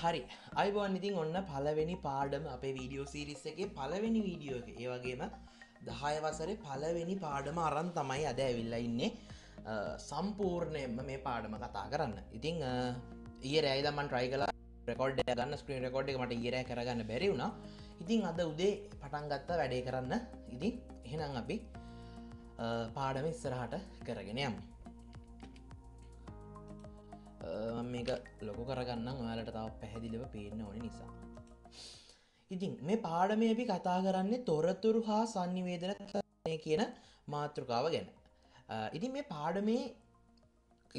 හරි අයිබෝන් ඉතින් ඔන්න පලවෙනි පාඩම අපේ වීඩියෝ සිරිස් එක පලවෙනි වීඩියෝ එක ඒවගේම දහයවසර පලවෙනි පාඩම අරන් තමයි අද ඇවිල්ල ඉන්නේ සම්පූර්ණයම මේ පාඩම කතා කරන්න ඉතිං ඒ රෑදමන් ට්‍රයි කලා රෙකෝඩ් ගන්න ස්ක්‍රීන් රෙකෝඩ් එක මට ඒරෑ කරගන්න බැරිවුණ ඉතිං අද උදේ පටන්ගත්තා වැඩේ කරන්න ඉතින් එහෙනම් අපි පාඩම ඉස්සරහට කරගෙන යම් මේක ලොකු කරගන්න ඔයාලට තව පැහැදිලිව පේන්න ඕන නිසා. ඉතින් මේ පාඩමේ අපි කතා කරන්නේ තොරතුරු හා සංනිවේදන කියන මාතෘකාව ගැන. ඉතින් මේ පාඩමේ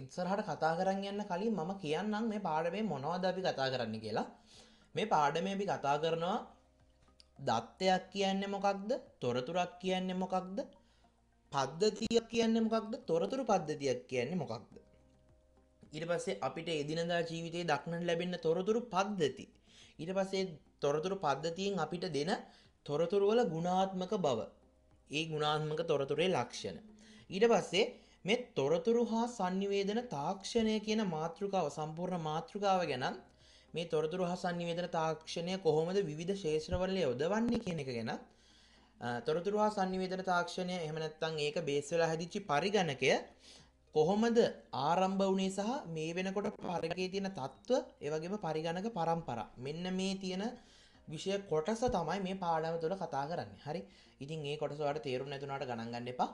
ඉත්සරහට කතා කරන්න යන්න කලින් මම කියන්නම් මේ පාඩමේ මොනවද අපි කතා කරන්න කියලා මේ පාඩමේ අපි කතා කරනවා දත්තයක් කියන්න මොකක්ද තොරතුරක් කියන්න මොකක්ද පද්ධතියක් කියන්න මොකක්ද තොරතුරු පද්ධතියක් කියන්නේ මොකක්ද ඉට පස්සේ අපිට එදිනදා ජීවිතය දක්නට ලැබෙන්න තොරතුරු පද්ධති. ඉට පස්සේ තොරතුරු පද්ධතියෙන් අපිට දෙන තොරතුරුවල ගුණාත්මක බව. ඒ ගුණාත්මක තොරතුරේ ලක්ෂණ. ඊට පස්සේ මෙ තොරතුරු හා සංනිවේදන තාක්ෂණය කියන මාතෘකාව සම්පූර්ණ මාතෘකාව ගැනන් මේ තොරතුරු හා සංනිවේදන තාක්ෂණය කොහොමද විධ ශේෂත්‍රවලය යොදවන්නේ කියන එක ගැනත් තොරතුරු හා සංනිවේදන තාක්ෂණය එහමනැත්තං ඒක බේස්වෙලා හැදිච්චි පරිගණකය කොහොමද ආරම්භ වනේ සහ මේ වෙනකොට පරගේ තියෙන තත්ත්ව ඒවගේම පරිගණක පරම්පරා මෙන්න මේ තියෙන විෂය කොටස තමයි මේ පාඩම තුළ කතා කරන්න හරි ඉතින් ඒ කොටසවට තේරු නැතුනට ගණන්ගන්න එපා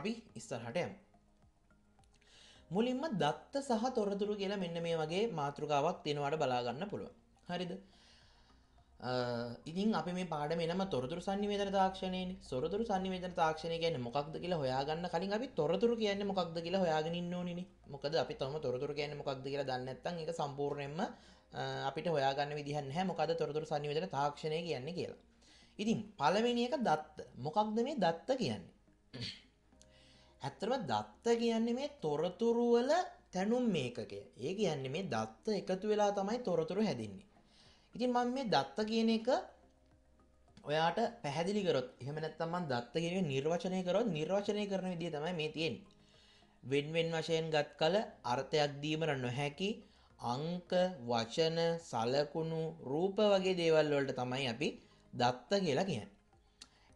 අපි ඉස්සරහට යම් මුලින්ම දත්ත සහ තොරතුරු කියලා මෙන්න මේ වගේ මාතෘකාවක් තියෙනවාට බලාගන්න පුළුව හරිද ඉතින් අපි මේ පාඩ මෙනම තොරතුර සන්නිවේදන තාක්ෂණයෙන් සොරතුරු සන්නිවේදන තාක්ෂණය ගැන මොකක්ද කියලා හොයාගන්න කලින් අපි තොරතුරු කියන්නේ මොකක්ද කියලා හොයාගෙන ඉන්න ඕනේ මොකද අපි තම තොරතුරු කියන්නේ මොකක්ද කියලා දන්නේ නැත්නම් ඒක සම්පූර්ණයෙන්ම අපිට හොයාගන්න විදිහ නැහැ මොකද තොරතුරු සන්නිවේදන තාක්ෂණය කියන්නේ කියලා. ඉතින් පළවෙනි එක දත්ත. මොකක්ද මේ දත්ත කියන්නේ? ඇත්තටම දත්ත කියන්නේ මේ තොරතුරු වල තැනුම් මේකකය. ඒ කියන්නේ මේ දත්ත එකතු වෙලා තමයි තොරතුරු හැදින්නේ. ඉතින් මම මේ දත්ත කියන එක ඔයාට පැහැදිලි කරොත් එහෙම නැත්නම් මම දත්ත කියන එක නිර්වචනය කරොත් නිර්වචනය කරන විදිය තමයි මේ තියෙන්නේ වෙන් වෙන් වශයෙන් ගත් කල අර්ථයක් දීමර නොහැකි අංක වචන සලකුණු රූප වගේ දේවල් වලට තමයි අපි දත්ත කියලා කියන්නේ.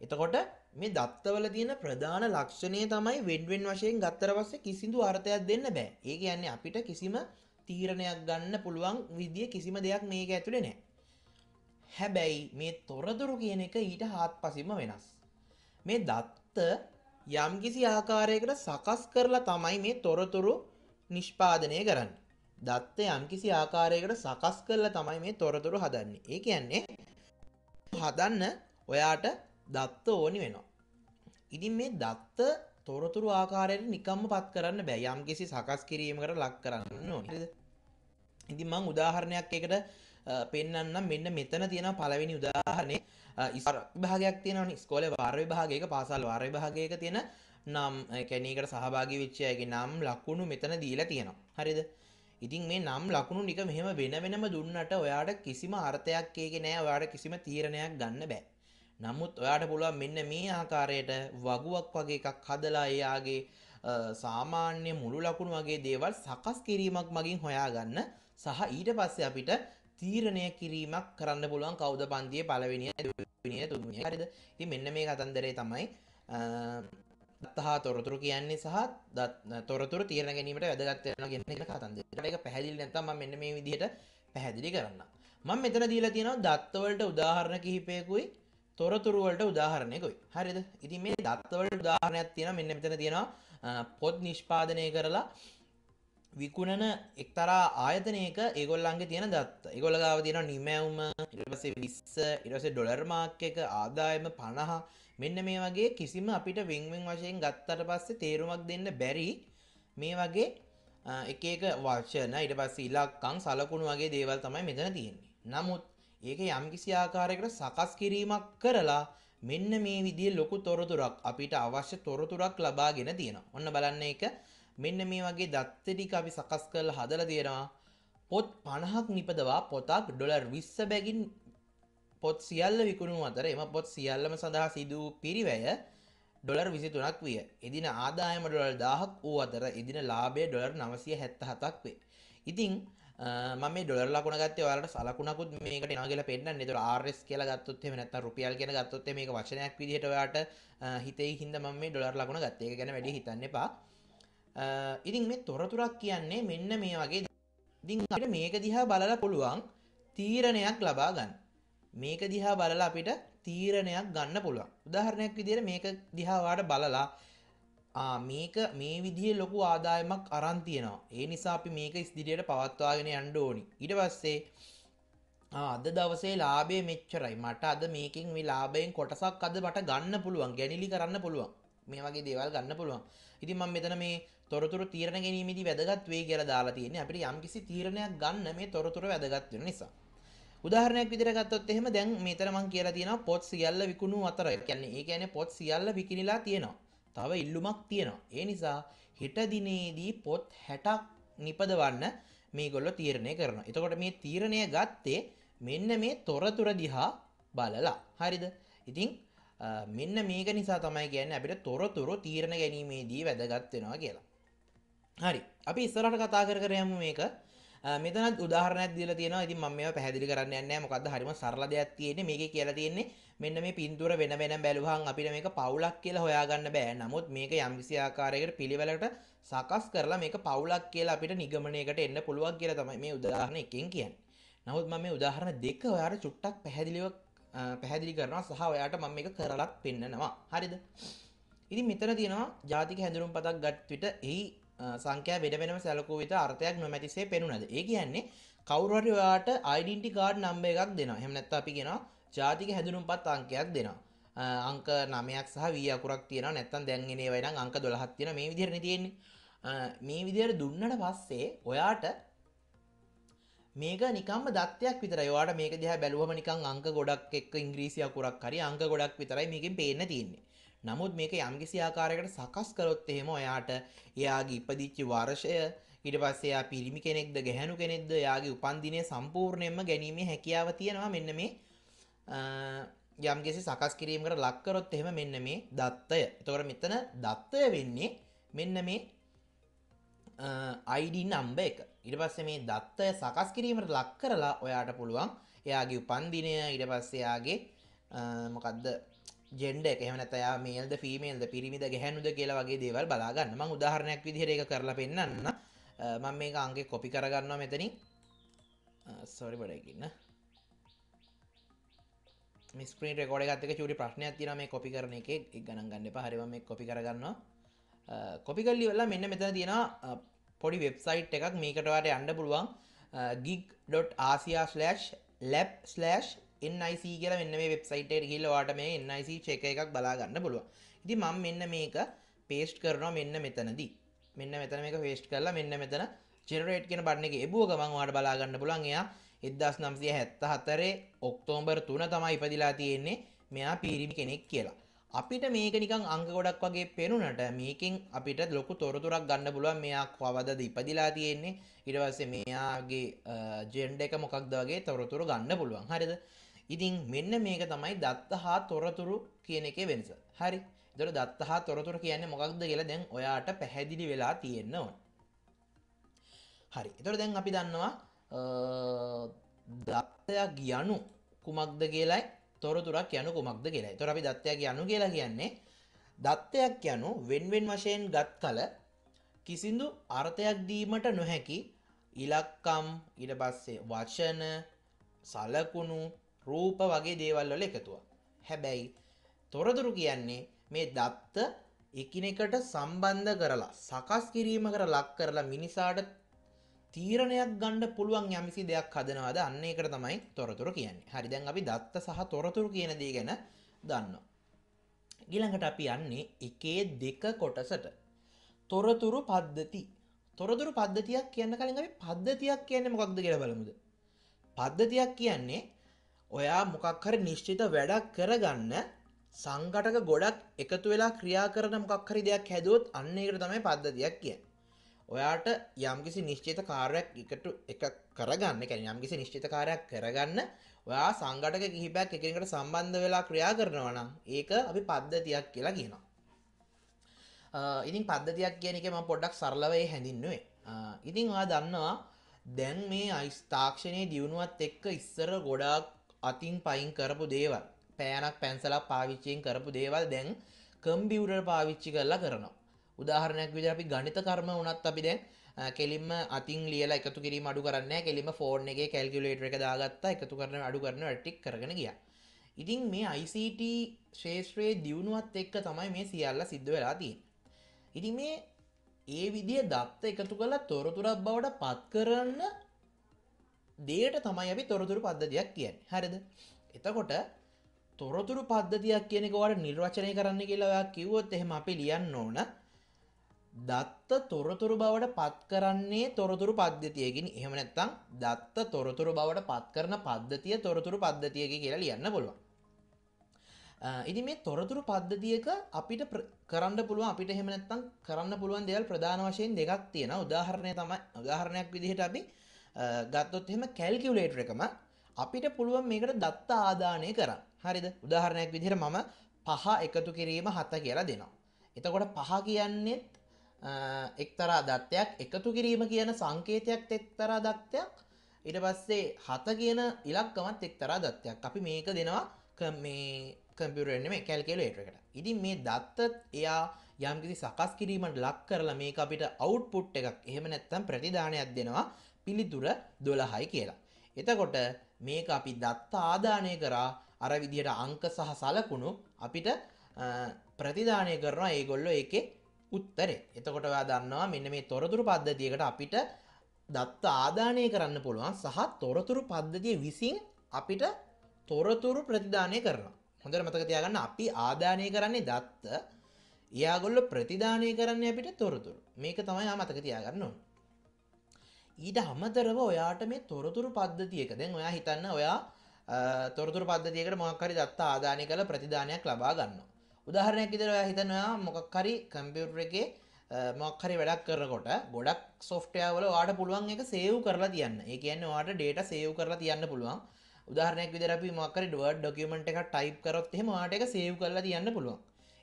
එතකොට මේ දත්තවල තියෙන ප්‍රධාන ලක්ෂණය තමයි වෙන් වෙන් වශයෙන් ගත්තර පස්සේ කිසිදු අර්ථයක් දෙන්න බෑ. ඒ කියන්නේ අපිට කිසිම තීරණයක් ගන්න පුළුවන් විදිය කිසිම දෙයක් මේක ඇතුලේ නැහැ. හැබැයි මේ තොරතුරු කියන එක ඊට හාත් පසිම වෙනස්. මේ දත්ත යම්කිසි ආකාරයකට සකස් කරලා තමයි මේ තොරතුරු නිෂ්පාදනය කරන්න. දත්ත යම්කිසි ආකාරයකට සකස් කරලා තමයි මේ තොරතුරු හදන්නේ. ඒ කියන්නේ හදන්න ඔයාට දත්ත ඕනි වෙනවා. ඉතින් මේ දත්ත තොරතුරු ආකාරයට නිකම්ම පත් කරන්න බෑ. යම්කිසි සකස් කිරීමකට ලක් කරන්න ඕනේ. ඉතින් මම උදාහරණයක් එකට පෙන්න්නම් මෙන්න මෙතන තියෙන පළවෙනි උදාහරණේ ඉස්සර විභාගයක් තියෙනවනේ ඉස්කෝලේ වාර විභාගයක පාසල් වාර විභාගයක තියෙන නම් කැනීකට සහභාගී වෙච්ච අයගේ නම් ලකුණු මෙතන දීලා තියෙනවා හරිද ඉතින් මේ නම් ලකුණු නික මෙහෙම වෙන වෙනම දුන්නට ඔයාට කිසිම අර්ථයක් ඒක නෑ ඔයාට කිසිම තීරණයක් ගන්න බෑ. නමුත් ඔයාට පුළුවන් මෙන්න මේ ආකාරයට වගුවක් වගේ එකක් හදලා එයාගේ සාමාන්‍ය මුළු ලකුණු වගේ දේවල් සකස් කිරීමක් මගින් හොයාගන්න සහ ඊට පස්සේ අපිට තීරණය කිරීමක් කරන්න පුළුවන් කෞද පන්තිය පලවෙනිය නිය තුමිය හරිද ති මෙන්න මේ කතන්දරේ තමයි දත්තහා තොරතුරු කියන්නේ සහ තොරතුර තීරණ ගැනීමට වැදගත්වයන ගෙන කතන්දර එක පැහැදිල් නැතම මෙන්න මේ විදිහට පැහැදිලි කරන්න මං මෙතන දීලා තියෙනව දත්තවලට උදාහරණ කිහිපයකුයි තොරතුරුවලට උදාහරණයකුයි හරිද ඉති මේ දත්තවලට උදාහරණයක් තියෙන මෙන්න මෙතන තියෙනවා පොත් නිෂ්පාදනය කරලා විකුණන එක්තරා ආයතනයක ඒගොල්ලන්ගේ තියෙන දත්ත ඒගොල්ලගාව තියෙන නිමැවුම ඉරපසේ විස්ස ඉරසේ ඩොලර් මාක් එක ආදායම පණහ මෙන්න මේ වගේ කිසිම අපිට වෙන්වෙන් වශයෙන් ගත්තට පස්සේ තේරුමක් දෙන්න බැරි මේ වගේ එක එක වර්ෂණ ඉට පස්සේ ඉලක්කං සලකුණු වගේ දේවල් තමයි මෙතන තියෙන්නේ. නමුත් ඒක යම්කිසි ආකාරයකට සකස් කිරීමක් කරලා මෙන්න මේ විදිහ ලොකු තොරතුරක් අපිට අවශ්‍ය තොරතුරක් ලබාගෙන තියෙනවා. ඔන්න බලන්න ඒක මෙන්න මේ වගේ දත්තටික අපි සකස් කල් හදල තියෙනවා පොත් පණහක් නිපදවා පොතක් ඩොලර් විස්ස බැගින් පොත් සියල්ල විකුණු අතර එම පොත් සියල්ලම සඳහා සිදූ පිරිවැය ඩොලර් විසි තුනක් විය එදින ආදායම ඩොලර් දාහක් වූ අතර එදින ලාබේ ඩොලර් නවසය හැත්ත හතක් වේ ඉතිං මම ඩොලර් ලකුණගත්තේ වලට සලකුණකුත් මේකට නගල පෙන්න්න නිතර ආර්ස් කියල ගත්තුත්ේ නැත රුපියල් කියෙන ගත්තොත් මේ වචනයක් විදිහටවට හිතේ හිද ම ඩොලර් ලකුණ ගත්තේ ගැන වැඩි හිතන්න එපා ඉතින් මේ තොරතුරක් කියන්නේ මෙන්න මේ වගේ දිං අපිට මේක දිහා බලලා පුළුවන් තීරණයක් ලබා ගන්න. මේක දිහා බලලා අපිට තීරණයක් ගන්න පුළුවන්. උදාහරණයක් විදිහට මේක දිහා වාට බලලා ආ මේක මේ විදිහේ ලොකු ආදායමක් අරන් තියෙනවා. ඒ නිසා අපි මේක ඉදිරියට පවත්වාගෙන යන්න ඕනි. ඊට පස්සේ අද දවසේ ලාභය මෙච්චරයි මට අද මේකින් මේ ලාභයෙන් කොටසක් අද මට ගන්න පුළුවන් ගැනිලි කරන්න පුළුවන් මේ වගේ දේවල් ගන්න පුළුවන් ඉතින් මම මෙතන මේ තොරතුරු තීරණ ගැනීමේදී වැදගත් වෙයි කියලා දාලා තියෙන්නේ අපිට යම්කිසි තීරණයක් ගන්න මේ තොරතුරු වැදගත් වෙන නිසා. උදාහරණයක් විදිහට ගත්තොත් එහෙම දැන් මෙතන මම කියලා තියෙනවා පොත් සියල්ල විකුණු අතර. කියන්නේ ඒ කියන්නේ පොත් සියල්ල විකිනිලා තියෙනවා. තව ඉල්ලුමක් තියෙනවා. ඒ නිසා හෙට දිනේදී පොත් 60ක් නිපදවන්න මේගොල්ලෝ තීරණය කරනවා. එතකොට මේ තීරණය ගත්තේ මෙන්න මේ තොරතුර දිහා බලලා. හරිද? ඉතින් මෙන්න මේක නිසා තමයි කියන්නේ අපිට තොරතුරු තීරණ ගැනීමේදී වැදගත් වෙනවා කියලා. හරි අපි ඉස්සරහට කතා කර කර යමු මේක මෙතනත් උදාහරණයක් දීලා තියෙනවා. ඉතින් මම මේවා පැහැදිලි කරන්න යන්නේ නැහැ. මොකද්ද හරිම සරල දෙයක් තියෙන්නේ. මේකේ කියලා තියෙන්නේ මෙන්න මේ පින්තූර වෙන වෙනම බැලුවහම අපිට මේක පවුලක් කියලා හොයාගන්න බෑ. නමුත් මේක යම්කිසි ආකාරයකට පිළිවෙලකට සකස් කරලා මේක පවුලක් කියලා අපිට නිගමනයකට එන්න පුළුවන් කියලා තමයි මේ උදාහරණ එකෙන් කියන්නේ. නමුත් මම මේ උදාහරණ දෙක ඔයාට චුට්ටක් පැහැදිලිව පැහැදිලි කරනවා සහ ඔයාට මම මේක කරලත් පෙන්නනවා. හරිද? ඉතින් මෙතන තියෙනවා ජාතික හැඳුනුම් පතක් ගත් විට එහි සංඛ්‍යා වෙන වෙනම සැලකුව විට අර්ථයක් නොමැතිසේ පෙනුනද. ඒ කියන්නේ කවුරු හරි ඔයාට ඩෙන්ටි කාඩ් නම්බර් එකක් දෙනවා. එහෙම නැත්නම් අපි කියනවා ජාතික හැඳුනුම්පත් අංකයක් දෙනවා. අංක 9ක් සහ 20 අකුරක් තියෙනවා. නැත්නම් දැන් එනේ වයිනම් අංක 12ක් තියෙනවා. මේ විදිහටනේ තියෙන්නේ. මේ විදිහට දුන්නට පස්සේ ඔයාට මේක නිකම්ම දත්තයක් විතරයි. ඔයාට මේක දිහා බැලුවම නිකන් අංක ගොඩක් එක්ක ඉංග්‍රීසි අකුරක් හරි අංක ගොඩක් විතරයි මේකෙන් පේන්න තියෙන්නේ. නමුත් මේක යම්කිසි ආකාරයකට සකස් කරොත් එහෙම ඔයාට එයාගේ ඉපදිච්ච වර්ෂය ඊට පස්සේ එයා පිරිමි කෙනෙක්ද ගැහැණු කෙනෙක්ද එයාගේ උපන්දිනය සම්පූර්ණයෙන්ම ගැනීමේ හැකියාව තියෙනවා මෙන්න මේ යම්කිසි සකස් කිරීමකට ලක් කරොත් එහෙම මෙන්න මේ දත්තය. එතකොට මෙතන දත්තය වෙන්නේ මෙන්න මේ අයිඩ නම්බ එක ඉට පස්සේ මේ දත්තය සකස් කිරීමට ලක් කරලා ඔයාට පුළුවන් එයාගේ උපන්දිනය ඉඩ පස්සයාගේ මොකක්ද ජෙන්ඩ එක එහෙම නැත්නම් යා මේල්ද ෆීමේල්ද පිරිමිද ගැහැණුද කියලා වගේ දේවල් බලා ගන්න. මම උදාහරණයක් විදිහට ඒක කරලා පෙන්නන්න. මම මේක අංකේ කොපි කරගන්නවා මෙතනින්. සෝරි බඩක් ඉන්න. මිස්ක්‍රීන් රෙකෝඩ ගත්තක චුටි ප්‍රශ්නයක් තින මේ කොපි කරන එක ගණන් ගන්න පහරිම මේ කොපි කරගන්නවා කොපිකල්ලි වෙලා මෙන්න මෙතන තියෙන පොඩි වෙබ්සයිට් එකක් මේකටවාට අන්ඩ පුළුවන් ගික්.ආසියා ලැබ් NIC කියලා මෙන්න මේ වෙබ්සයිට් එකට ගිහිල්ලා ඔයාට මේ NIC චෙක් එකක් බලා ගන්න පුළුවන්. ඉතින් මම මෙන්න මේක paste කරනවා මෙන්න මෙතනදී. මෙන්න මෙතන මේක paste කරලා මෙන්න මෙතන generate කියන බටන් එකේ එබුව ගමන් ඔයාට බලා ගන්න පුළුවන්. එයා 1974 ඔක්තෝබර් 3 තමයි ඉපදිලා තියෙන්නේ. මෙයා පීරිමි කෙනෙක් කියලා. අපිට මේක නිකන් අංක ගොඩක් වගේ පෙනුනට මේකෙන් අපිට ලොකු තොරතුරක් ගන්න පුළුවන් මෙයා කවදද ඉපදිලා තියෙන්නේ ඊට පස්සේ මෙයාගේ ජෙන්ඩ එක මොකක්ද වගේ තොරතුරු ගන්න පුළුවන් හරිද ඉතින් මෙන්න මේක තමයි දත්ත හා තොරතුරු කියන එකේ වෙනස. හරි. එතකොට දත්ත හා තොරතුරු කියන්නේ මොකක්ද කියලා දැන් ඔයාට පැහැදිලි වෙලා තියෙන්න ඕන. හරි. එතකොට දැන් අපි දන්නවා දත්තයක් යනු කුමක්ද කියලයි තොරතුරක් යනු කුමක්ද කියලා. එතකොට අපි දත්තයක් යනු කියලා කියන්නේ දත්තයක් යනු වෙන්වෙන් වශයෙන් ගත් කල කිසිදු අර්ථයක් දීමට නොහැකි ඉලක්කම් ඊට පස්සේ වචන සලකුණු රූප වගේ දේවල් වල එකතුවක්. හැබැයි තොරතුරු කියන්නේ මේ දත්ත එකිනෙකට සම්බන්ධ කරලා සකස් කිරීම කර ලක් කරලා මිනිසාට තීරණයක් ගණ්ඩ පුළුවන් යමිසි දෙයක් හදනවාද අන්න එකට තමයි තොරතුර කියන්නේ හරි දැන් අපි දත්ත සහ තොරතුරු කියන දේ ගැන දන්න. ගිළඟට අපි යන්නේ එකේ දෙක කොටසට තොරතුරු පද්ධති තොරතුරු පද්ධතියක් කියන්න කලින් අපි පද්ධතියක් කියන්නේ මොකක්ද කියලා බලමුද. පද්ධතියක් කියන්නේ ඔයා මොකක්හර නිශ්චිත වැඩක් කරගන්න සංගටක ගොඩක් එකතු වෙලා ක්‍රියා කරන මොකක්හරි දෙයක් හැදුවොත් අන්න එකට තමයි පද්ධතියක් කිය. ඔයාට යම්කිසි නිශ්චිත කාරයක් එකට එක කරගන්න කැන යම්කිසි නිශ්චිත කාරයක් කරගන්න ඔයා සංගටක කිහිපයක් එකකට සම්බන්ධ වෙලා ක්‍රියා කරනවනම් ඒක අපි පද්ධතියක් කියලා කියනවා. ඉතින් පද්ධතියක් කියන එක ම පොඩ්ඩක් සරලවය හැඳින්නුවේ ඉතින් වා දන්නවා දැන් මේ අයිස් තාක්ෂණය දියුණුවත් එක්ක ඉස්සර ගොඩාක් අතින් පයින් කරපු දේවල් පෑනක් පැන්සලක් පාවිච්චයෙන් කරපු දේවල් දැන් කම්බියුටර් පාවිච්චි කරලා කරනවා උදාහරණයක් විදිහට අපි ගණිත කර්ම වුණත් අපි දැන් කෙලින්ම අතින් ලියලා එකතු කිරීම අඩු කරන්න කෙලිම ෆෝන් එකේ කැල්කියුලේටර් එක දාගත්තා එකතු කරන අඩු කරන ටික් කරගෙන ගියා ඉතින් මේ ICT ශේෂ්ත්‍රයේ දියුණුවත් එක්ක තමයි මේ සියල්ල සිද්ධ වෙලා තියෙන්නේ ඉතින් මේ ඒ විදිය දත්ත එකතු කළා තොරතුරක් බවට පත් කරන්න දේට තමයි අපි තොරතුරු පද්ධතියක් කියන්න හරිද එතකොට තොරතුරු පද්ධතියක් කියනෙකවට නිර්වචනය කරන්න කියලා කිව්වොත් එහෙම අපි ලියන්න ඕන දත්ත තොරතුරු බවට පත් කරන්නේ තොරතුරු පද්ධතියකින් එහෙම නැත්තම් දත්ත තොරතුරු බවට පත් කරන පද්ධතිය තොරතුරු පද්ධතියක කියලා ලියන්න පුළුවන් ඉදි මේ තොරතුරු පද්ධතියක අපිට කරන්න පුළුවන් අපිට එහෙම නැත්තම් කරන්න පුළුවන් දේවල් ප්‍රධාන වශයෙන් දෙකක් තියෙනවා උදාහරණය තමයි උදාහරණයක් විදිහට අපි ගත්තොත් එහෙම කැල්කියුලේටර් එකම අපිට පුළුවන් මේකට දත්ත ආදානය කරන්න. හරිද? උදාහරණයක් විදිහට මම පහ එකතු කිරීම 7 කියලා දෙනවා. එතකොට පහ කියන්නේත් එක්තරා දත්තයක් එකතු කිරීම කියන සංකේතයක්ත් එක්තරා දත්තයක් ඊට පස්සේ 7 කියන ඉලක්කමත් එක්තරා දත්තයක්. අපි මේක දෙනවා මේ කම්පියුටර් එකේ මේ කැල්කියුලේටර් එකට. ඉතින් මේ දත්ත එයා යම්කිසි සකස් කිරීමට ලක් කරලා මේක අපිට අවුට්පුට් එකක් එහෙම නැත්නම් ප්‍රතිදානයක් දෙනවා. පිළිතුර දොළහයි කියලා. එතකොට මේක අපි දත්ත ආධානය කරා අර විදිහට අංක සහ සලකුණු අපිට ප්‍රතිධානය කරනවා ඒගොල්ලො එක උත්තරේ එතකොට ඔයා දන්නවා මෙන්න මේ තොරතුරු පද්ධතියකට අපිට දත්ත ආධානය කරන්න පුළුවන් සහ තොරතුරු පද්ධතිය විසින් අපිට තොරතුරු ප්‍රතිධානය කරනවා හොඳට මතක තියාගන්න අපි ආධානය කරන්නේ දත්ත යාගොල්ල ප්‍රතිධානය කරන්නේ අපිට තොරතුරු මේක තමයි මතක තියාගන්න ඕන ඊට අමතරව ඔයාට මේ තොරතුරු පද්ධතියක දැන් ඔයා හිතන්න ඔයා තොරතුරු පද්ධතියකට මොකක් හරි දත්ත ආදානය කළ ප්‍රතිදානයක් ලබා ගන්නවා. උදාහරණයක් විදිහට ඔයා හිතන්න ඔයා මොකක් හරි කම්පියුටර් එකේ මොකක් හරි වැඩක් කරනකොට ගොඩක් සොෆ්ට්වෙයාර් වල ඔයාට පුළුවන් ඒක සේව් කරලා තියන්න. ඒ කියන්නේ ඔයාට data සේව් කරලා තියන්න පුළුවන්. උදාහරණයක් විදිහට අපි මොකක් හරි Word document එකක් type කරොත් එහෙම ඔයාට ඒක සේව් කරලා තියන්න පුළුවන්.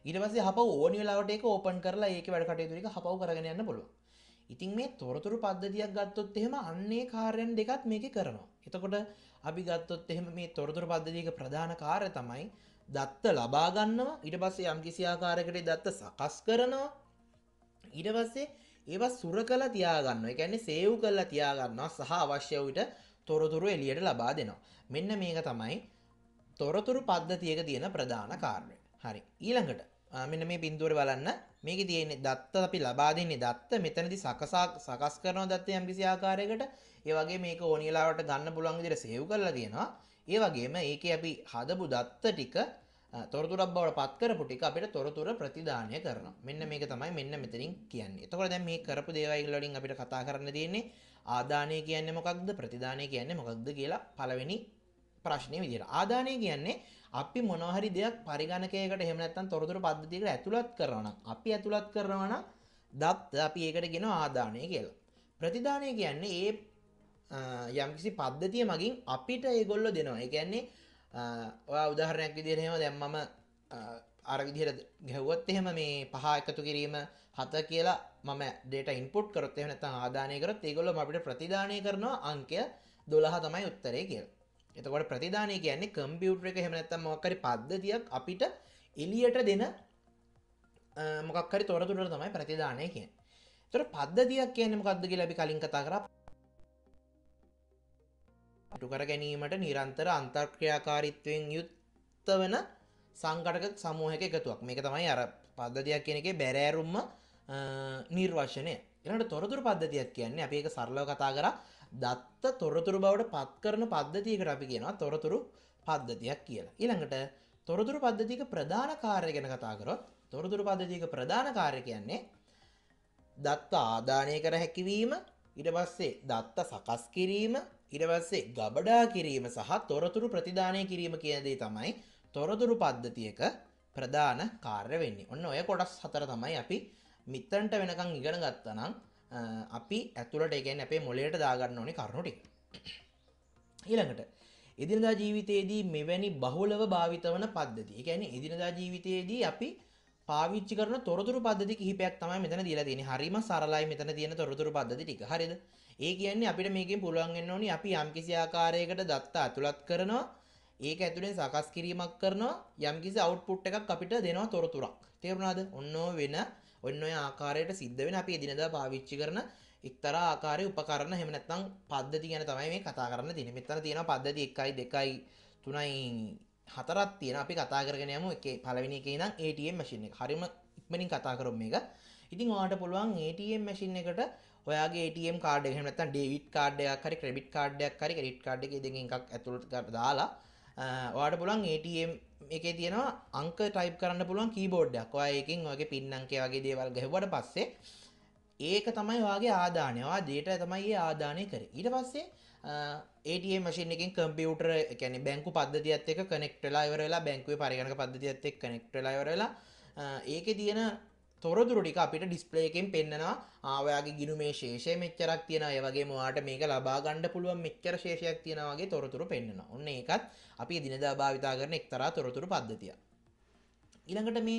ඊට පස්සේ හපව ඕනි වෙලාවට ඒක ඕපන් කරලා ඒකේ වැඩ කටයුතු ටික හපව කරගෙන යන්න පුළුවන්. ඉතින් මේ තොරතුරු පද්ධතියක් ගත්තොත් එහෙම අන්නේ කාර්යන් දෙකත් මේක කරනවා. එතකොට අපි ගත්තොත් එහෙම මේ තොරතුරු පද්ධතියක ප්‍රධාන කාර්ය තමයි දත්ත ලබා ගන්නවා ඊට පස්සේ යම්කිසි ආකාරයකට දත්ත සකස් කරනවා ඊට පස්සේ ඒවා සුර කරලා තියා ගන්නවා. ඒ කියන්නේ සේව් කරලා තියා ගන්නවා සහ අවශ්‍ය වුිට තොරතුරු එළියට ලබා දෙනවා. මෙන්න මේක තමයි තොරතුරු පද්ධතියක තියෙන ප්‍රධාන කාර්යය. හරි. ඊළඟට මෙන්න මේ බින්දුවට බලන්න මේකේ තියෙන්නේ දත්ත අපි ලබා දෙන්නේ දත්ත මෙතනදී සකසා සකස් කරන දත්ත යම් කිසි ආකාරයකට ඒ වගේ මේක ඕනියලාවට ගන්න පුළුවන් විදිහට සේව් කරලා තියෙනවා ඒ වගේම ඒකේ අපි හදපු දත්ත ටික තොරතුරක් බවට පත් කරපු ටික අපිට තොරතුර ප්‍රතිදානය කරනවා මෙන්න මේක තමයි මෙන්න මෙතනින් කියන්නේ එතකොට දැන් මේ කරපු දේවල් වලින් අපිට කතා කරන්න තියෙන්නේ ආදානය කියන්නේ මොකක්ද ප්‍රතිදානය කියන්නේ මොකක්ද කියලා පළවෙනි ප්‍රශ්නේ විදිහට ආදානය කියන්නේ අපි මොනවහරි දෙයක් පරිගණකයකට එහෙම නැත්නම් තොරතුරු පද්ධතියකට ඇතුළත් කරනවා නම් අපි ඇතුළත් කරනවා නම් දත් අපි ඒකට කියන ආදානය කියලා. ප්‍රතිදානය කියන්නේ ඒ යම්කිසි පද්ධතිය මගින් අපිට ඒගොල්ලෝ දෙනවා. ඒ කියන්නේ ඔයා උදාහරණයක් විදිහට එහෙම දැන් මම අර විදිහට ගැහුවත් එහෙම මේ පහ එකතු කිරීම හත කියලා මම data input කරොත් එහෙම නැත්නම් ආදානය කරොත් ඒගොල්ලෝ අපිට ප්‍රතිදානය කරනවා අංකය 12 තමයි උත්තරේ කියලා. එතකොට ප්‍රතිධානය කියන්නේ කම්පියුටර එක හෙමනැත්තම් මොක්කරි පද්ධතියක් අපිට එලියට දෙන මොකක්කරි තොරතුරට තමයි ප්‍රතිධානය කියෙන් තොර පද්ධතියක් කියන මොකක්දග ලබි කලින් කතා කර අටුකර ගැනීමට නිරන්තර අන්තර්ක්‍රියාකාරිත්වයෙන් යුත්ත වන සංකටක සමූහක එකතුවක් මේක තමයි අර පද්ධතියක් කියන එක බැරෑරුම්ම නිර්වශනය එනට තොරතුර පද්ධතියක් කියන්නේ අප ඒක සරලව කතා කරා දත්ත තොරතුරු බවට පත් කරන පද්ධතියකට අපි කියෙනවා තොරතුරු පද්ධතියක් කියලා. ඉළඟට තොරතුරු පද්ධතික ප්‍රධාන කාර්ය ගැන කතාකරොත් තොරතුරු පද්ධතික ප්‍රධාන කාර්ය කියන්නේ දත්ත ආධානය කර හැකිවීම ඉඩ පස්සේ දත්ත සකස් කිරීම ඉඩවස්සේ ගබඩා කිරීම සහ තොරතුරු ප්‍රතිධානය කිරීම කියදේ තමයි තොරතුරු පද්ධතියක ප්‍රධාන කාර්ය වෙන්නේ ඔන්න ඔය කොටස් හතර තමයි අපි මිත්තන්ට වෙනකං ඉගෙන ගත්තනම් අපි ඇතුළට එකෙන් අපේ මොලේට දාගන්න ඕනි කරුණුටි ඊළඟට එදිනදා ජීවිතයේදී මෙවැනි බහුලව භාවිත වන පද්ධති එකැන එදිනදා ජීවිතයේදී අපි පාවිච්චි කරන තොරතුරු පද්ධති කිහිපයක් තමයි මෙතන දීලා තියෙන්නේ. හරිම සරලයි මෙතන තියෙන තොරතුරු පද්ධති ටික. හරිද? ඒ කියන්නේ අපිට මේකෙන් පුළුවන් වෙන්න ඕනි අපි යම්කිසි ආකාරයකට දත්ත අතුලත් කරනවා. ඒක ඇතුලෙන් සකස් කිරීමක් කරනවා. යම්කිසි අවුට්පුට් එකක් අපිට දෙනවා තොරතුරක්. තේරුණාද? ඔන්න වෙන ඔන්න ඔය ආකාරයට සිද්ධ වෙන අපි එදිනදා පාවිච්චි කරන එක්තරා ආකාරයේ උපකරණ එහෙම නැත්නම් පද්ධති ගැන තමයි මේ කතා කරන්න තියෙන්නේ. මෙතන තියෙනවා පද්ධති 1යි 2යි 3යි හතරක් තියෙන අපි කතා කරගෙන යමු එකේ පළවෙනි එකේ නම් ATM machine එක. හරිම ඉක්මනින් කතා කරමු මේක. ඉතින් ඔයාලට පුළුවන් ATM machine එකට ඔයාගේ ATM කාඩ් එක එහෙම නැත්නම් ඩෙබිට් කාඩ් එකක් හරි ක්‍රෙඩිට් කාඩ් එකක් හරි ක්‍රෙඩිට් කාඩ් එකේ දෙකෙන් එකක් ඇතුළට දාලා ඔයාලට පුළුවන් ATM එක තියෙනවා අංක ටයිප් කරන්න පුළුවන් කීබෝඩ්ඩක් ඔයකින් ඔගේ පින්නංකේ වගේ දේවල් ගැහවට පස්සේ ඒක තමයි වගේ ආධානයවා දේට තමයි ඒ ආධානය කර ඊට පස්සේ ඒ මසින එකින් කම්පියුටර් කැන බැංකු පද්ධතියත් එක කනෙක්ටලා ඉවරලා බැංකුවේ පරිගණක පද්ධතියත් එක් කනෙක්ටලා ඉවරලා ඒක තියෙන තොරතුරු ටික අපිට ඩිස්ප්ලේ එකෙන් පෙන්නවා ඔයාගේ ගිනුමේ ශේෂය මෙච්චරක් තියෙනවා ඒ වගේම ඔයාට මේක ලබා ගන්න පුළුවන් මෙච්චර ශේෂයක් තියෙනවා වගේ තොරතුරු පෙන්වනවා. ඔන්න ඒකත් අපි දිනදා භාවිතා කරන එක්තරා තොරතුරු පද්ධතියක්. ඊළඟට මේ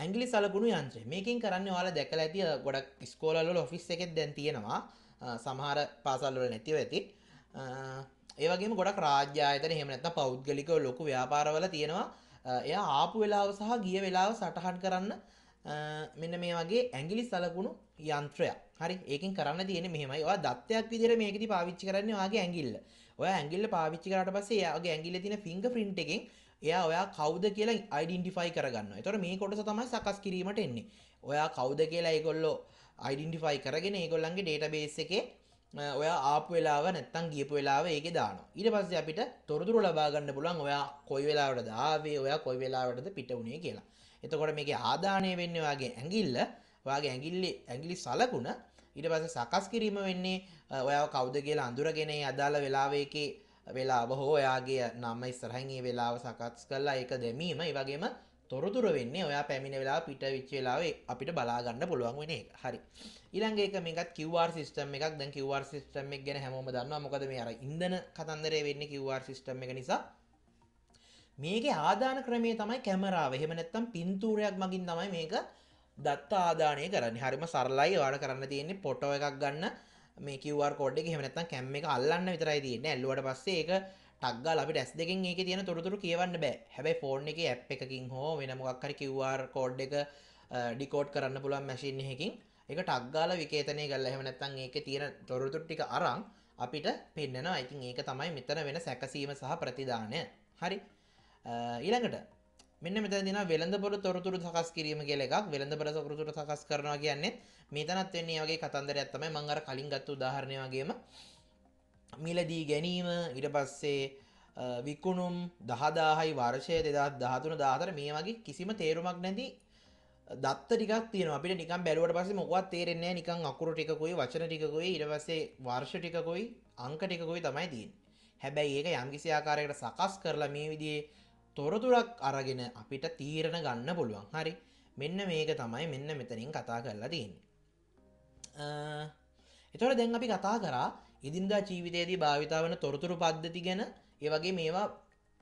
ඇංගිලි සලකුණු යන්ත්‍රය මේකින් කරන්න ඔයාලා දැකලා ඇති ගොඩක් ස්කෝලවල ඔෆිස් එකෙත් දැන් තියෙනවා සමහර පාසල් වල නැතිව ඇති ඒ වගේම ගොඩක් රාජ්‍ය ආයතන එහෙම නැත්නම් පෞද්ගලිකව ලොකු ව්‍යාපාරවල තියෙනවා එයා ආපු වෙලාව සහ ගිය වෙලාව සටහන් කරන්න මෙන්න මේ වගේ ඇගිලි සලකුණු යන්ත්‍රය හරි ඒකින් කරන්න තියෙන මෙහෙමයි ඔයා දත්තයක් විදිහට මේකදී පාවිච්චි කරන්නේ ඔයාගේ ඇඟිල්ල. ඔයා ඇඟිල්ල පාවිච්චි කරාට පස්සේ ඔයාගේ ඇඟිල්ලේ තියෙන ෆින්ගර් print එකෙන් එයා ඔයා කවුද කියලා අයිඩෙන්ටිෆයි කරගන්නවා. ඒතකොට මේ කොටස තමයි සකස් කිරීමට එන්නේ. ඔයා කවුද කියලා ඒගොල්ලෝ අයිඩෙන්ටිෆයි කරගෙන ඒගොල්ලන්ගේ database එකේ ඔයා ආපු වෙලාව නැත්තම් ගියපු වෙලාව ඒකේ දානවා. ඊට පස්සේ අපිට තොරතුරු ලබා ගන්න පුළුවන් ඔයා කොයි වෙලාවටද ආවේ, ඔයා කොයි වෙලාවටද පිට වුණේ කියලා. එතකොට මේක ආදානය වෙන්න වගේ ඇඟිල්ල වගේ ඇඟිල්ලි ඇගිලි සලකුණ ඊට පස සකස් කිරීම වෙන්නේ ඔය කවුද කියලා අඳුරගෙන අදාළ වෙලාවේකේ වෙලාව හෝ ඔයාගේ නම්ම ඉස්සරහගේ වෙලාව සකස් කරලා ඒක දැමීම වගේම තොරතුර වෙන්නේ ඔයා පැමිණ වෙලා පිට විච් වෙලාවේ අපිට බලාගන්න පුළුවන් වෙන එක හරි ඊළඟ එක මේකත් QR සිස්ටම් එකක් දැන් QR සිස්ටම් එක ගැන හැමෝම දන්නවා මොකද මේ අර ඉන්ධන කතන්දරය වෙන්නේ QR සිස්ටම් එක නිසා මේකේ ආදාන ක්‍රමය තමයි කැමරාව. එහෙම නැත්නම් පින්තූරයක් මගින් තමයි මේක දත්ත ආදානය කරන්නේ. හරිම සරලයි. ඔයාලා කරන්න තියෙන්නේ ෆොටෝ එකක් ගන්න මේ QR කෝඩ් එක එහෙම නැත්නම් කැම් එක අල්ලන්න විතරයි තියෙන්නේ. ඇල්ලුවට පස්සේ ඒක ටක් ගාලා අපිට S2කින් ඒකේ තියෙන තොරතුරු කියවන්න බෑ. හැබැයි ෆෝන් එකේ ඇප් එකකින් හෝ වෙන මොකක් හරි QR කෝඩ් එක ඩිකෝඩ් කරන්න පුළුවන් මැෂින් එකකින් ඒක ටක් ගාලා විකේතනය කරලා එහෙම නැත්නම් ඒකේ තියෙන තොරතුරු ටික අරන් අපිට පෙන්නනවා. ඉතින් ඒක තමයි මෙතන වෙන සැකසීම සහ ප්‍රතිදානය. හරි. ඊළඟට මෙන්න මෙතනදින වෙළඳ පොළ තොරතුරු සකස් කිරීම කියලා එකක් වෙළඳ පොළ තොරතුරු සකස් කරනවා කියන්නේ මෙතනත් වෙන්නේ වගේ කතන්දරයක් තමයි මම අර කලින් ගත්ත උදාහරණය වගේම මිලදී ගැනීම ඊට පස්සේ විකුණුම් 10000යි වර්ෂය 2013 14 මේ වගේ කිසිම තේරුමක් නැති දත්ත ටිකක් තියෙනවා අපිට නිකන් බැලුවට පස්සේ මොකවත් තේරෙන්නේ නැහැ නිකන් අකුරු ටිකකුයි වචන ටිකකුයි ඊට පස්සේ වර්ෂ ටිකකුයි අංක ටිකකුයි තමයි තියෙන්නේ හැබැයි ඒක යම්කිසි ආකාරයකට සකස් කරලා මේ විදිහේ තොරතුරක් අරගෙන අපිට තීරණ ගන්න පුළුවන් හරි මෙන්න මේක තමයි මෙන්න මෙතනින් කතා කරලා තියන්නේ එතොට දැන් අපි කතා කරා ඉදින්දා ජීවිතයේදී භාවිතා වන තොරතුරු පද්ධති ගැන ඒවගේ මේවා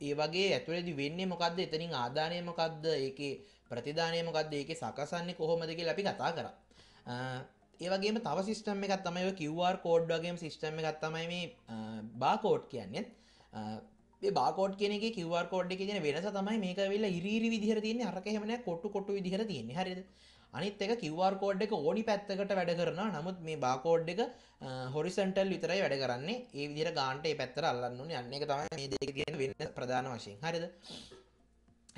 ඒ වගේ ඇතුළෙදි වෙන්නේ මොකක්ද එතනින් ආධානය මොකක්ද ඒක ප්‍රතිධානය මොකක්ද ඒක සකසන්නේ කොහොමද කියලා අපි කතා කරා ඒ වගේම තව සිස්ටම් එකක් තමයි QR කෝඩ් වගේම සිස්ටම් එකක් තමයි මේ බාකෝඩ් කියන්නේ බාකෝඩ් කෙනෙ කිවර් කෝඩ් එක තියෙන වෙනස තමයි මේක වෙල්ලා ඉරිරි විදිහර තියන්නේ අරක හෙමන කොට්ටු කොට්ටු විදිහර තියන්නේ හරිද අනිත් එක කිවර් කෝඩ් එක ඕනි පැත්තකට වැඩ කරන නමුත් මේ බාකෝඩ් එක හොරිසන්ටල් විතරයි වැඩ කරන්නේ ඒ විදිර ගාන්ට ඒ පැත්තර අල්ලන්න යන්න එක තමයි මේ දෙක තියෙන වෙන්න ප්‍රධාන වශයෙන් හරිද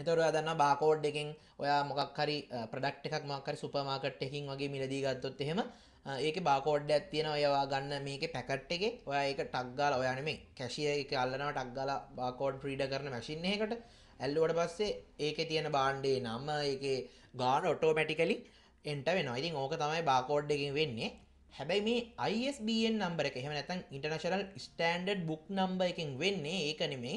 එතොර දන්න බාකෝඩ් එකෙන් ඔයා මොකක් හරි ප්‍රඩක්් එකක් මක්කරි සුපමාකට් එකින් වගේ මිලදී ගත්තොත් එහෙම ඒක බාකෝඩ් ඇත්තියෙන ඔයවා ගන්න මේක පැකට් එක ඔයක ටක්ගාල ඔයනමේ කැශිය එක අල්ලනවා ටක්ගාල බාකෝඩ් ප්‍රීඩ කරන මැසිින්න එකට ඇල්ලුවට පස්සේ ඒක තියෙන බාණ්ඩේ නම්ම ඒ ගාන ඔටෝමැටිකලි එන්ට වෙන ඉතින් ඕක තමයි බාකෝඩ් එකින් වෙන්නේ හැබැයි මේ ISBN නම්බර එක හෙම නැතන් ඉන්ටනශනල් ස්ටන්ඩඩ් බුක් නම්බ එකෙන් වෙන්නේ ඒකනෙමේ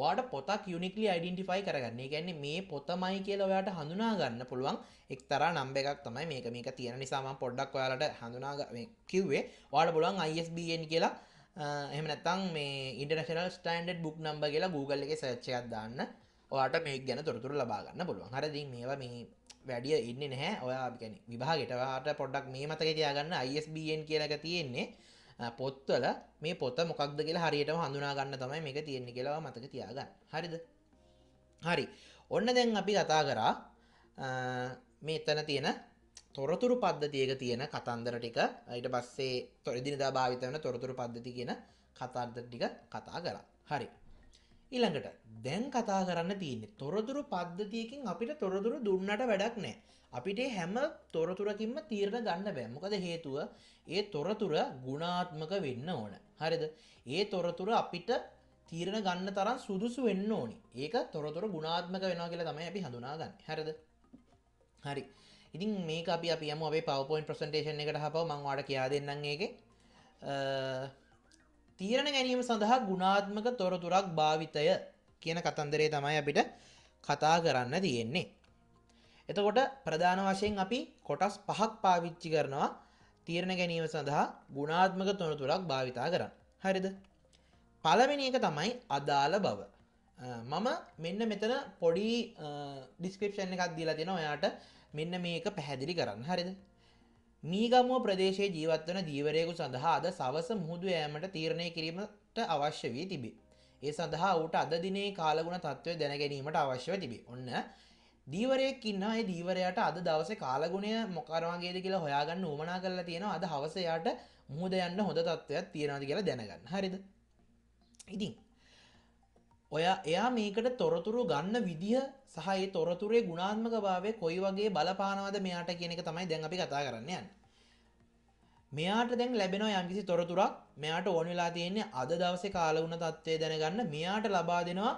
ඔයාට පොතක් යුනික්ලි අයිඩන්ටිෆයි කරගන්නේ ගැන්නේ මේ පොතමයි කියලා ඔයාට හඳුනා ගන්න පුළුවන් එක්තරා නම්බ එකක් තමයි මේක මේක තියෙන නිසාම පොඩ්ඩක් ඔයාලට හඳුනා කිව්වේ ඔයාට පුළුවන් ISBN කියලා එහෙම නැත්නම් මේ ඉන්ටර්නැෂනල් ස්ටෑන්ඩඩ් බුක් නම්බර් කියලා Google එකේ සර්ච් එකක් දාන්න ඔයාට මේ ගැන තොරතුරු ලබා ගන්න පුළුවන්. හරිද? මේවා මේ වැඩිය ඉන්නේ නැහැ. ඔයා කියන්නේ විභාගෙට ඔයාට පොඩ්ඩක් මේ මතකේ තියාගන්න ISBN කියලා එක තියෙන්නේ. පොත්වල මේ පොත මොකක්ද කියලා හරියට හඳුනාගන්න තමයි මේක තියෙන්නේ කියලා මතක තියාගන්න හරිද හරි ඔන්න දැන් අපි කතා කරා මේ එතන තියෙන තොරතුරු පද්ධතියක තියෙන කතන්දර ටික ඊට පස්සේ තොරදිනදා භාවිත වන තොරතුරු පද්ධති කියන කතන්දර ටික කතා කරා හරි ඊළඟට දැන් කතා කරන්න තියන්නේ තොරතුරු පද්ධතියකින් අපිට තොරතුරු දුන්නට වැඩක් නෑ අපිට හැම තොරතුරකින්ම තීරණ ගන්න බෑ. මොකද හේතුව ඒ තොරතුර ගුණාත්මක වෙන්න ඕන. හරිද? ඒ තොරතුර අපිට තීරණ ගන්න තරම් සුදුසු වෙන්න ඕනි. ඒක තොරතුර ගුණාත්මක වෙනවා කියලා තමයි අපි හඳුනාගන්නේ. හරිද? හරි. ඉතින් මේක අපි අපි යමු අපේ PowerPoint presentation එකට හපව මම ඔයාලට කියා දෙන්නම් ඒකේ. තීරණ ගැනීම සඳහා ගුණාත්මක තොරතුරක් භාවිතය කියන කතන්දරේ තමයි අපිට කතා කරන්න තියෙන්නේ. එතකොට ප්‍රධාන වශයෙන් අපි කොටස් පහක් පාවිච්චි කරනවා තීරණ ගැනීම සඳහා ගුණාත්මක තොරතුරක් භාවිතා කරන්න. හරිද? පළවෙනි එක තමයි අදාළ බව. මම මෙන්න මෙතන පොඩි ඩිස්ක්‍රිප්ෂන් එකක් දීලා දෙනවා ඔයාට මෙන්න මේක පැහැදිලි කරන්න. හරිද? මීගමුව ප්‍රදේශයේ ජීවත් වන දීවරයෙකු සඳහා අද සවස මුහුදු යෑමට තීරණය කිරීමට අවශ්‍ය වී තිබේ. ඒ සඳහා ඌට අද දිනේ කාලගුණ තත්ත්වය දැන ගැනීමට අවශ්‍යව තිබේ. ඔන්න දීවරයෙක් ඉන්න ඒ දීවරයට අද දවසේ කාලගුණය මොකරවාගේද කියලා හොයාගන්න උමනා කරලා තියෙනවා අද හවසයාට මුහුද යන්න හොඳ තත්ත්වයක් තියෙනවාද කියලා දැනගන්න හරිද ඉතින් ඔයා එයා මේකට තොරතුරු ගන්න විදිහ සහ ඒ තොරතුරේ ගුණාත්මක භාවය කොයි වගේ බලපානවද මෙයාට කියන එක තමයි දැන් අපි කතා කරන්න යන්නේ. මෙයාට දැන් ලැබෙනවා යම්කිසි තොරතුරක් මෙයාට ඕන වෙලා තියෙන්නේ අද දවසේ කාලවුණ තත්ත්වය දැනගන්න මෙයාට ලබා දෙනවා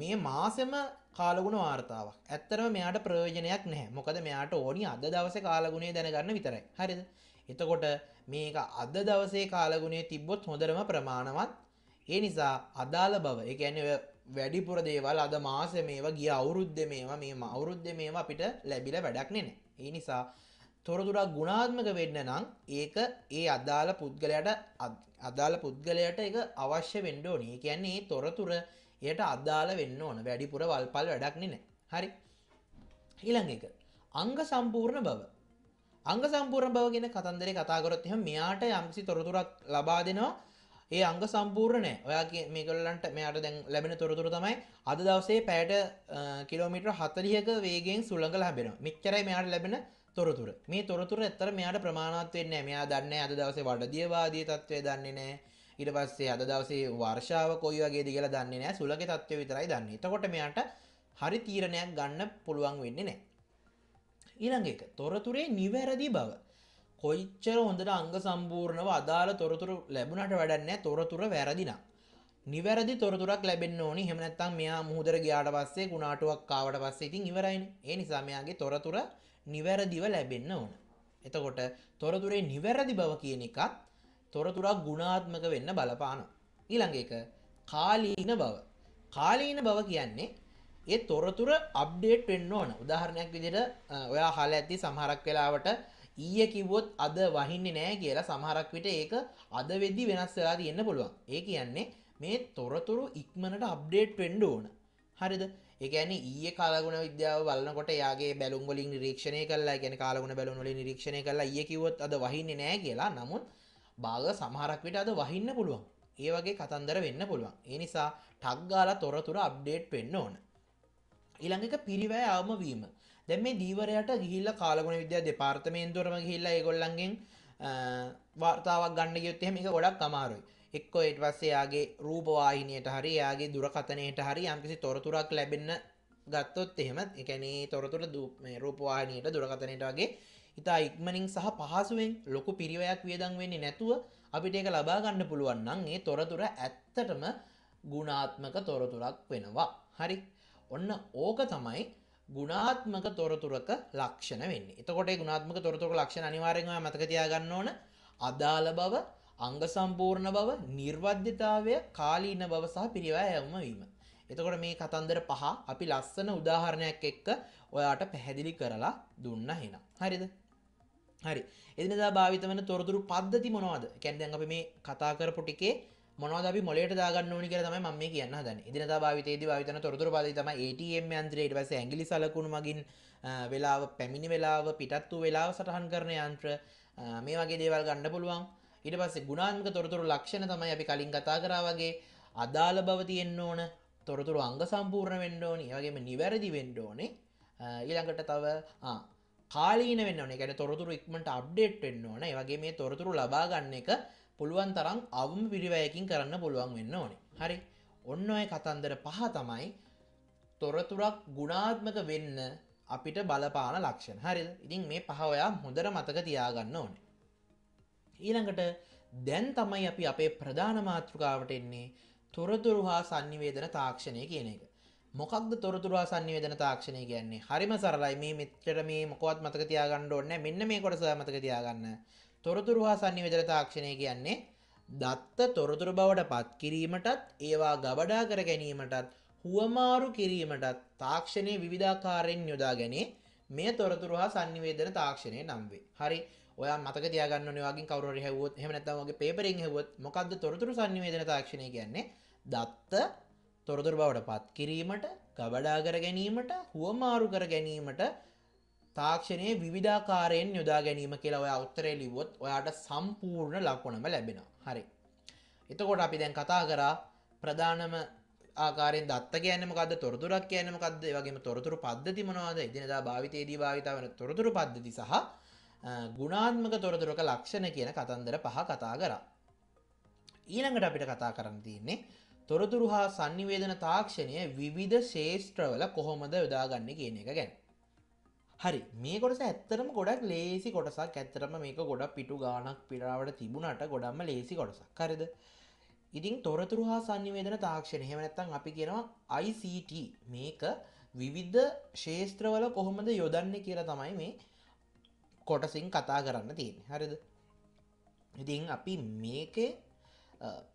මේ මාසෙම කාලගුණ වාර්තාවක් ඇත්තරම මෙයාට ප්‍රයෝජනයක් නැහැ මොකද මෙයාට ඕනි අද දවස කාලගුණේ දැනගන්න විතරයි හරිද එතකොට මේක අද දවසේ කාලගුණේ තිබ්බොත් හොඳරම ප්‍රමාණවත් ඒ නිසා අදාළ බව ඒ කියන්නේ වැඩිපුර දේවල් අද මාසෙ මේවා ගිය අවුරුද්ද මේවා මේ අවුරුද්ද මේවා අපිට ලැබිලා වැඩක් නෙනේ. ඒ නිසා තොරතුරක් ගුණාත්මක වෙන්න නම් ඒක ඒ අදාළ පුද්ගලයාට අදාළ පුද්ගලයාට ඒක අවශ්‍ය වෙන්න ඕනේ. ඒ කියන්නේ තොරතුර එයට අදාළ වෙන්න ඕන වැඩිපුර වල්පල් වැඩක් නෑ හරි ඊළඟ එක අංග සම්පූර්ණ බව අංග සම්පූර්ණ බව ගෙන කතන්දරේ කතාකරොත් එහම මෙයාට යම්සි තොරතුරක් ලබා දෙනවා ඒ අංග සම්පූර්ණය ඔයා මේකොල්ලන්ට මෙයාට දැන් ලැබෙන තොරතුර තමයි අද දවසේ පෑට කිලෝමිටර හතලියක වේගෙන් සුළඟ ලැබෙන මිච්චරයි මෙයාට ලැබෙන තොරතුර මේ තොරතුර එත්තර මෙයාට ප්‍රමාණත් වෙන්නේ මෙයා දන්න අද දවසේ වඩදියවාදී තත්ත්වය දන්නේ නෑ ඊට පස්සේ අද දවසේ වර්ෂාව කොයි වගේද කියලා දන්නේ නැහැ සුලගේ තත්ත්වය විතරයි දන්නේ. එතකොට මෙයාට හරි තීරණයක් ගන්න පුළුවන් වෙන්නේ නැහැ. ඊළඟ එක තොරතුරේ නිවැරදි බව. කොච්චර හොඳට අංග සම්පූර්ණව අදාළ තොරතුරු ලැබුණට වැඩන්නේ තොරතුර වැරදිනම්. නිවැරදි තොරතුරක් ලැබෙන්න ඕනි එහෙම නැත්නම් මෙයා මුහුදර ගියාට පස්සේ ගුණාටුවක් කාවට පස්සේ ඉතින් ඉවරයිනේ. ඒ නිසා මෙයාගේ තොරතුර නිවැරදිව ලැබෙන්න ඕන. එතකොට තොරතුරේ නිවැරදි බව කියන එකත් තොරතුරක් ගුණාත්මක වෙන්න බලපානවා. ඊළඟ එක කාලීන බව. කාලීන බව කියන්නේ ඒ තොරතුර අප්ඩේට් වෙන්න ඕන. උදාහරණයක් විදිහට ඔයා අහලා ඇති සමහරක් වෙලාවට ඊයේ කිව්වොත් අද වහින්නේ නැහැ කියලා සමහරක් විට ඒක අද වෙද්දි වෙනස් වෙලා තියෙන්න පුළුවන්. ඒ කියන්නේ මේ තොරතුරු ඉක්මනට අප්ඩේට් වෙන්න ඕන. හරිද? ඒකැන ඒ කාලගුණ විද්‍යාව බලන්නකොට යාගේ බැලුම් වලින් නිරීක්ෂණය කලා ගැන කාලගුණ බැලුම් වලින් නිරීක්ෂණය කලා ඒ කිවොත් අද වහින්නේ නෑ කියලා නමුත් භාග සමහරක් විට අද වහින්න පුළුවන් ඒ වගේ කතන්දර වෙන්න පුළුවන් ඒ නිසා ටක්ගාල තොරතුර අප්ඩේට් වෙන්න ඕන ඉළඟක පිරිවෑ අවමවීම දැම මේ දීවරයට ගිහිල්ල කාලගුණ විද්‍යා දෙපාර්තමේන්තුරම ගහිල්ල ඒගොල්ලන්ගෙන් වාර්තාවක් ගන්න යුත්තෙම එක ගොඩක් අමාරුයි එක්කෝ එට පස්සේයාගේ රූපවාහිනයට හරි යාගේ දුරකතනයට හරි යම්කිසි තොරතුරක් ලැබෙන්න ගත්තොත් එහෙමත් එකනේ තොරතුර රූපවාහිනයට දුරකතනයට වගේ ඉතා ඉක්මනින් සහ පහසුවෙන් ලොකු පිරිවයක් වියදන් වෙන්නේ නැතුව අපිට ඒක ලබාගන්න පුළුවන් නම් ඒ තොරතුර ඇත්තටම ගුණාත්මක තොරතුරක් වෙනවා. හරි ඔන්න ඕක තමයි ගුණාත්මක තොරතුරක ලක්ෂණ වෙන්නේ. එතකොට ඒ ගුණාත්මක තොරතුරක ලක්ෂණ අනිවාර්යෙන්ම මතක තියාගන්න ඕන. අදාළ බව, අංග සම්පූර්ණ බව, නිර්වද්‍යතාවය, කාලීන බව සහ පිරිවැයම වීම. එතකොට මේ කතන්දර පහ අපි ලස්සන උදාහරණයක් එක්ක ඔයාට පැහැදිලි කරලා දුන්නා එහෙනම්. හරිද? හරි එදිනදා භාවිත වන තොරතුරු පද්ධති මොනවද කැන් දැන් අපි මේ කතා කරපු ටිකේ මොනවද අපි මොලේට දාගන්න ඕනි කියලා තමයි මම මේ කියන්න හදන්නේ. එදිනදා භාවිතයේදී භාවිත වෙන තොරතුරු පද්ධති තමයි ATM යන්ත්‍රය ඊට පස්සේ ඇඟිලි සලකුණු මගින් වේලාව පැමිණි වේලාව පිටත් වූ වේලාව සටහන් කරන යන්ත්‍ර මේ වගේ දේවල් ගන්න පුළුවන්. ඊට පස්සේ ගුණාත්මක තොරතුරු ලක්ෂණ තමයි අපි කලින් කතා කරා වගේ අදාළ බව තියෙන්න ඕන තොරතුරු අංග සම්පූර්ණ වෙන්න ඕනි. ඒ වගේම නිවැරදි වෙන්න ඕනේ. ඊළඟට තව ආ කාලීන වෙන්න ඕනේ. ඒ කියන්නේ තොරතුරු ඉක්මනට අප්ඩේට් වෙන්න ඕන. ඒ වගේ මේ තොරතුරු ලබා ගන්න එක පුළුවන් තරම් අවම පිරිවැයකින් කරන්න පුළුවන් වෙන්න ඕනේ. හරි. ඔන්න ඔය කතන්දර පහ තමයි තොරතුරක් ගුණාත්මක වෙන්න අපිට බලපාන ලක්ෂණ. හරිද? ඉතින් මේ පහ ඔයා හොඳට මතක තියාගන්න ඕනේ. ඊළඟට දැන් තමයි අපි අපේ ප්‍රධාන මාතෘකාවට එන්නේ තොරතුරු හා sannivedana තාක්ෂණය කියන එක. මොකක්ද තොරතුරු ආසන්නිවේදන තාක්ෂණය කියන්නේ? හරිම සරලයි. මේ මෙච්චර මේ මොකවත් මතක තියාගන්න ඕනේ මෙන්න මේ කොටස මතක තියාගන්න. තොරතුරු හා sannivedana තාක්ෂණය කියන්නේ දත්ත තොරතුරු බවට පත් කිරීමටත් ඒවා ගබඩා කර ගැනීමටත් හුවමාරු කිරීමටත් තාක්ෂණයේ විවිධාකාරයෙන් යොදාගැනේ මේ තොරතුරු හා sannivedana තාක්ෂණය නම් වේ. හරි. ඔයා මතක තියාගන්න ඕනේ වගේ කවුරු හරි හැවුවොත් එහෙම නැත්නම් ඔයාගේ පේපරෙන් හැවුවොත් මොකක්ද තොරතුරු sannivedana තාක්ෂණය කියන්නේ? දත්ත තොරතුර බවට පත් කිරීමට ගබඩා කර ගැනීමට හුවමාරු කර ගැනීමට තාක්ෂණයේ විවිධාකාරයෙන් යොදා ගැනීම කියලා ඔය උත්තරේ ලිව්වොත් ඔයාට සම්පූර්ණ ලකුණම ලැබෙනවා. හරි. එතකොට අපි දැන් කතා කරා ප්‍රධානම ආකාරයෙන් දත්ත කියන්නේ මොකද්ද? තොරතුරක් කියන්නේ මොකද්ද? ඒ වගේම තොරතුරු පද්ධති මොනවද? එදිනදා භාවිතයේදී භාවිත වන තොරතුරු පද්ධති සහ ගුණාත්මක තොරතුරක ලක්ෂණ කියන කතන්දර පහ කතා කරා. ඊළඟට අපිට කතා කරන්න තියෙන්නේ තොරතුරු හා සංනිවේදන තාක්ෂණය විවිධ ශේෂත්‍රවල කොහොමද යොදාගන්න කියන එක ගැන. හරි මේ කොටස ඇත්තරම ගොඩක් ලේසි කොටසක් ඇත්තරම මේක ගොඩක් පිටු ගානක් පිරාවට තිබුණට ගොඩම්ම ලේසි කොටසක් කරද. ඉතින් තොරතුරු හා සංනිවේදන තාක්ෂණ හෙමනැත්තන් අපි කියෙනවා ICT මේක විවිධ ශේෂත්‍රවල කොහොමද යොදන්න කියලා තමයි මේ කොටසින් කතා කරන්න තියෙන හරිද. ඉතින් අපි මේකේ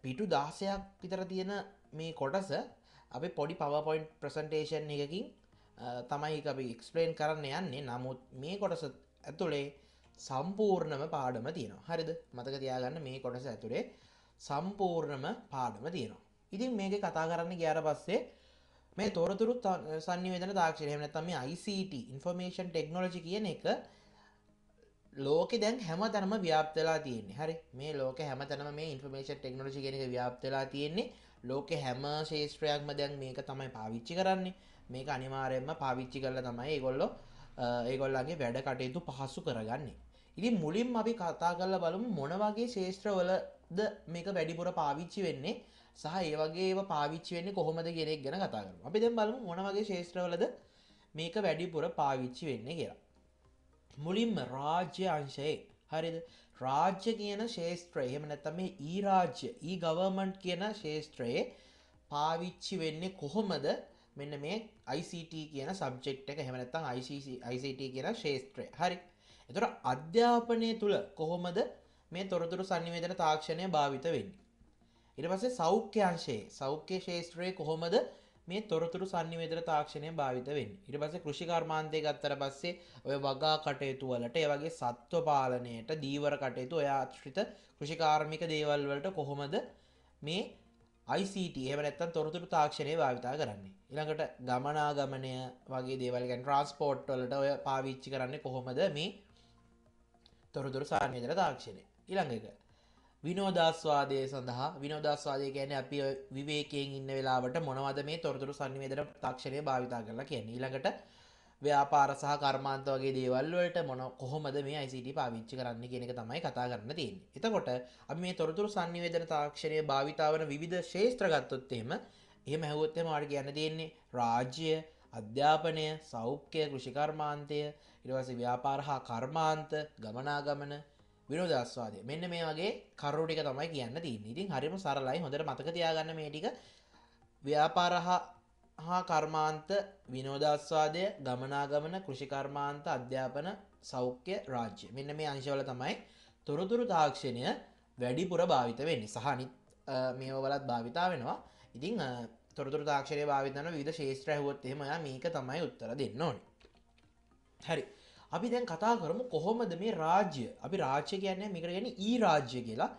පිටු දාසයක් විතර තියෙන මේ කොටස අපි පොඩි පවපොයින්් ප්‍රසන්ටේෂන් එකකින් තමයි අපි එක්ස්පලේන් කරන්න යන්නේ නමුත් මේ කොටස ඇතුළේ සම්පූර්ණම පාඩම තියෙනවා හරිද මතක තියාගන්න මේ කොටස ඇතුළේ සම්පූර්ණම පාඩම තියෙනවා ඉතින් මේක කතා කරන්න ගයාර පස්සේ මේ තොරතුරු සනිවේදන තාක්ෂණය නැතම ICT ඉන්ෆර්මේෂන් ටෙක්නෝජි කියන එක ලෝකෙ දැන් හැම තැනම ව්‍යාප්තලා තියන්නේ හරි මේ ලෝක හැම තැනම මේ ඉන්ෆර්මේෂන් ටෙක්නෝජි කෙනෙක ව්‍යාප්තලා තියෙන්නේ ලෝකෙ හැම ශේෂත්‍රයක්ම දැන් මේක තමයි පාවිච්චි කරන්නේ මේක අනිවාරයෙන්ම පාවිච්චි කරලා තමයි ඒගොල්ලො ඒගොල්ලගේ වැඩ කටයුතු පහසු කරගන්නේ ඉති මුලින් අපි කතා කරලා බලමු මොන වගේ ශේෂත්‍රවලද මේක වැඩිපුර පාවිච්චි වෙන්නේ සහ ඒ වගේ පාවිච්චි වෙන්නේ කොහොමද කෙනෙක් ගැන කතා කරම අපි දැන් බලමු මොන වගේ ශේෂත්‍රවලද මේක වැඩිපුර පාවිච්චි වෙන්නේ කියලා මුලින්ම රාජ්‍ය අංශයේ හරිද රාජ්‍ය කියන ශේෂත්‍රය එහෙම නැතම මේ ඊ e රාජ්‍ය ඊ e ගවර්මන්ට් කියන ශේෂත්‍රයේ පාවිච්චි වෙන්නේ කොහොමද මෙන්න මේ ICT කියන සබ්ජෙක්් එක හෙමනැත්තං ICT කියන ශේෂත්‍රය හරි එතුර අධ්‍යාපනය තුළ කොහොමද මේ තොරතුරු සංනිවේදන තාක්ෂණය භාවිත වෙන්න ඉට පසේ සෞඛ්‍යංශයේ සෞඛ්‍ය ශේෂත්‍රයේ කොහොමද මේ තොරතුරු සංනිවේදන තාක්ෂණය භාවිත වෙන්නේ. ඊට පස්සේ කෘෂි කර්මාන්තය ගත්තට පස්සේ ඔය වගා කටයුතු වලට ඒ වගේ සත්ව පාලනයට දීවර කටයුතු ඔය ආශ්‍රිත කෘෂිකාර්මික දේවල් වලට කොහොමද මේ ICT එහෙම නැත්නම් තොරතුරු තාක්ෂණය භාවිතා කරන්නේ. ඊළඟට ගමනාගමනය වගේ දේවල් කියන්නේ ට්‍රාන්ස්පෝට් වලට ඔය පාවිච්චි කරන්නේ කොහොමද මේ තොරතුරු සංනිවේදන තාක්ෂණය. ඊළඟ එක විනෝදස්වාදය සඳහා විනෝදස්වාදය ගැන අපි විවේකයෙන් ඉන්න වෙලාවට මොනවද මේ තොරතුරු සනිවේදන තාක්ෂණය භාවිතා කරලා කියන ඊළඟට ව්‍යාපාර සහ කර්මාන්ත වගේ දේවල් වලට මොන කොහොමද මේ ICT පාවිච්චි කරන්න කියන එක තමයි කතා කරන්න තියෙන්නේ. එතකොට අපි මේ තොරතුරු සනිවේදන තාක්ෂණය භාවිතා වන විවිධ ශේෂ්ත්‍ර ගත්තොත් එහෙම එහෙම ඇහුවොත් එහෙම ආඩ කියන්න තියෙන්නේ රාජ්‍ය අධ්‍යාපනය සෞඛ්‍ය කෘෂිකර්මාන්තය ඊට පස්සේ ව්‍යාපාර හා කර්මාන්ත ගමනාගමන විනෝදස්වාදය මෙන්න මේ වගේ කරුටික තමයි කියන්න තින් ඉතින් හරිම සරලයි හොඳට මතක තියාගන්න මේටික ව්‍යාපාරහා හා කර්මාන්ත විනෝදස්වාදය ගමනාගමන කෘෂිකර්මාන්ත අධ්‍යාපන සෞඛ්‍ය රාජ්‍ය මෙන්න මේ අංශවල තමයි තොරතුරු තාක්ෂණය වැඩිපුර භාවිත වෙන්නේ සහනිත් මේවලත් භාවිතා වෙනවා ඉතිං තොරතුර තාක්ෂණය භාවිතන විධ ශේෂත්‍රයහුවත් එහෙමයා මේක තමයි උත්තර දෙන්න ඕනේ හරි අපි දැන් කතා කරමු කොහොමද මේ රාජ්‍ය අපි රාජ්‍ය කියන්නේ මිකරගෙන ඒ රාජ්‍ය කියලා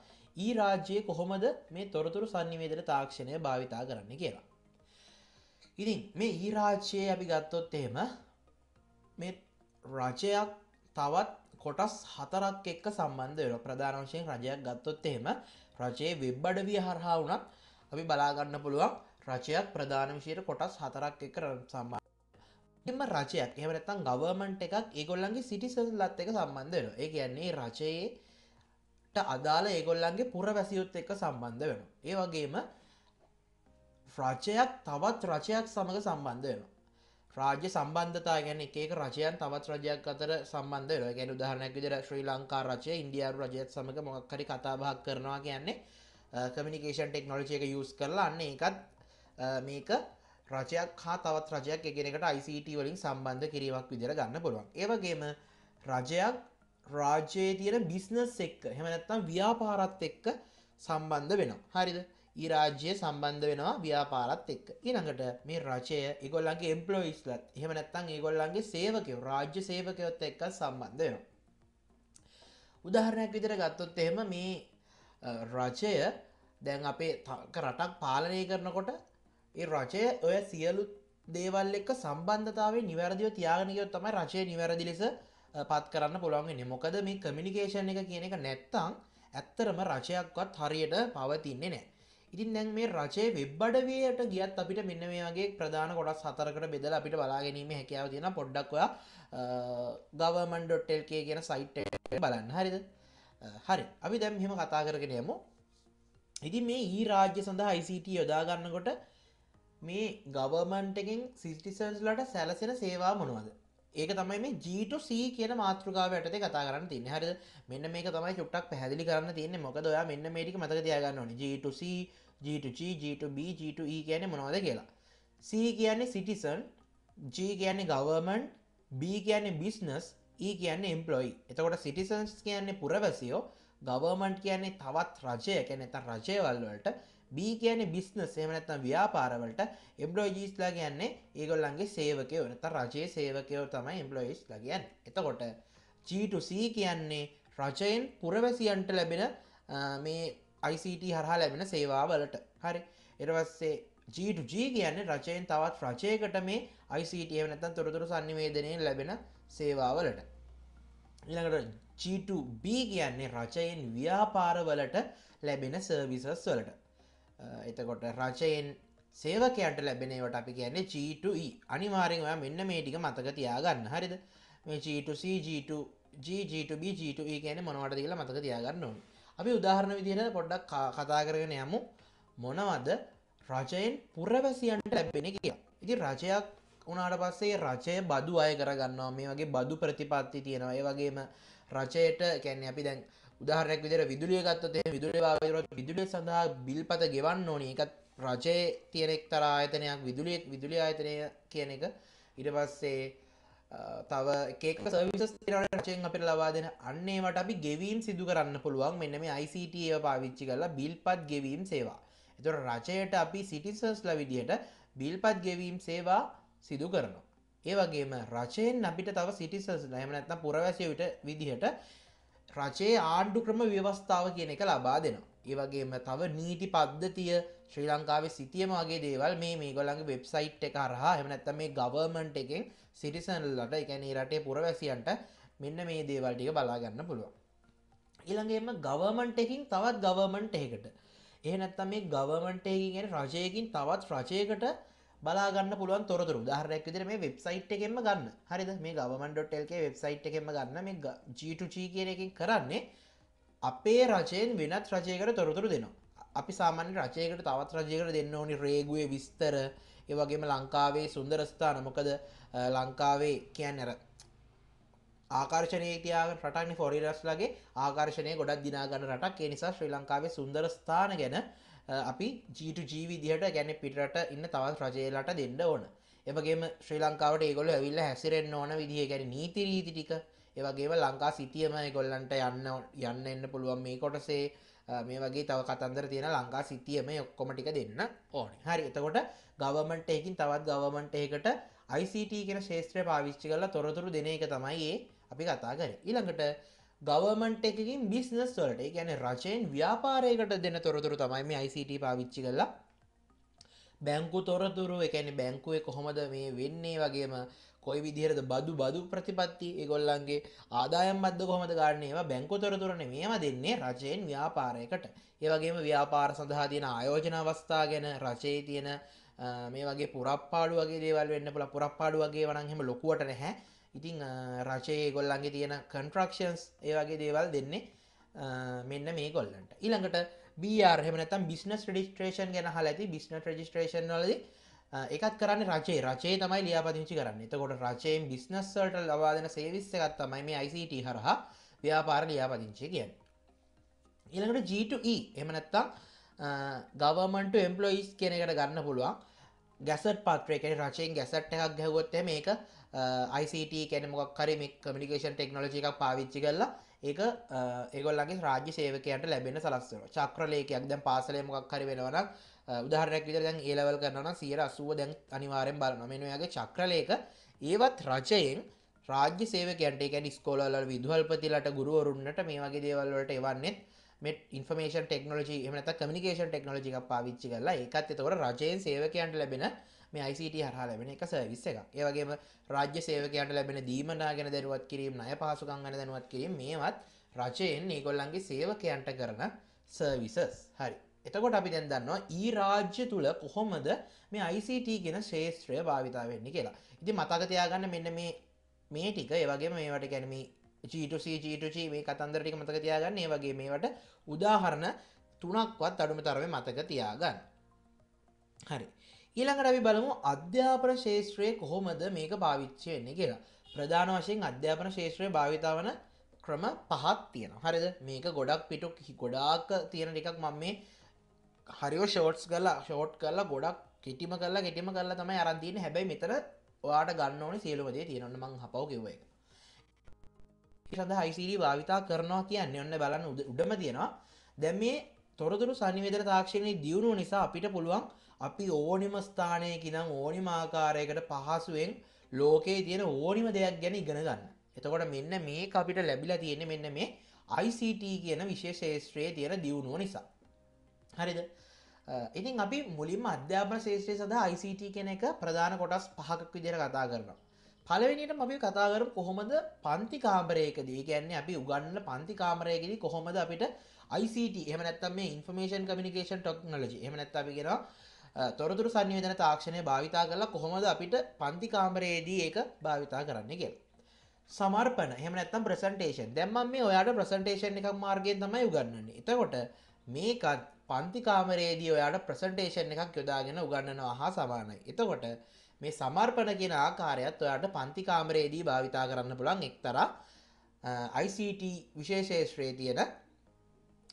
ඒ රාජ්‍යයේ කොහොමද මේ තොරතුරු සංනිවේදන තාක්ෂණය භාවිතා කරන්න කියලා. ඉතින් මේ ඒ රාජ්‍යයේ අපි ගත්තොත් එහෙම මේ රජයක් තවත් කොටස් හතරක් එක්ක සම්බන්ධ වෙන ප්‍රධාන වශයෙන් රජයක් ගත්තොත් එහෙම රජයේ වෙබ් අඩවිය හරහා වුණත් අපි බලාගන්න පුළුවන් රජයක් ප්‍රධාන විෂයට කොටස් හතරක් එක්ක සම්බන්ධ එම රජයක් එහමනත්තං ගවර්මන්ට් එකක් ඒගොල්ලන්ගේ සිටිසල්ලත් එක සම්බන්ධ වෙන ඒ කියන්නේ රජයේට අදාළ ඒගොල්ලන්ගේ පුර වැසියුත් එක්ක සම්බන්ධ වෙන ඒ වගේම රජයක් තවත් රජයක් සමඟ සම්බන්ධ වෙන රාජ්‍ය සම්බන්ධතා ගැන එකක රජයන් තවත් රජයක් අතර සම්බන්ධ වෙන ගැන උදාහරණයක් විදිර ශ්‍රී ලංකා රජය ඉන්ඩියාරු රජයත් සමඟ මොක්කරි කතාබහක් කරනවා කියන්නේ කමිනිකේෂන් ටෙක්නොලජි එක යස් කරලා අන්න එකත් මේක රජයක් හා තවත් රජයක් එකෙනකට ICT වලින් සම්බන්ධ කිරීමක් විදිර ගන්න පුළුවන් ඒවගේම රජයක් රාජ්‍යයේ තියෙන බිස්නස් එක්ක හෙමනැත්තම් ව්‍යාපාරත් එක්ක සම්බන්ධ වෙනවා හරිද ඊරාජ්‍යය සම්බන්ධ වෙනවා ව්‍යාපාරත් එක් ඉනඟට මේ රජය ඒගොල්ලන්ගේ එම්පලොයිස්ලත් හෙමනැත්තං ඒගොල්ලන්ගේ සේවකව රාජ්‍ය සේවකයොත් එක්ක සම්බන්ධ වෙනවා උදාහරණයක් විදිර ගත්තොත් එහෙම මේ රජය දැන් අපේ තක රටක් පාලනය කරනකොට ඒ රචය ඔය සියලු දේවල් එක සම්බන්ධතාව නිවැරදිව තියාගනිකයොත් තමයි රචය නිවැරදි ලෙස පත් කරන්න පුළුවන්ගෙන මොකද මේ කමිනිිකේෂන් එක කියන එක නැත්තං ඇත්තරම රචයක්වත් හරියට පවතින්නේ නෑ. ඉතින් දැන් මේ රචේ වෙබ්බඩවයට ගියත් අපිට මෙන්න මේගේ ප්‍රධාන කොටස් හතරකට බෙදල අපිට බලාගැනීම හැකැව තියෙන පොඩ්ඩක්වා ගවමන්ඩොට්ටල්කේ කියන සයිට් බලන්න හරිද හරි අපි දැම් හෙම කතා කරගෙන යමු ඉතින් මේ ඒ රාජ්‍ය සඳහා ICT යොදාගන්නකොට මේ ගවර්මන්ටගෙන් සිටිසන්ස්ලට සැලසෙන සේවා මොනවද ඒක තමයි මේ ජීටC කියන මාතෘකාව යටතේ කතා කරන්න තින්න හරි මෙන්න මේක තමයි චුට්ටක් පැහැදිලි කරන්න තියන්නේ මොකද ඔයා මෙන්න මේටික මතක තියාගන්න ඕනි ජීටC ජීටG ජීටB ජීටE කියන්නේ මොනවද කියලා C කියන්නේ සිටිසන් G කියන්නේ ගවර්මන්් B කියන්නේ බිස්නස් E කියන්නේ එම්පලොයි එතකොට සිටිසන්ස් කියන්නේ පුරවැසියෝ ගවර්මන්ට් කියන්නේ තවත් රජය කැනෙත රජයවල්වලට B කියන්නේ බිස්නස් එහෙම නැත්නම් ව්‍යාපාරවලට එම්ප්ලොයිස්ලා කියන්නේ ඒගොල්ලන්ගේ සේවකයෝ නැත්නම් රජයේ සේවකයෝ තමයි එම්ප්ලොයිස්ලා කියන්නේ. එතකොට G2C කියන්නේ රජයෙන් පුරවැසියන්ට ලැබෙන මේ ICT හරහා ලැබෙන සේවාවලට. හරි. ඊට පස්සේ G2G කියන්නේ රජයෙන් තවත් රජයකට මේ ICT එහෙම නැත්නම් තොරතුරු sannivedanයෙන් ලැබෙන සේවාවලට. ඊළඟට G2B කියන්නේ රජයෙන් ව්‍යාපාරවලට ලැබෙන සර්විසස් වලට එතකොට රජයෙන් සේවකයන්ට ලැබෙනවට අපි කියන්නේ G2E අනිවාරෙන් ඔයා මෙන්න මේ ටික මතක තියාගන්න හරිද මේ G2C G2 GG2B G2E කියන මොනවට කියලා මතක තියාගන්න ඕන අපි උදාහරණ විදිහට පොඩ්ඩක් කතා කරගෙන යමු මොනවද රජයෙන් පුරවැසියන්ට ලැබෙන කිය ඉති රජයක් උනාට පස්සේ රජය බදු අය කරගන්නවා මේ වගේ බදු ප්‍රතිපත්ති තියෙනවා ඒ වගේම රජයට කැන්නේ අපි දැන් උදාහරනක් විදිර විදුලිය ගත්තත විදුලිවාවරත් විදුලිය සඳහා බිල්පත ගෙවන්න ඕනි එකත් රජයේ තියෙනෙක් තර ආයතනයක් විදුලියෙක් විදුලි ආයතනය කියන එක ඉට පස්සේ තව එකක් සවිස තිරට රචයෙන් අපට ලබා දෙන අන්නේට අපි ගෙවීම් සිදු කරන්න පුළුවන් මෙන්න මේ ICT ඒ පාවිච්චි කරලා බිල්පත් ගෙවීම් සේවා එතුොට රචයට අපි සිටිසස් ලවිදියට බිල්පත් ගෙවීම් සේවා සිදු කරනවා. ඒ වගේම රචයෙන් අපිට තව සිටිසස් නෑම නැත්නම් පුරවැසියට විදිහට රජයේ ආණ්ඩු ක්‍රම ව්‍යවස්ථාව කියන එක ලබා දෙනවා. ඒවගේම තව නීටි පද්ධතිය ශ්‍රී ලංකාවේ සිතියමගේ දේවල් මේ මේගොලඟ වෙබ්සයිට් එක හරහා එමනැත්ත මේ ගවර්මන්ට් එකෙන් සිටිසන්ල්ලට එකැන රටේ පුරවැසියන්ට මෙන්න මේ දේවල්ටික බලාගන්න පුළුවන්. ඉළඟේම ගවර්මන්ට් එකින් තවත් ගවර්මන්ට් එකට එහනැත්ත මේ ගවර්මන්ට් එකගෙන රජයකින් තවත් රජයකට බලාගන්න පුළුවන් තොරතුරු දාහරයක් විදිර මේ වෙබ්සයිට් එකෙන්ම ගන්න හරිද මේ ගවමන්ඩොට්ටල්ගේ වෙබ්සයිට් එකෙන්ම ගන්න මේ ජීටුචී කියන එකින් කරන්නේ අපේ රජයෙන් වෙනත් රජයකට තොරතුරු දෙනවා අපි සාමාන්‍ය රජයකට තවත් රජයකට දෙන්න ඕනි රේගුවේ විස්තර ඒවගේම ලංකාවේ සුන්දරස්ථාන මොකද ලංකාවේ කියන්න ඇර ආකර්ශනය තියා රටනි ෆොරිරස් ලගේ ආකර්ශනය ගොඩක් දිනාගන්න රටක් ඒ නිසා ශ්‍රී ලංකාවේ සුන්දරස්ථාන ගැන අපි ජීටG විදිහට ගැන පිටරට ඉන්න තවත් රජයලට දෙන්න ඕන එමගේ ශ්‍රී ලංකාවට ඒගොල ඇවිල්ල හැසිරෙන්න්න ඕන විදිහ ගැන නීතිරීති ටික ඒවගේම ලංකා සිතියම ගොල්ලන්ට යන්න යන්න එන්න පුළුවන් මේ කොටසේ මේ වගේ තව කතන්දර තියෙන ලංකා සිතියම ඔක්කොම ටික දෙන්න ඕන හරි එතකොට ගවමන්ට එකින් තවත් ගවමන්ට එකට ICT කෙන ශේත්‍රය පාවිච්චි කරලා තොරතුරු දෙන එක තමයිඒ අපි කතා කර ඊළඟට ගවර්මන්ට් එකකින් බිස්නස් වලට ගැන රජයෙන් ව්‍යාපාරයකට දෙන තොරතුරු තමයි මේ ICT පාවිච්චි කලා බැංකු තොරතුරු එකන බැංකුවේ කොහොමද මේ වෙන්නේ වගේම කොයි විදිහරද බදු බදු ප්‍රතිපත්ති ඒගොල්ලන්ගේ ආදායම් බද්ධ කොහොමද ගන්නවා බැංකු තොරතුරන මේම දෙන්නේ රජයෙන් ව්‍යාපාරයකට ඒවගේම ව්‍යාපාර සඳහා තියෙන ආයෝජන අවස්ථා ගැන රජයේ තියෙන මේ වගේ පුරප්පාඩු වගේ දේවල් වෙන්න පුළ පුරප්පාඩු වගේ වනන්හෙම ලොකුවට නැහැ ඉතිං රජයේ ගොල්ලන්ගේ තියෙන කන්ට්‍රක්ෂන්ස් ඒවගේ දේවල් දෙන්නේ මෙන්න මේ ගොල්ලන්ට ඊළඟට බහමනතම් බිස්නස් රඩිස්ට්‍රේෂන් ගැන හලඇති බිස්න රජිස්ට්‍රේෂන් වලද එකත් කරන්න රජේ රජේ තමයි ලියාපදිංචි කරන්න එතකොට රජයෙන් බිස්නස්සල්ට ලබාදන සේවිස්ස එකත් තමයි මේ ICT හරහා ව්‍යාපාර ලියාපදිංචි කියන්න ඊළඟට G2E එමනැත්තම් ගවමන්ට එම්පලොයිස් කෙනෙකට ගන්න පුළුවන් ගැසට පත්‍රයකට රචයෙන් ගැසට් එකක් ගැවොත්ත මේක ICT කැන මොක් කරි කමිකේෂන් ටෙක්නෝජි එකක් පාවිච්චි කරලා ඒක ඒගොල්ලගේ රාජ්‍ය සේවකයන්ට ලැබෙන සලස්සන චක්‍රලේකයක් දැන් පාසලේ මොකක් කරි වෙනවනම් උදාහරණයක් විතර දැන් ඒලවල් කරනවා සියර අසුව දැන් අනිවාරයෙන් බලන මෙනයාගේ චක්‍රලේක ඒවත් රචයෙන් රාජ්‍ය සේවකයන්ට එකැන ස්කෝලල විදුහල්පතිලට ගුරුවරුන්නට මේ වගේ දේවල්වලට එවන්නෙත් ඉන්ෆර්මේෂන් ටෙක්නෝජි එමනත කමිකේෂන් ටෙක්නෝජි එකක් පාවිච්චි කරලා එකත් එතවට රජයෙන් සේවකයන්ට ලැබෙන මේ ICT හරහා ලැබෙන එක සර්විස් එකක්. ඒ වගේම රාජ්‍ය සේවකයන්ට ලැබෙන දීමනා ගැන දැනුවත් කිරීම, ණය පහසුකම් ගැන දැනුවත් කිරීම මේවත් රජයෙන් ඒගොල්ලන්ගේ සේවකයන්ට කරන සර්විසස්. හරි. එතකොට අපි දැන් දන්නවා ඊ රාජ්‍ය තුල කොහොමද මේ ICT කියන ශාස්ත්‍රය භාවිතා වෙන්නේ කියලා. ඉතින් මතක තියාගන්න මෙන්න මේ මේ ටික ඒ වගේම මේවට කියන්නේ මේ G2C G2G මේ කතන්දර ටික මතක තියාගන්න. ඒ වගේ මේවට උදාහරණ තුනක්වත් අඩුම තරමේ මතක තියාගන්න. හරි. ඊළඟට අපි බලමු අධ්‍යාපන ශේත්‍රයේ කොහොමද මේක පාවිච්චි වෙන්නේ කියලා. ප්‍රධාන වශයෙන් අධ්‍යාපන ශේත්‍රයේ භාවිතා වන ක්‍රම පහක් තියෙනවා. හරිද? මේක ගොඩක් පිටු ගොඩාක් තියෙන එකක් මම මේ හරිව ෂෝට්ස් කරලා ෂෝට් කරලා ගොඩක් කෙටිම කරලා කෙටිම කරලා තමයි අරන් තියෙන්නේ. හැබැයි මෙතන ඔයාට ගන්න ඕනේ සියලුම දේ තියෙනවා. මම හපව කිව්ව එක. සඳහා අයිසිරී භාවිතා කරනවා කියන්නේ ඔන්න බලන්න උඩම තියෙනවා දැම් මේ තොරතුරු සනිවේදන තාක්ෂණයේ දියුණුව නිසා අපිට පුළුවන් අපි ඕනිම ස්ථානයකිනම් ඕනිම ආකාරයකට පහසුවෙන් ලෝකයේ තියෙන ඕනිම දෙයක් ගැන ඉගෙන ගන්න. එතකොට මෙන්න මේ අපිට ලැබිලා තියෙන්නේ මෙන්න මේ ICT කියන විශේෂේත්‍රයේ තියෙන දියුණුව නිසා. හරිද? ඉතින් අපි මුලින්ම අධ්‍යාපන ශේෂ්ත්‍රය සඳහා ICT කියන එක ප්‍රධාන කොටස් පහක් විදිහට කතා කරනවා. පළවෙනියටම අපි කතා කරමු කොහොමද පන්ති කාමරයකදී කියන්නේ අපි උගන්වන පන්ති කාමරයකදී කොහොමද අපිට ICT එහෙම නැත්නම් මේ information communication technology එහෙම නැත්නම් අපි කියනවා තොරතුරු සංයෝජන තාක්ෂණය භාවිතා කරලා කොහොමද අපිට පන්ති කාමරයේදී ඒක භාවිතා කරන්න කියලා. සමර්පණ එහෙම නැත්නම් ප්‍රසන්ටේෂන්. දැන් මම මේ ඔයාලට ප්‍රසන්ටේෂන් එකක් මාර්ගයෙන් තමයි උගන්වන්නේ. එතකොට මේකත් පන්ති කාමරයේදී ඔයාලට ප්‍රසන්ටේෂන් එකක් යොදාගෙන උගන්වනවා හා සමානයි. එතකොට මේ සමර්පණ කියන ආකාරයත් ඔයාට පන්ති කාමරයේදී භාවිතා කරන්න පුළුවන් එක්තරා ICT විශේෂේශ්‍රයේ තියෙන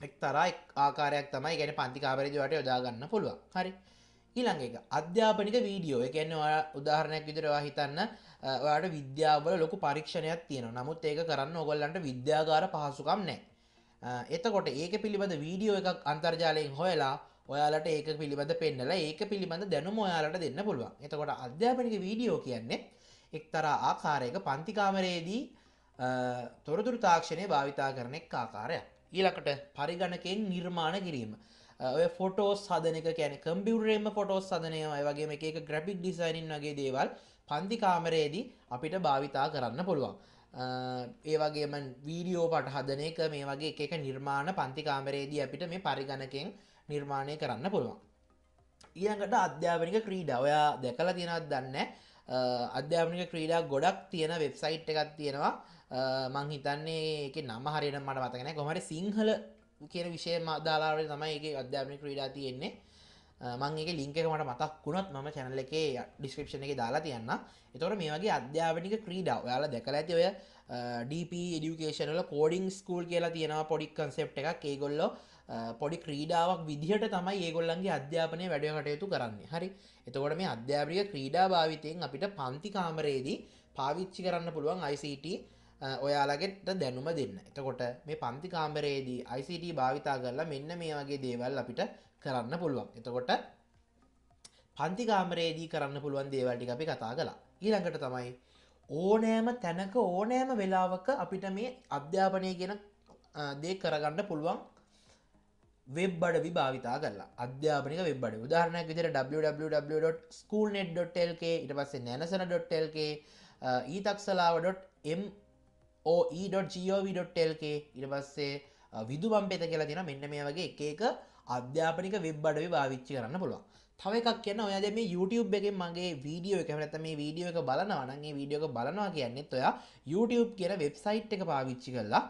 එක්තරා ආකාරයක් තමයි කියන්නේ පන්ති කාමරයේදී ඔයාලට යොදා ගන්න පුළුවන්. හරි. ඊළඟ එක අධ්‍යාපනික වීඩියෝ එක කියන්නේ ඔයාලා උදාහරණයක් විදිහට ඔයා හිතන්න ඔයාට විද්‍යාවල ලොකු පරීක්ෂණයක් තියෙනවා. නමුත් ඒක කරන්න ඕගොල්ලන්ට විද්‍යාගාර පහසුකම් නැහැ. එතකොට ඒක පිළිබඳ වීඩියෝ එකක් අන්තර්ජාලයෙන් හොයලා ඔයාලට ඒක පිළිබඳ පෙන්නලා ඒක පිළිබඳ දැනුම ඔයාලට දෙන්න පුළුවන්. එතකොට අධ්‍යාපනික වීඩියෝ කියන්නේ එක්තරා ආකාරයක පන්ති කාමරයේදී තොරතුරු තාක්ෂණය භාවිතා කරන එක් ආකාරයක්. ඊළඟට පරිගණකයෙන් නිර්මාණ කිරීම. ඔය ෆොටෝස් හදනක කැන කම්පියුරේම ෆොටෝස් සදනයමයි වගේ එක ග්‍රපික් ඩිසයිනින් වගේ දේවල් පන්ති කාමරයේදී අපිට භාවිතා කරන්න පුළුවන් ඒ වගේම වීඩියෝ පට හදන එක මේ වගේ එක නිර්මාණ පන්තිකාමරයේදී අපිට මේ පරිගණකෙන් නිර්මාණය කරන්න පුළුවන් ඊළඟට අධ්‍යාපනික ක්‍රීඩ ඔයා දැකලා තියෙනත් දන්න අධ්‍යාපනික ක්‍රීඩා ගොඩක් තියෙන වෙබ්සයිට් එකක් තියෙනවා මං හිතන්නේ එක නම හරියට මට මතගෙන කොමට සිංහල කියන විෂය මදාලාවට තමයි එක අධ්‍යාපනය ක්‍රීඩා තියෙන්නේ මං එක ලිංක මට මතක් වුණොත් මම චැනල එකේ ඩිස්ක්‍රපෂණ එක දාලා තියන්න එතොට මේ වගේ අධ්‍යාපනික ක්‍රීඩා ඔයාල දැකල ඇති ඔය ඩප ඩියුකේෂනල කෝඩිං ස්කූල් කියලා තියෙනවා පොඩි කන්සෙප් එකක් ඒගොල්ලො පොඩි ක්‍රීඩාවක් විදිහට තමයි ඒගොල්ලන්ගේ අධ්‍යාපනය වැඩ කටයුතු කරන්නේ හරි එතකොට මේ අධ්‍යාපනික ක්‍රීඩා භාවිතයෙන් අපිට පන්ති කාමරයේදී පාවිච්චි කරන්න පුළුවන් ICT ඔයාලගෙට දැනුම දෙන්න එතකොට මේ පන්ති කාමරයේදී ICT භාවිතා කරලා මෙන්න මේ වගේ දේවල් අපිට කරන්න පුළුවන් එතකොට පන්ති කාමරයේදී කරන්න පුළුවන් දේවල්ටි අපි කතා කලා ඊළඟට තමයි ඕනෑම තැනක ඕනෑම වෙලාවක අපිට මේ අධ්‍යාපනය ගෙන දේ කරගන්න පුළුවන් වෙබ්බඩ විභාවිතා කරලා අධ්‍යාපනික වෙබ්බඩ උදාහරණයක් විදිහට www.schoolnet.lk ඊට පස්සේ nanasana.lk ඊතක්සලාව.m OE.gov.ටෙල් එකේ ඉටවස්සේ විදු බම්පෙත කියලා තියෙන මෙන්න මේ වගේ එක එක අධ්‍යාපනික වෙබ් අඩවි භාවිච්චි කරන්න පුළුවන් තව එකක් කියන්න ඔයාද මේ YouTube එකෙන් මගේ වීඩියෝ එක නැත්නම් මේ වීඩියෝ එක බලනවා නම් මේ වීඩියෝ එක බලනවා කියන්නේත් ඔයා YouTube කියන වෙබ්සයිට් එක පාවිච්චි කරලා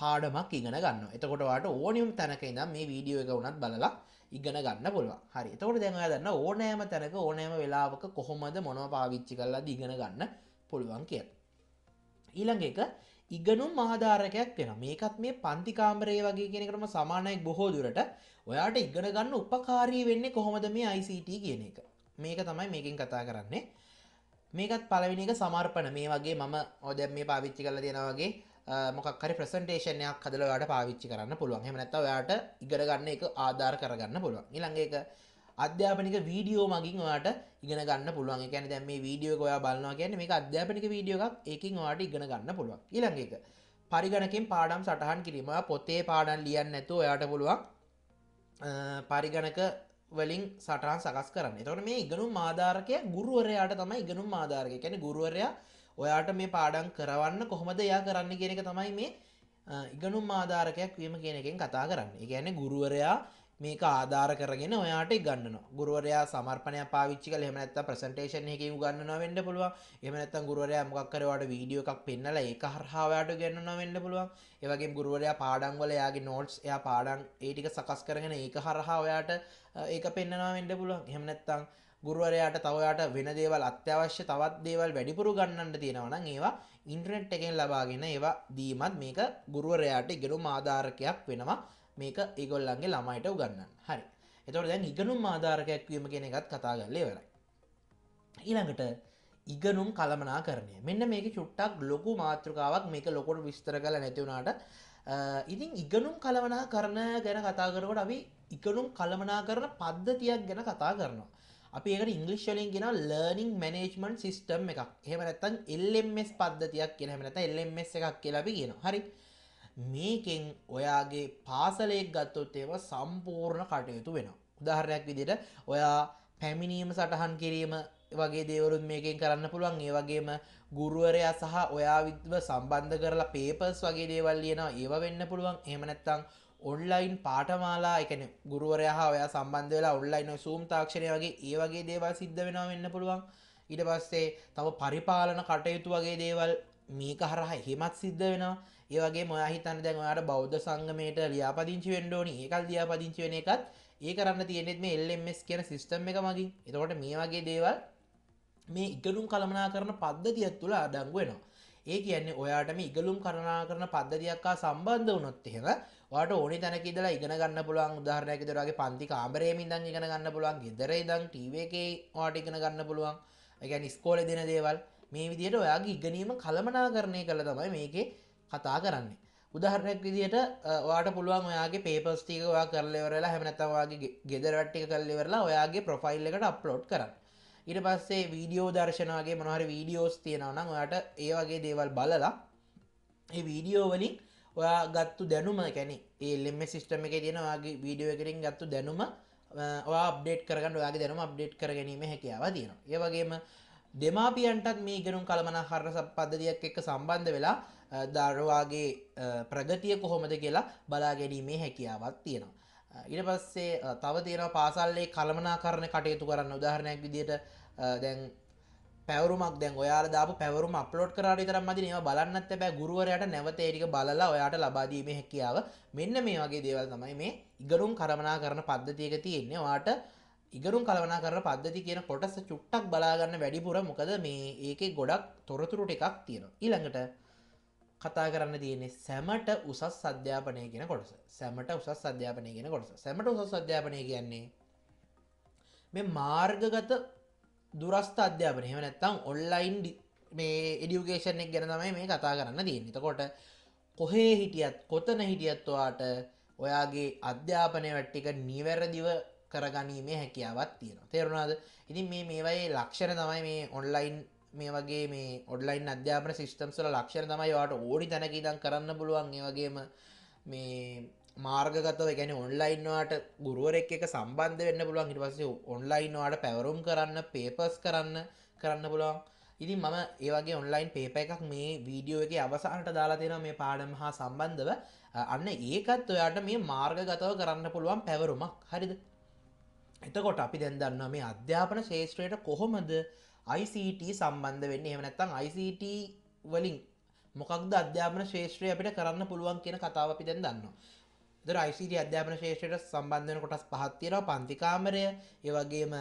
පාඩමක් ඉගෙන ගන්න. එතකොට ඔයාට ඕනියම් තැනක ඉඳන් මේ වීඩියෝ එක උනත් බලලා ඉගෙන ගන්න පුළුවන්. හරි. එතකොට දැන් ඔයා දන්න ඕනෑම තැනක ඕනෑම වෙලාවක කොහොමද මොනව පාවිච්චි කරලාද ඉගෙන ගන්න පුළුවන් කියලා. ඊළඟ එක ඉගනුම් මහධාරකයක් වෙන මේකත් මේ පන්තිකාම්රය වගේ කෙනෙකටම සමානයක් බොහෝ දුරට ඔයාට ඉගෙන ගන්න උපකාරී වෙන්නේ කොහොමද මේ ICT කියන එක මේක තමයි මේකින් කතා කරන්නේ මේකත් පලවිනි එක සමර්පණ මේ වගේ මම ඔදැම් මේ පාවිච්චි කල දෙනවගේ මොකක්රි ප්‍රසන්ටේෂනයක් හදලවට පාවිච්චි කරන්න පුළුවන් හෙමනැත්ත ඔයාට ඉගරගන්න එක ආධාර කරගන්න පුළුවන් ඉළඟ එක අධ්‍යාපනික වීඩියෝ මගින් ඔයාට ඉගෙන ගන්න පුළුවන් එකැන දැම් මේ වීඩියෝ ඔයා බලනවා ගැන මේ අධ්‍යාපනික වීඩියෝ එකක් එකින් වාට ඉගෙන ගන්න පුළුවන් ඉළඟ එක පරිගණකින් පාඩම් සටහන් කිරීම පොත්තේ පාඩන් ලියන්න නැතු ඔයාට පුළුවන් පරිගණක වලින් සටහන් සකස් කරන්න තොට මේ ඉගනුම් මාධාරකය ගුරුවරයාට තමයි ඉගනුම් මාධාරක කැන ගුරුවරයා ඔයාට මේ පාඩම් කරවන්න කොහොමද යා කරන්න කියෙනෙක තමයි මේ ඉගනුම් ආධාරකයක් වීම කියනකින් කතා කරන්න ගැන ගුරුවරයා මේක ආධාර කරගෙන ඔයාට ගන්නවා. ගුරුවරයා සමර්පණයක් පාවිච්චි කළා. එහෙම නැත්නම් ප්‍රසන්ටේෂන් එකකින් උගන්වනවා වෙන්න පුළුවන්. එහෙම නැත්නම් ගුරුවරයා මොකක් හරි ඔයාලට වීඩියෝ එකක් පෙන්නලා ඒක හරහා ඔයාලට උගන්වනවා වෙන්න පුළුවන්. ඒ වගේම ගුරුවරයා පාඩම් වල එයාගේ notes එයා පාඩම් ඒ ටික සකස් කරගෙන ඒක හරහා ඔයාට ඒක පෙන්නනවා වෙන්න පුළුවන්. එහෙම නැත්නම් ගුරුවරයාට තවයාට වෙන දේවල් අත්‍යවශ්‍ය තවත් දේවල් වැඩිපුරු ගන්නන්න තියෙනවා නම් ඒවා ඉන්ටර්නෙට් එකෙන් ලබාගෙන ඒවා දීමත් මේක ගුරුවරයාට ඉගෙනුම් ආධාරකයක් වෙනවා මේක ඒගොල්ලන්ගේ ළමයිට උගන්න හරි එතොට දැන් ඉගනුම් ආධාරකයක්වීම කෙන එකත් කතාගල්ලේ වරයි ඊළඟට ඉගනුම් කළමනා කරනය මෙන්න මේක චුට්ටක් ලොකු මාතෘකාවක් මේක ලොකොට විස්තර කල නැතිවුණට ඉතින් ඉගනුම් කළමනා කරන ගැන කතා කරකොට අපි ඉකනුම් කළමනා කරන පද්ධතියක් ගැන කතා කරනවා අපි ඒකට ඉංගලිශ්වලින් ගෙන ලර්නිින් මනේජ්මන්් සිිස්ටම් එකක් හෙමනැත්තන් එල්MS පද්ධතියක් කියෙන හැමනත එල්MS එකක් කියලබි කියෙන හරි මේකෙන් ඔයාගේ පාසලෙක් ගත්තොත් ඒව සම්පූර්ණ කටයුතු වෙන උදාහරණයක් විදිට ඔයා පැමිණීම සටහන් කිරීම වගේ දේවරුත් මේකෙන් කරන්න පුළුවන් ඒ වගේම ගුරුවරයා සහ ඔයා විද්ව සම්බන්ධ කරලා පේපස් වගේ දේවල් ලියනවා ඒව වෙන්න පුළුවන් එහමනැත්තං ඔන්ලයින් පාටමාලා එකන ගුරුවරයා ඔයා සම්බන්ධ වෙලා ඔන්ලයින් සූම් තාක්ෂණය වගේ ඒ වගේ දේවල් සිද්ධ වෙනවා වෙන්න පුළුවන් ඉට පස්සේ තව පරිපාලන කටයුතු වගේ දේවල් මේක හරහා හෙමත් සිද්ධ වෙනවා ඒවගේ මොයාහිතන්න දැන් ඔයාට බෞද්ධ සංගමයට ලියාපදිංචි වෙන්ඩෝනි ඒකල් ලියාපදිංචි වෙන එකත් ඒ කරන්න තියෙනෙත් මේ එල්ස් කියන සිිස්ටම් එක මගින් එතකොට මේ වගේ දේවල් මේ ඉගලුම් කළමනා කරන පද්ධතියක් තුළ අඩංගු වෙනවා ඒ කියන්නේ ඔයාටම ඉගලුම් කරනා කරන පද්ධතියක්කා සම්බන්ධ වනොත් එහෙම වාට ඕනි තැනක ඉදලා ඉගෙන ගන්න පුළුවන් උදාහරණයක් දරගේ පන්ති කාමරයෙන් ඉඳන් ඉගෙන ගන්න පුළුවන් ගෙදර ඉඳන් ටීවී එකේ ඔයාට ඉගෙන ගන්න පුළුවන් ඒ කියන්නේ ඉස්කෝලේ දෙන දේවල් මේ විදිහට ඔයාගේ ඉගෙනීම කළමනාකරණය කළා තමයි මේකේ කතා කරන්නේ උදහරණයක් විදිහට වාට පුළුවන් ඔයාගේ පේපස්ටික ඔයා කරලෙවරලා හැමනැතවාගේ ගෙදරට්ටික කල්ලෙවරලා ඔයාගේ ප්‍රොෆයිල් එකට අප්ලෝඩ් කරන්න ඉට පස්සේ වීඩියෝ දර්ශනගේ මොනහරි වීඩියෝස් තියෙනවනම් ඔයාට ඒ වගේ දේවල් බලලා ඒ වීඩියෝවලින් ඔයා ගත්තු දැනුම කැනෙ ඒල්ම සිිටම එක තියෙනවාගේ වීඩියෝ එකරින් ගත්තු දැනුම අප්ඩේට් කරගන්න ඔයාගේ දැනුම අප්ඩේට් කරගැනීම හැකියාව තියෙනවා ඒවගේම දෙමාපියන්ටත් මේ ගෙනුම් කළමන හර සපද්ධතියක් එක්ක සම්බන්ධ වෙලා දරවාගේ ප්‍රගතිය කොහොමද කියලා බලා ගැනීමේ හැකියාවත් තියෙනවා. ඉට පස්සේ තව තියෙන පාසල්ලේ කළමනාකරණ කටයුතු කරන්න උදාහරණයක් විදියට දැන් පැවරුමක් දැන් ඔයා දාපු පැවරුම අප්ලෝඩ් කරාට තරම් මදි ඒවා බලන්නත් බෑ ගුරුවරයාට නැවත ඒක බලලා ඔයාට ලබා දීමේ හැකියාව මෙන්න මේ වගේ දේවල් තමයි මේ ඉගරුම් කළමනාකරණ පද්ධතියක තියෙන්නේ ඔයාට ඉගරුම් කළමනා කරන පද්ධති කියන කොටස චුට්ටක් බලාගන්න වැඩිපුර මොකද මේ ඒකේ ගොඩක් තොරතුරු ටිකක් තියෙනවා ඊළඟට කතා කරන්න තියන්නේ සැමට උසස් අධ්‍යාපනය ගෙන කොටස සැමට උසස් අධ්‍යාපනය ගෙන කොටස සැමට උසස් අධ්‍යාපනය කියන්නේ මේ මාර්ගගත දුරස්ථ අධ්‍යාපනය එම නැත්තම් ඔන්ලයින් මේ එඩියුකේෂන් එක් ගැන තමයි මේ කතා කරන්න තියන්නේ තකොට කොහේ හිටියත් කොතන හිටියත්වාට ඔයාගේ අධ්‍යාපනය වැට්ටික නිවැරදිව කරගනීමේ හැකියාවත් තියෙනවා තේරුණාද ඉතින් මේ මේවයි ලක්ෂණ තමයි මේ ඔන්ලයින් මේ වගේ මේ ඔඩ්ලයින් අධ්‍යාපන සිිස්ටම්සල ලක්ෂණ තමයි වාට ඕඩි තැනක ඉදන් කරන්න පුළුවන් වගේම මේ මාර්ගතව ගැන ඔන්ලයින්වාට ගුරුවරෙක් එක සම්බන්ධ වෙන්න පුළුවන් හිටවස ඔන්ලයින්වාට පැවරුම් කරන්න පේපස් කරන්න කරන්න පුළුවන් ඉතින් මම ඒවගේ ඔන්ලයින් පේප එකක් මේ වීඩියෝ එක අවසානට දාලා තියෙන මේ පාඩම හා සම්බන්ධව අන්න ඒකත් ඔයාට මේ මාර්ගගතව කරන්න පුළුවන් පැවරුමක් හරිද එතකොට අපි දැන් දන්නවා මේ අධ්‍යාපන ශේෂත්‍රයට කොහොමද ICT සම්බන්ධ වෙන්න එහෙම නැත්තං ICT වලින් මොකක්ද අධ්‍යාපන ශේෂත්‍රය අපිට කරන්න පුළුවන් කියන කතාව අපි දැන් දන්නවා. ඒතර ICT අධ්‍යාපන ශේෂ්ත්‍රයට සම්බන්ධ වෙන කොටස් පහක් තියෙනවා පන්ති කාමරය, ඒ වගේම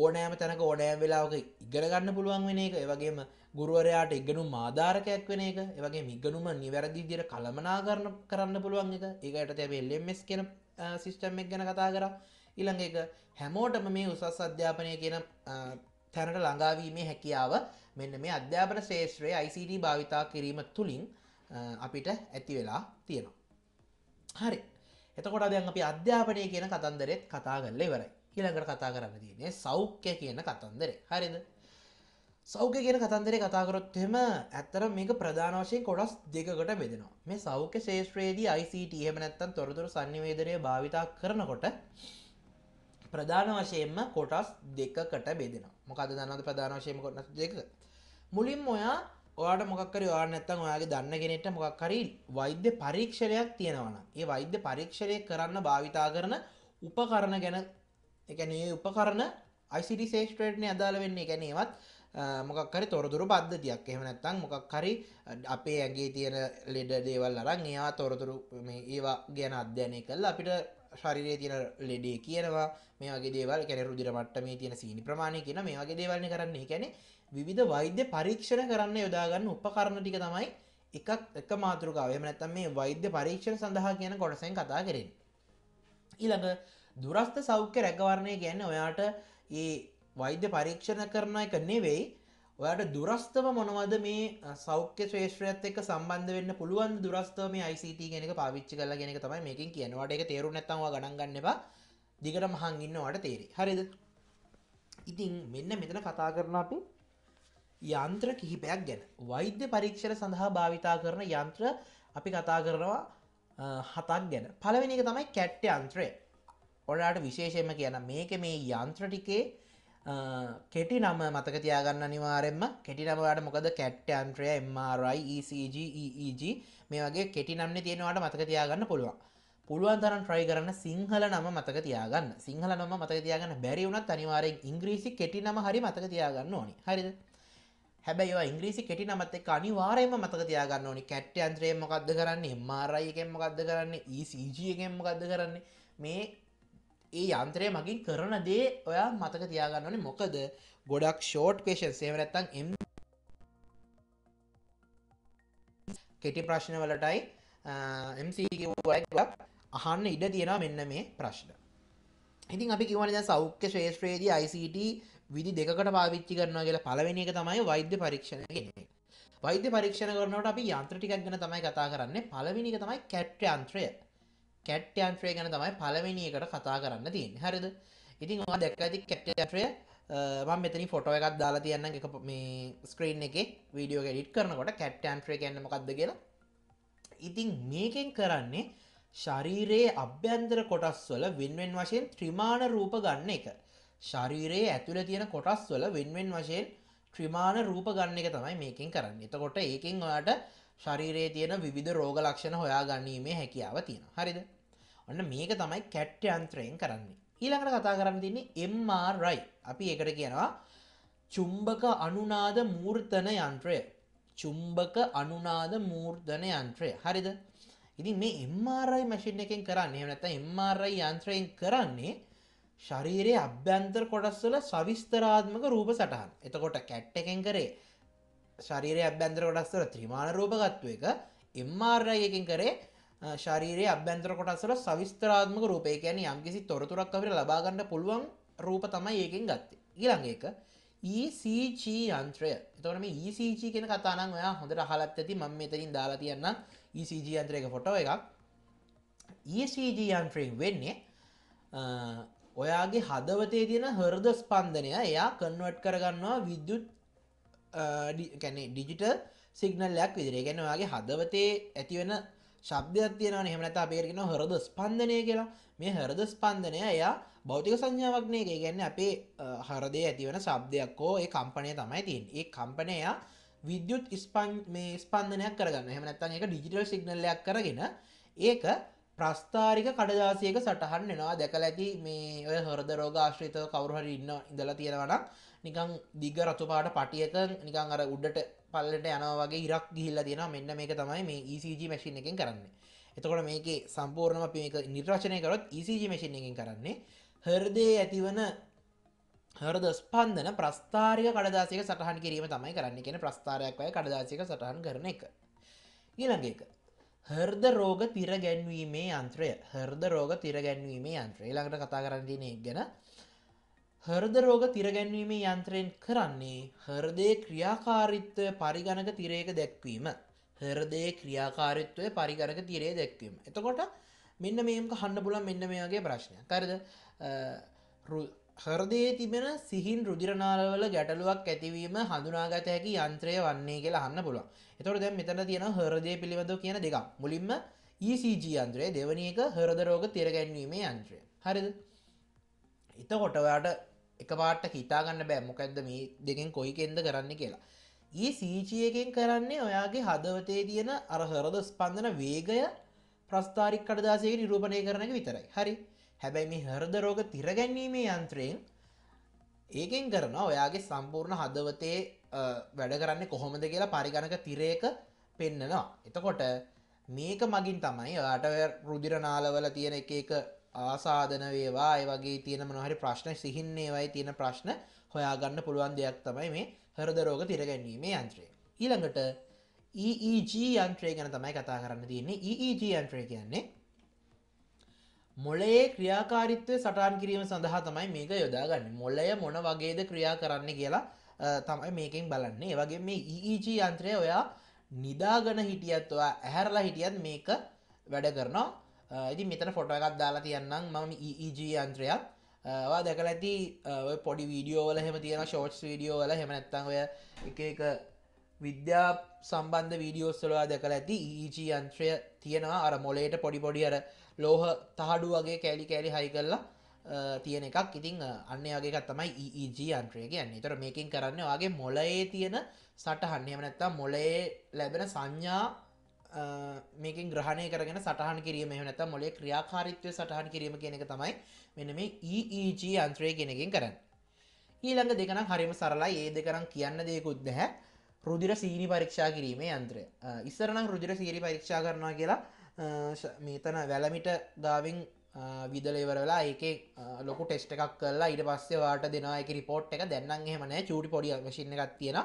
ඕනෑම තැනක ඕනෑම වෙලාවක ඉගෙන ගන්න පුළුවන් වෙන එක, ඒ වගේම ගුරුවරයාට ඉගෙනුම් ආධාරකයක් වෙන එක, ඒ වගේම ඉගෙනුම නිවැරදි විදිහට කළමනාකරණය කරන්න පුළුවන් එක. ඒකට අපි LMS කියන සිස්ටම් එක ගැන කතා කරා. ඊළඟ එක හැමෝටම මේ උසස් අධ්‍යාපනය කියන තැනට ළඟාවීමේ හැකියාව මෙන්න මේ අධ්‍යාපන ශේෂත්‍රයේ ICT භාවිතා කිරීම තුළින් අපිට ඇති වෙලා තියෙනවා. හරි. එතකොට දැන් අපි අධ්‍යාපනය කියන කතන්දරෙත් කතා කරලා ඉවරයි. ඊළඟට කතා කරන්න තියෙන්නේ සෞඛ්‍ය කියන කතන්දරේ. හරිද? සෞඛ්‍ය කියන කතන්දරේ කතා කරොත් එහෙම ඇත්තටම මේක ප්‍රධාන වශයෙන් කොටස් දෙකකට බෙදෙනවා. මේ සෞඛ්‍ය ශේෂ්ත්‍රයේදී ICT එහෙම නැත්නම් තොරතුරු sannivedanaya භාවිතා කරනකොට ප්‍රධාන වශයෙන්ම කොටස් දෙකකට බෙදෙනවා. මොකද දන්නද ප්‍රධාන වශයෙන් කොටස් දෙක මුලින්ම ඔයා ඔයාට මොකක්කරි ඔයා නැත්තම් ඔයාගේ දන්න කෙනෙක්ට මොකක්කරි වෛද්‍ය පරීක්ෂණයක් තියෙනවනම් ඒ වෛද්‍ය පරීක්ෂණය කරන්න භාවිතා කරන උපකරණ ගැන ඒ කියන්නේ මේ උපකරණ ICT ශේෂ්ත්‍රයටනේ අදාළ වෙන්නේ. ඒ කියන්නේ ඒවත් මොකක් හරි තොරතුරු පද්ධතියක්. එහෙම නැත්නම් මොකක් හරි අපේ ඇඟේ තියෙන ලෙඩ දේවල් අරන් ඒවා තොරතුරු මේ ඒවා ගැන අධ්‍යයනය කළා අපිට ශරීරයේ තියෙන ලෙඩේ කියනවා මේ වගේ දේවල් කියන්නේ රුධිර මට්ටමේ තියෙන සීනි ප්‍රමාණය කියන මේ වගේ දේවල් නේ කරන්නේ. කියන්නේ විවිධ වෛද්‍ය පරීක්ෂණ කරන්න යොදා ගන්න උපකරණ ටික තමයි එකක් එක මාතෘකාව. එහෙම නැත්නම් මේ වෛද්‍ය පරීක්ෂණ සඳහා කියන කොටසෙන් කතා කරන්නේ. ඊළඟ දුරස්ත සෞඛ්‍ය රැකවරණය කියන්නේ ඔයාට මේ වෛද්‍ය පරීක්ෂණ කරන එක නෙවෙයි ඔයාට දුරස්ථව මොනවද මේ සෞඛ්‍ය ශ්‍රේෂ්ත්‍රයත් එක්ක සම්බන්ධ වෙන්න පුළුවන් දුරස්ථව මේ ICT කියන එක පාවිච්චි කරලා කියන එක තමයි මේකෙන් කියන්නේ. ඔයාට ඒක තේරුම් නැත්නම් ඔයා ගණන් ගන්න එපා. දිගට මහන් ඉන්න ඔයාට තේරෙයි. හරිද? ඉතින් මෙන්න මෙතන කතා කරන අපි යන්ත්‍ර කිහිපයක් ගැන. වෛද්‍ය පරීක්ෂණ සඳහා භාවිතා කරන යන්ත්‍ර අපි කතා කරනවා හතක් ගැන. පළවෙනි එක තමයි කැට් යන්ත්‍රය. ඔයාලට විශේෂයෙන්ම කියන මේක මේ යන්ත්‍ර ටිකේ කෙටි නම මතක තියාගන්න අනිවාරෙන්ම කෙටි නමවාට මොකද කැට්ටන්ට්‍රය MRIECGEG e e මේ වගේ කෙටි නම්න්නේ තියෙනවාට මතක තියාගන්න පුළුවන් පුළුවන් තරන් ට්‍රයි කරන්න සිංහල නම මතක තියාගන්න සිංහල නම මතක තියාගන්න බැරි වුණත් අනිවාරෙන් ඉංග්‍රීසි කෙටි නම හරි මතක තියාගන්න ඕනි හරිද හැබැයි ඉංග්‍රීසි කෙටි නමත් එක් අනිවාරයම මතක තියාගන්න ඕනි කැට්ට අන්ත්‍රය මොකක්ද කරන්නේ MRI එකෙන් මොකක්ද කරන්නේ ECG එකෙන් මොකක්ද කරන්නේ මේ ඒ යන්ත්‍රය මගින් කරන දේ ඔයා මතක තියාගන්නන මොකද ගොඩක් ෂෝට් පේෂන් සේවනැත්තන් එම් කෙටි ප්‍රශ්න වලටයි එම්ක් e අහන්න ඉඩ තියෙනවා මෙන්න මේ ප්‍රශ්න ඉතින් අපි කිවන සෞඛ්‍ය ශේෂත්‍රයේදී ICT විදි දෙකට පාවිච්චි කරනවා කියලා පලවෙෙන එක තමයි වෛද්‍ය පරීක්ෂණ ගෙනෙ වෛද්‍ය පරීක්ෂණ කරනට අපි යන්ත්‍රටිකක් ගැන තමයි කතා කරන්න පලවිනික තමයි කැට්ට යන්ත්‍රය කැට්ටයන්ත්‍රය ගැන තමයි පළවෙනි එකට කතා කරන්න තියෙන් හරිද ඉතින් වා දැක් ඇති කැට්ටයන්ත්‍රය මම මෙතනි ෆොටෝ එකක් දාලා තියන්න එක මේ ස්ක්‍රීන් එක වීඩියෝ ගෙඩිට් කරනකොට කැට්ටන්ට්‍රේ කියන්න මොකක්ද කියලා ඉතින් මේකෙන් කරන්නේ ශරීරයේ අභ්‍යන්තර කොටස්වල වෙන්වෙන් වශයෙන් ත්‍රිමාණ රූප ගන්න එක ශරීරයේ ඇතුළ තියෙන කොටස්වල වෙන්වෙන් වශයෙන් ත්‍රිමාණ රූප ගන්න එක තමයි මේකින් කරන්න එතකොට ඒකින් ඔයාට ශරීරයේ තියෙන විධ රෝග ලක්ෂණ හොයා ගැනීමේ හැකියාව තියෙන හරිද ඔන්න මේක තමයි කැට්ට අන්ත්‍රයෙන් කරන්නේ ඊළඟට කතා කරන්න තින්නේ MRI අපි ඒකට කියනවා චුම්බක අනුනාද මූර්තන යන්ත්‍රය චුම්බක අනුනාද මූර්ධන යන්ත්‍රය හරිද ඉතින් මේ MRI මැසින් එකෙන් කරන්නේ එහෙම නැත්නම් MRI යන්ත්‍රයෙන් කරන්නේ ශරීරයේ අභ්‍යන්තර කොටස්වල සවිස්තරාත්මක රූප සටහන්. එතකොට කැට් එකෙන් කරේ ශරීරය අභ්‍යන්තර කොටස්වල ත්‍රිමාණ රූපකත්ව එක MRI එකකින් කරේ ශරීරයේ අභ්‍යන්තර කොටස්වල සවිස්තරාත්මක රූපය කියන්නේ යම්කිසි තොරතුරක් අපිට ලබා ගන්න පුළුවන් රූප තමයි ඒකෙන් ගත්තේ. ඊළඟ එක ECG යන්ත්‍රය. එතකොට මේ ECG කියන කතා නම් ඔයා හොඳට අහලත් ඇති මම මෙතනින් දාලා තියන්නම් ECG යන්ත්‍රයක ෆොටෝ එකක්. ECG යන්ත්‍රයෙන් වෙන්නේ ඔයාගේ හදවතේ තියෙන හෘද ස්පන්දනය එයා කන්වර්ට් කරගන්නවා විද්‍යුත් ගැනෙ ඩිජිටල් සිගනල්ලයක් විදිරේ ගැනවාගේ හදවතේ ඇතිවෙන ශබ්දයක් තියෙනවන හෙමනත අපේරගෙන හරද ස්පන්දනය කියලා මේ හරද ස්පන්දනය එයා බෞතික සංඥාවක්නය එක ගැන්න අපේ හරදය ඇතිවන සබ්දයක් හෝ ඒ කම්පනය තමයි තින් ඒ කම්පනයා විද්‍යුත් ස්පන් මේ ස්පන්දනයක් කරගන්න හෙමනත්තන් එක ඩිජිටල් සිගනල්ලයක් කරගෙන ඒක ප්‍රස්ථාරික කඩදාසියක සටහන් වෙනවා දැකල ඇති මේ ඔය හොරද රෝග ආශ්‍රිතව කවරුහරි ඉන්න ඉඳලා තියෙනවනම් නිකං දිග රතුපාට පටියක නිකං අර උඩට පල්ලට යනවාගේ ඉරක් ගිහිල්ල දෙෙන මෙන්න මේක තමයි මේ ECG මැසින් එකෙන් කරන්නේ එතකොට මේකේ සම්පූර්ණම පික නිර්වචනය කරොත් ECG මැසින් එකෙන් කරන්නේ හර්දය ඇතිවන හරද ස්පන්දන ප්‍රස්ථාරය කඩදාසික සටහන් කිරීම තමයි කරන්න කියෙන ප්‍රස්ථාරයක් වය කඩදාසික සටහන් කරන එක. ඊළඟක. හර්ද රෝග තිරගැන්වීමේ යන්ත්‍රය හර්ද රෝග තිරගැන්වීමේ යන්ත්‍රය ළඟට කතා කරන්නේන ගැන හර්ද රෝග තිරගැන්වීමේ යන්ත්‍රයෙන් කරන්නේ හර්දේ ක්‍රියාකාරිත්වය පරිගණක තිරේක දැක්වීම. හර්දේ ක්‍රියාකාරිත්වය පරිගණක තිරේ දැක්වීම. එතකොට මෙන්න මේක හන්න පුලන් මෙන්න මේගේ ප්‍රශ්නය තරද හරදේ තිබෙන සිහින් රුදිරනාලවල ගැටලුවක් ඇතිවීම හඳුනාගත හැකි යන්ත්‍රය වන්නේ කියලා හන්න පුළුවන් එතොට දැම් මෙතන තියෙන හරදය පිළිබඳව කියන දෙක මුලින්ම ECG යන්ත්‍රය දෙවනික හරදරෝග තිරගැන්වීමේ යන්ත්‍රය හරිද එතකොටවාට එකපාට හිතාගන්න බෑ මොකක්ද මේ දෙකෙන් කොයි කෙන්ද කරන්න කියලා. ඒ සීචියකෙන් කරන්නේ ඔයාගේ හදවතේ තියෙන අරහරද ස්පන්දන වේගය ප්‍රස්ථාරික් කඩදාසයක නිරූපණය කරන විතරයි හරි හැබැයි මේ හරද රෝග තිරගැන්වීමේ යන්ත්‍රයෙන් ඒකෙන් කරන ඔයාගේ සම්පූර්ණ හදවතේ වැඩ කරන්න කොහොමද කියලා පරිගණක තිරයක පෙන්න්නනවා. එතකොට මේක මගින් තමයි ඔයාට රුදිරනාලවල තියෙන එක ආසාදන වේවා ඒ වගේ තියෙන මොනහරි ප්‍රශ්න සිහින් ඒවායි තියෙන ප්‍රශ්න හොයාගන්න පුළුවන් දෙයක් තමයි මේ හරද රෝග තිරගැන්වීමේ යන්ත්‍රය. ඊළඟට EEG යන්ත්‍රය ගැන තමයි කතා කරන්න තියෙන්නේ. EEG යන්ත්‍රය කියන්නේ මොලයේ ක්‍රියාකාරීත්වය සටහන් කිරීම සඳහා තමයි මේක යොදාගන්නේ. මොලය මොන වගේද ක්‍රියා කරන්න කියලා තමයි මේකෙන් බලන්නේ. ඒ වගේ මේ EEG යන්ත්‍රය ඔයා නිදාගෙන හිටියත් ඔයා ඇහැරලා හිටියත් මේක වැඩ කරනවා. ඉති මෙතන ෆොට එකක් දාලා තියන්නම් මම EG e අන්ත්‍රයක් වා දැකල ඇති පොඩි වීඩියෝවල හෙම තියෙන ෂෝට්ස් වීඩියෝවල හෙමනැත්තං ඔය එක එක විද්‍යා සම්බන්ධ වීඩියෝස්සලවා දැකල ඇති EG e අන්ත්‍රය තියෙනවා අර මොලේට පොඩිපොඩි අර ලෝහ තහඩු වගේ කෑලි කෑලි හයි කල්ලා තියෙන එකක් ඉතිං අන්නයාගේකත් තමයි EG e අන්ත්‍රය කියන්නේ තර මේකින් කරන්න වගේ මොලයේ තියෙන සටහන්නේම නැත්තා මොලයේ ලැබෙන සංඥා මේකින් ග්‍රහණය කරගෙන සටහන් කිරීම හනත මොලේ ක්‍රියාකාරිත්වය සටහන් කිරීම කියන එක තමයි මෙන මේ EEG අන්ත්‍රය කෙනකින් කරන්න. ඊළඟ දෙකනම් හරිම සරලා ඒ දෙකරම් කියන්න දෙයකුත් දැහැ රුදිර සීනි පරීක්ෂා කිරීමේ යන්ත්‍රය ඉස්සරනම් රුදිර සීරි පරීක්ෂා කරනවා කියලා මේතන වැලමිට ගාවින් විදලේවර වෙලා ඒක ලොකු ටෙස්ට එකක් කලා ඉට පස්සේ වාට දෙනවා එක රිපෝට් එක දැන්නම් එහෙමනෑ චූටි පොඩි මශින එකක් තියෙන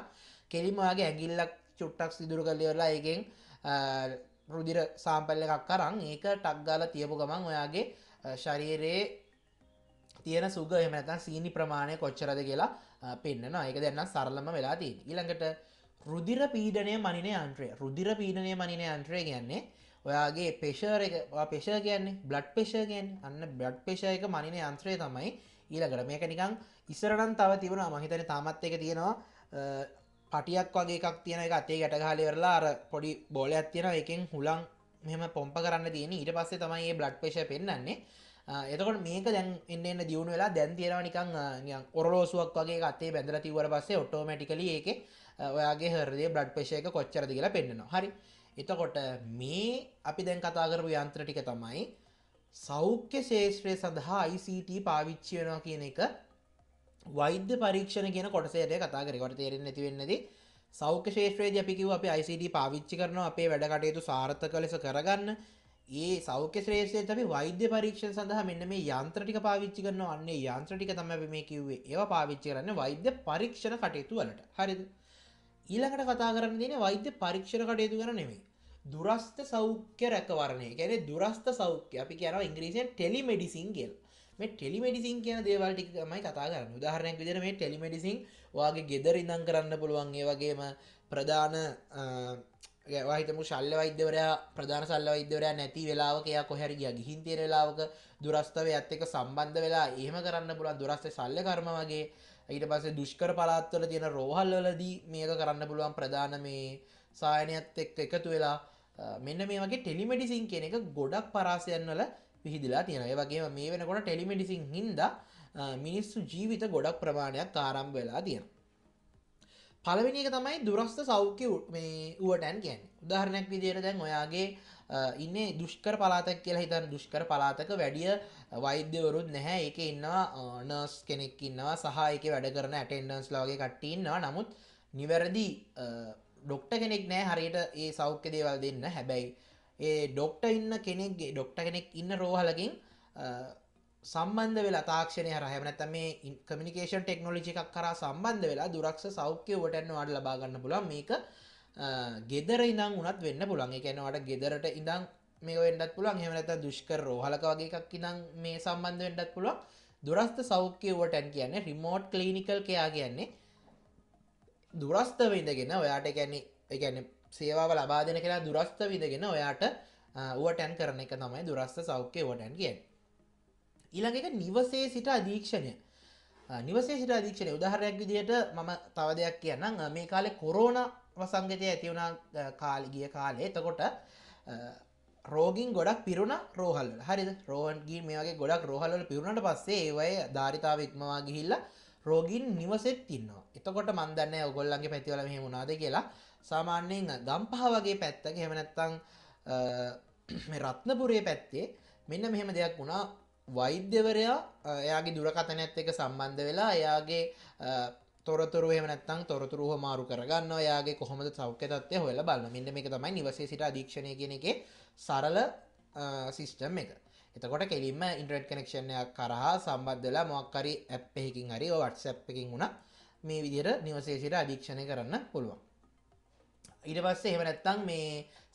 කෙලිමවාගේ ඇගිල්ලක් චුට්ටක් සිදුරු කල්ලවෙලා ඒකෙන් රුදිර සාම්පල්ල එකක් කරන්න ඒක ටක් ගාල තියපු ගමන් ඔයාගේ ශරීරයේ තියෙන සුග එමනතන් සීනි ප්‍රමාණය කොච්චරද කියලා පෙන්න්න ඒක දෙන්න සරලම වෙලා තිී ඉළඟට රුදිර පීඩනය මනින අන්ත්‍රය රුදිර පීඩනය මනින අන්ත්‍රය කියන්නේ ඔයාගේ පෙෂර් එක පෙෂ කියන්නේ බ්ලඩ් පේෂගෙන් අන්න බ්ලඩ් පේෂයක මනින අන්ත්‍රය තමයි ඊළකට මේක නිකං ඉස්සරටන් තව තිබුණ මහිතන තාමත් එක තියෙනවා පටියක් වගේ එකක් තියෙන එක අතේ ගැට ගහලා ඉවරලා අර පොඩි බෝලයක් තියෙනවා එකෙන් හුලං මෙහෙම පොම්ප කරන්න තියෙන ඊට පස්සේ තමයි මේ බ්ලඩ් ප්‍රෙෂර් පෙන්වන්නේ එතකොට මේක දැන් එන්න එන්න දියුණු වෙලා දැන් තියෙනවා නිකන් නිකන් ඔරලෝසුවක් වගේ එකක් අතේ බැඳලා තියුවර පස්සේ ඔටෝමැටිකලි ඒකේ ඔයාගේ හෘදයේ බ්ලඩ් ප්‍රෙෂර් එක කොච්චරද කියලා පෙන්වනවා හරි එතකොට මේ අපි දැන් කතා කරපු යන්ත්‍ර ටික තමයි සෞඛ්‍ය ශේෂත්‍රය සඳහා ICT පාවිච්චි වෙනවා කියන එක වෛද්‍ය පරීක්ෂණ කියන කොටසේට කතා කරකට තේරෙන් නැතිවෙන්නදී සෞඛ්‍ය ශේත්‍රයේදී අපි කිව්වා අපි ICD පාවිච්චි කරනවා අපේ වැඩ කටයුතු සාර්ථක ලෙස කරගන්න. ඒ සෞඛ්‍ය ශ්‍රේෂ්ඨයේදී අපි වෛද්‍ය පරීක්ෂණ සඳහා මෙන්න මේ යන්ත්‍ර ටික පාවිච්චි කරනවා. අන්න ඒ යන්ත්‍ර ටික තමයි අපි මේ කිව්වේ. ඒවා පාවිච්චි කරන්නේ වෛද්‍ය පරීක්ෂණ කටයුතු වලට. හරිද? ඊළඟට කතා කරන්න දෙන්නේ වෛද්‍ය පරීක්ෂණ කටයුතු ගැන නෙමෙයි. දුරස්ත සෞඛ්‍ය රැකවරණය. කියන්නේ දුරස්ත සෞඛ්‍ය. අපි කියනවා ඉංග්‍රීසියෙන් ටෙලිමෙඩිසින් කියලා. මේ ටෙලිමෙඩිසින් කියන දේවල් ටික තමයි කතා කරන්නේ. උදාහරණයක් විදිහට මේ ටෙලිමෙඩිසින් ඔයාගේ ගෙදර ඉඳන් කරන්න පුළුවන්. ඒ වගේම ප්‍රධාන ඔයා හිතමු ශල්‍ය වෛද්‍යවරයා ප්‍රධාන ශල්‍ය වෛද්‍යවරයා නැති වෙලාවක එයා කොහරි ගියා. ගිහින් තියෙන වෙලාවක දුරස්තවයත් එක්ක සම්බන්ධ වෙලා එහෙම කරන්න පුළුවන්. දුරස්ත ශල්‍ය කර්ම වගේ ඊට පස්සේ දුෂ්කර පළාත්වල තියෙන රෝහල් වලදී මේක කරන්න පුළුවන් ප්‍රධාන මේ සායනයත් එක්ක එකතු වෙලා මෙන්න මේ වගේ ටෙලිමෙඩිසින් කියන එක ගොඩක් පරාසයන් වල පිහිදිලා තියෙන ඒ වගේ මේ වෙනකොට ටෙලිමෙඩිසින් හින්දා මිනිස්සු ජීවිත ගොඩක් ප්‍රමාණයක් ආරම්භ වෙලා තියෙන පළවෙනි එක තමයි දුරස්ත සෞඛ්‍ය මේ ඌවටැන් කියන්නේ උදාහරණයක් විදියට දැන් ඔයාගේ ඉන්නේ දුෂ්කර පලාතක් කියලා හිතන දුෂ්කර පලාතක වැඩිය වෛද්‍යවරුත් නැහැ ඒක ඉන්නවා නර්ස් කෙනෙක් ඉන්නවා සහ එක වැඩ කරන ඇටෙන්ඩන්ස් ලගේ කට්ටඉන්නවා නමුත් නිවැරදි ඩොක්ට කෙනෙක් නෑ හරියට ඒ සෞඛ්‍ය දේවල් දෙන්න හැබැයි ඒ ඩොක්ට ඉන්න කෙනෙක්ගේ ඩොක්ට කෙනෙක් ඉන්න රෝහලකින් සම්බන්ධ වෙලා තාක්ෂණය හරහැමනැත මේ කමිනිකේෂන් ටෙක්නොලජි එකක් කර සම්බන්ධ වෙලා දුරක්ෂ සෞඛ්‍යවටන්න අඩ ලබාගන්න පුලන් මේක ගෙදර ඉඳං උනත් වෙන්න පුළන් එකනවට ගෙදරට ඉඳං මේ වෙන්ඩත් පුළන් හෙමනැත දුෂ්කර රෝහලක වගේ එකක් ඉනම් මේ සම්බන්ධ වෙන්ඩත් පුළුවන් දුරස්ත සෞඛ්‍යවටන් කියන්නේ රිමෝට් කලීනිකල් කයා කියන්නේ දුරස්ථව ඉඳගෙන ඔයාට ගැන්නේ එකැන සේවාව ලබා දෙන කෙනා දුරස්ත විදගෙන ඔයාට ුවටැන් කරන එක තමයි දුරස්ත සෞඛ්‍ය ෝටන් කියෙන් ඊළඟ එක නිවසේ සිට අධීක්ෂණය නිවසේ සිට අධීක්ෂණය උදාහරයක් විදියට මම තව දෙයක් කියන්න මේ කාලෙ කොරෝණ වසංගතය ඇතිවුණා කාලගිය කාලේ එතකොට රෝගින් ගොඩක් පිරුණ රෝහල් හරි රෝහන්ගේ මේගේ ගොඩක් රෝහල්ල පිරුණට පස්සේ ඒවය ධාරිතාව ඉක්මවා ගිහිල්ලා රෝගින් නිවසෙත් ඉන්නවා එතකොට මන්දන්න ඔගොල්ලන්ගේ පැතිවල මෙහමුණනාද කියලා සාමාන්‍යයෙන් ගම්පහ වගේ පැත්තක හෙමනැත්තං රත්නපුරේ පැත්තේ මෙන්න මෙහෙම දෙයක් වුණා වෛද්‍යවරයා එයාගේ දුරකතනැත් එක සම්බන්ධ වෙලා එයාගේ තොරතුරු එමනත්තන් තොරතුරුහ මාරු කරගන්න යාගේ කොහොමද සෞඛ්‍යතත්වය හොල බලන්න මෙන්න මේ තමයි නිවසේ සිට අධීක්ෂණය කෙනෙක සරල සිිස්ටම් එක එතකොට කෙලින්ම ඉන්ට්‍රට් කනෙක්ෂණයක් කරහා සම්බද්ධලා මොක්කරි ඇප්පෙහිකින් හරි වට්සැප් එකින් වුණ මේ විදිර නිවසේ සිට අධීක්ෂණය කරන්න පුළුවන් ඊට පස්සේ එහෙම නැත්තම් මේ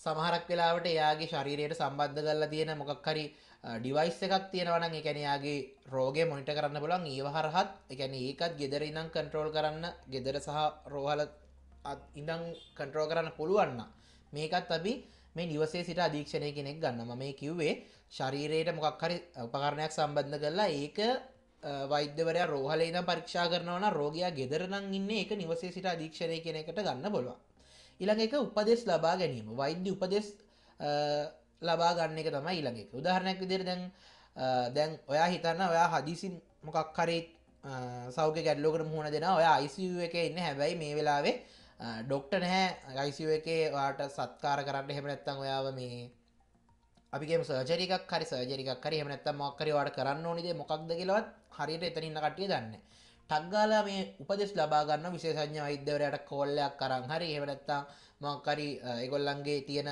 සමහරක් වෙලාවට එයාගේ ශරීරයට සම්බන්ධ කරලා තියෙන මොකක් හරි ඩිවයිස් එකක් තියෙනවා නම් ඒ කියන්නේ එයාගේ රෝගය මොනිටර් කරන්න පුළුවන් ඊව හරහත් ඒ කියන්නේ ඒකත් ගෙදර ඉඳන් කන්ට්‍රෝල් කරන්න ගෙදර සහ රෝහල ඉඳන් කන්ට්‍රෝල් කරන්න පුළුවන් නම් මේකත් අපි මේ නිවසේ සිට අධීක්ෂණය කෙනෙක් ගන්න මම මේ කිව්වේ ශරීරයට මොකක් හරි උපකරණයක් සම්බන්ධ කරලා ඒක වෛද්‍යවරයා රෝහලේ ඉඳන් පරීක්ෂා කරනවා නම් රෝගියා ගෙදර නම් ඉන්නේ ඒක නිවසේ සිට අධීක්ෂණය කෙනෙකුට ගන්න බලවා ඊළඟ එක උපදෙස් ලබා ගැනීම වෛද්‍ය උපදෙස් ලබා ගන්න එක තමයි ඊළඟ එක උදාහරණයක් විදිහට දැන් දැන් ඔයා හිතන්න ඔයා හදිසි මොකක් කරේ සෞඛ්‍ය ගැඩ්ලෝකට මුහුණ දෙෙන ඔය අයිසිව එක එන්න හැබැයි මේ වෙලාවේ ඩොක්ට නැහැ ගයිසිව එක වාට සත්කාර කරන්න හෙමනැත්තං ඔයාව මේ අපිගේ සර්ජරිකක් හරි සර්ජරිකක් හරි හමනැත්තම් මක්කරවාට කරන්න ඕනිදේ මොකක්ද කියලවත් හරියට එතනින්න කටිය දන්න ටක්ගාලා මේ උපදෙස් ලබා ගන්න විශේෂඥ වෛද්‍යවරයාට කෝල්ලයක් අරන් හරි එහෙම නැත්නම් මොකක් හරි ඒගොල්ලන්ගේ තියෙන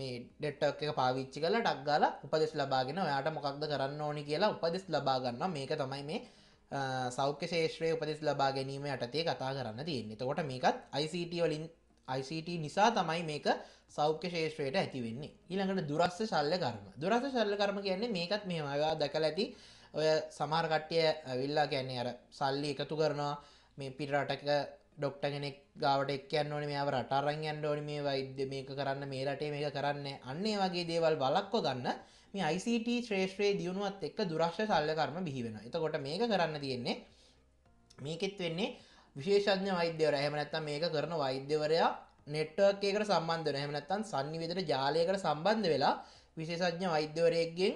මේ ඩෙට්ටක් එක පාවිච්චි කරලා ටක් ගාලා උපදෙස් ලබාගෙන ඔයාට මොකක්ද කරන්න ඕනි කියලා උපදෙස් ලබා ගන්නවා මේක තමයි මේ සෞඛ්‍ය ශේෂ්ත්‍රයේ උපදෙස් ලබා ගැනීම යටතේ කතා කරන්න තියෙන්නේ. එතකොට මේකත් ICT වලින් ICT නිසා තමයි මේක සෞඛ්‍ය ශේෂ්ත්‍රයට ඇති වෙන්නේ. ඊළඟට දුරස්ස ශල්‍ය කර්ම. දුරස්ස ශල්‍ය කර්ම කියන්නේ මේකත් මෙහෙම ඔයා දැකලා ඇති ඔය සමහර කට්ටිය විල්ලා කියන්නේ අර සල්ලි එකතු කරනවා මේ පිටරටක ඩොක්ට කෙනෙක් ගාවට එක්කයන්න ඕනේ මෙයාව රටාරං යන්න ඕනේ මේ වෛද්‍ය මේක කරන්න මේ රටේ මේක කරන්න අන්න ඒ වගේ දේවල් බලක්ව ගන්න මේ ICT ශ්‍රේෂ්ත්‍රයේ දියුණුවත් එක්ක දුරක්ෂ සල්ලකර්ම බිහි වෙනවා. එතකොට මේක කරන්න තියෙන්නේ මේකෙත් වෙන්නේ විශේෂඥ වෛද්‍යවරයා එහෙම නැත්නම් මේක කරන වෛද්‍යවරයා නෙට්වර්ක් එකකට සම්බන්ධ වෙනවා. එහෙම නැත්නම් sannivedana ජාලයකට සම්බන්ධ වෙලා විශේෂඥ වෛද්‍යවරයෙක්ගෙන්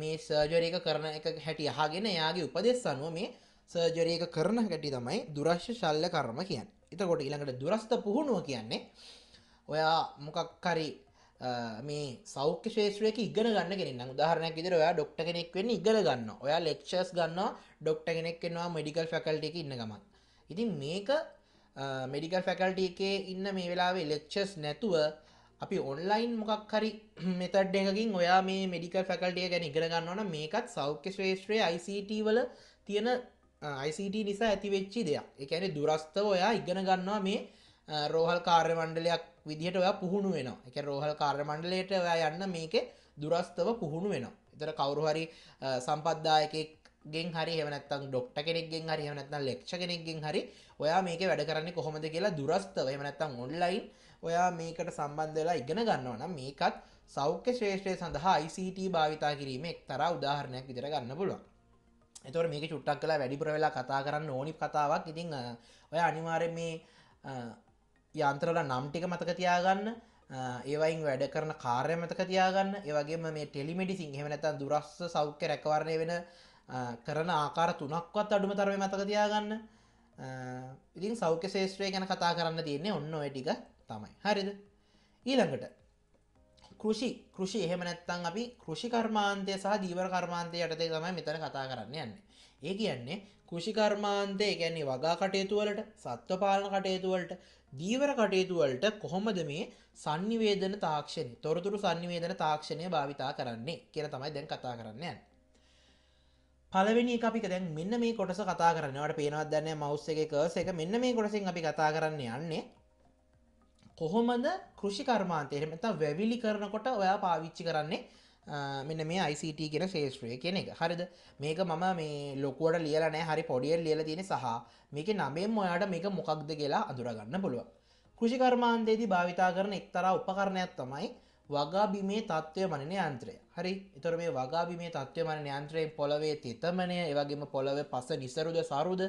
මේ සර්ජරයක කරන එක හැටිය හාගෙන යාගේ උපදෙස් අනුව මේ සර්ජරයක කරන හැටි තමයි දුරශ්‍ය ශල්ල කරම කියන්න එතකොට ඉළඟට දුරස්ථ පුහුණුව කියන්නේ ඔයා මොකක්කරි මේ සෞඛ්‍ය ශේත්‍රයක ඉගෙන ගන්න කෙනෙන්න උදාහරණයක් විදිහට ඔයා ડોක්ටර් කෙනෙක් වෙන්න ඉගෙන ගන්නවා. ඔයා ලෙක්චර්ස් ගන්නවා ડોක්ටර් කෙනෙක් වෙනවා මෙඩිකල් ෆැකල්ටි එකේ ඉන්න ගමන්. ඉතින් මේක මෙඩිකල් ෆැකල්ටි එකේ ඉන්න මේ වෙලාවේ ලෙක්චර්ස් නැතුව අපි ඔන්ලයින් මොකක් හරි මෙතඩ් එකකින් ඔයා මේ මෙඩිකල් ෆැකල්ටිය ගැන ඉගරගන්නවන මේකත් සෞඛ්‍ය ශ්‍රේෂ්ත්‍රය ICT වල තියෙන ICT නිසා ඇතිවෙච්චි දෙයක් එකන දුරස්තව ඔයා ඉගෙන ගන්නවා මේ රෝහල් කාර්ය මණ්ඩලයක් විදිහට ඔයා පුහුණු වෙන එක රෝහල් කාර්ය මණ්ඩලයට ඔයා යන්න මේක දුරස්තව පුහුණු වෙන එතර කවරුහරි සම්පද්දායකෙක් ගෙන් හරි හෙමනත්තම් ඩොක්ට කෙනෙක්ගෙන් හරි හෙමනත්නම් ලෙක්ෂ කෙනෙක්ගෙන් හරි ඔයා මේක වැඩ කරන්නේ කොහොමද කියලා දුරස්තව හෙමනත්තම් ඔන්ලයින් ඔයා මේකට සම්බන්ධ වෙලා ඉගෙන ගන්නවා නම් මේකත් සෞඛ්‍ය ශ්‍රේෂ්ඨය සඳහා ICT භාවිතා කිරීම එක්තරා උදාහරණයක් විදිහට ගන්න පුළුවන්. එතකොට මේක චුට්ටක් කළා වැඩිපුර වෙලා කතා කරන්න ඕනි කතාවක්. ඉතින් ඔයා අනිවාර්යෙන් මේ යන්ත්‍රවල නම් ටික මතක තියාගන්න. ඒවයින් වැඩ කරන කාර්ය මතක තියාගන්න. ඒ වගේම මේ ටෙලිමෙඩිසින් එහෙම නැත්නම් දුරස්ස සෞඛ්‍ය රැකවරණය වෙන කරන ආකාර තුනක්වත් අඩුම තරමේ මතක තියාගන්න. ඉතින් සෞඛ්‍ය ශේෂ්ත්‍රය ගැන කතා කරන්න තියෙන්නේ ඔන්න ඔය ටික තමයි හරිද ඊළඟට කෘෂි කෘෂි එහෙම නැත්තං අපි කෘෂිකර්මාන්තය සහ දීවර කර්මාන්තය යටතේ තමයි මෙතන කතා කරන්න යන්නේ. ඒ කියන්නේ කෘෂිකර්මාන්තය කියන්නේ වගා කටයුතුවලට සත්ව පාලන කටයුතුවලට දීවර කටයුතුවලට කොහොමද මේ sannivedana තාක්ෂණය තොරතුරු sannivedana තාක්ෂණය භාවිතා කරන්නේ කියලා තමයි දැන් කතා කරන්න යන්නේ. පළවෙනි එක අපි දැන් මෙන්න මේ කොටස කතා කරනවාට පේනවත් දන්නේ මවුස් එකේ කර්ස් එක මෙන්න මේ කොටසින් අපි කතා කරන්න යන්නේ කොහොමද කෘෂි කර්මාන්තය එහෙම නැත්නම් වැවිලි කරනකොට ඔයා පාවිච්චි කරන්නේ මෙන්න මේ ICT කියන ශේෂ්ත්‍රය කියන එක. හරිද? මේක මම මේ ලොකුවට ලියලා නැහැ. හරි පොඩියෙන් ලියලා තියෙන සහ මේකේ නමෙන් ඔයාට මේක මොකක්ද කියලා අඳුර ගන්න පුළුවන්. කෘෂි කර්මාන්තයේදී භාවිතා කරන එක්තරා උපකරණයක් තමයි වගාබිමේ තත්ත්වය මනන යන්ත්‍රය හරි එතොර මේ වගාබිමේ තත්ත්වය මන යන්ත්‍රයෙන් පොළවේ තෙතමනය ඒවගේම පොළව පස නිසරුද සරුද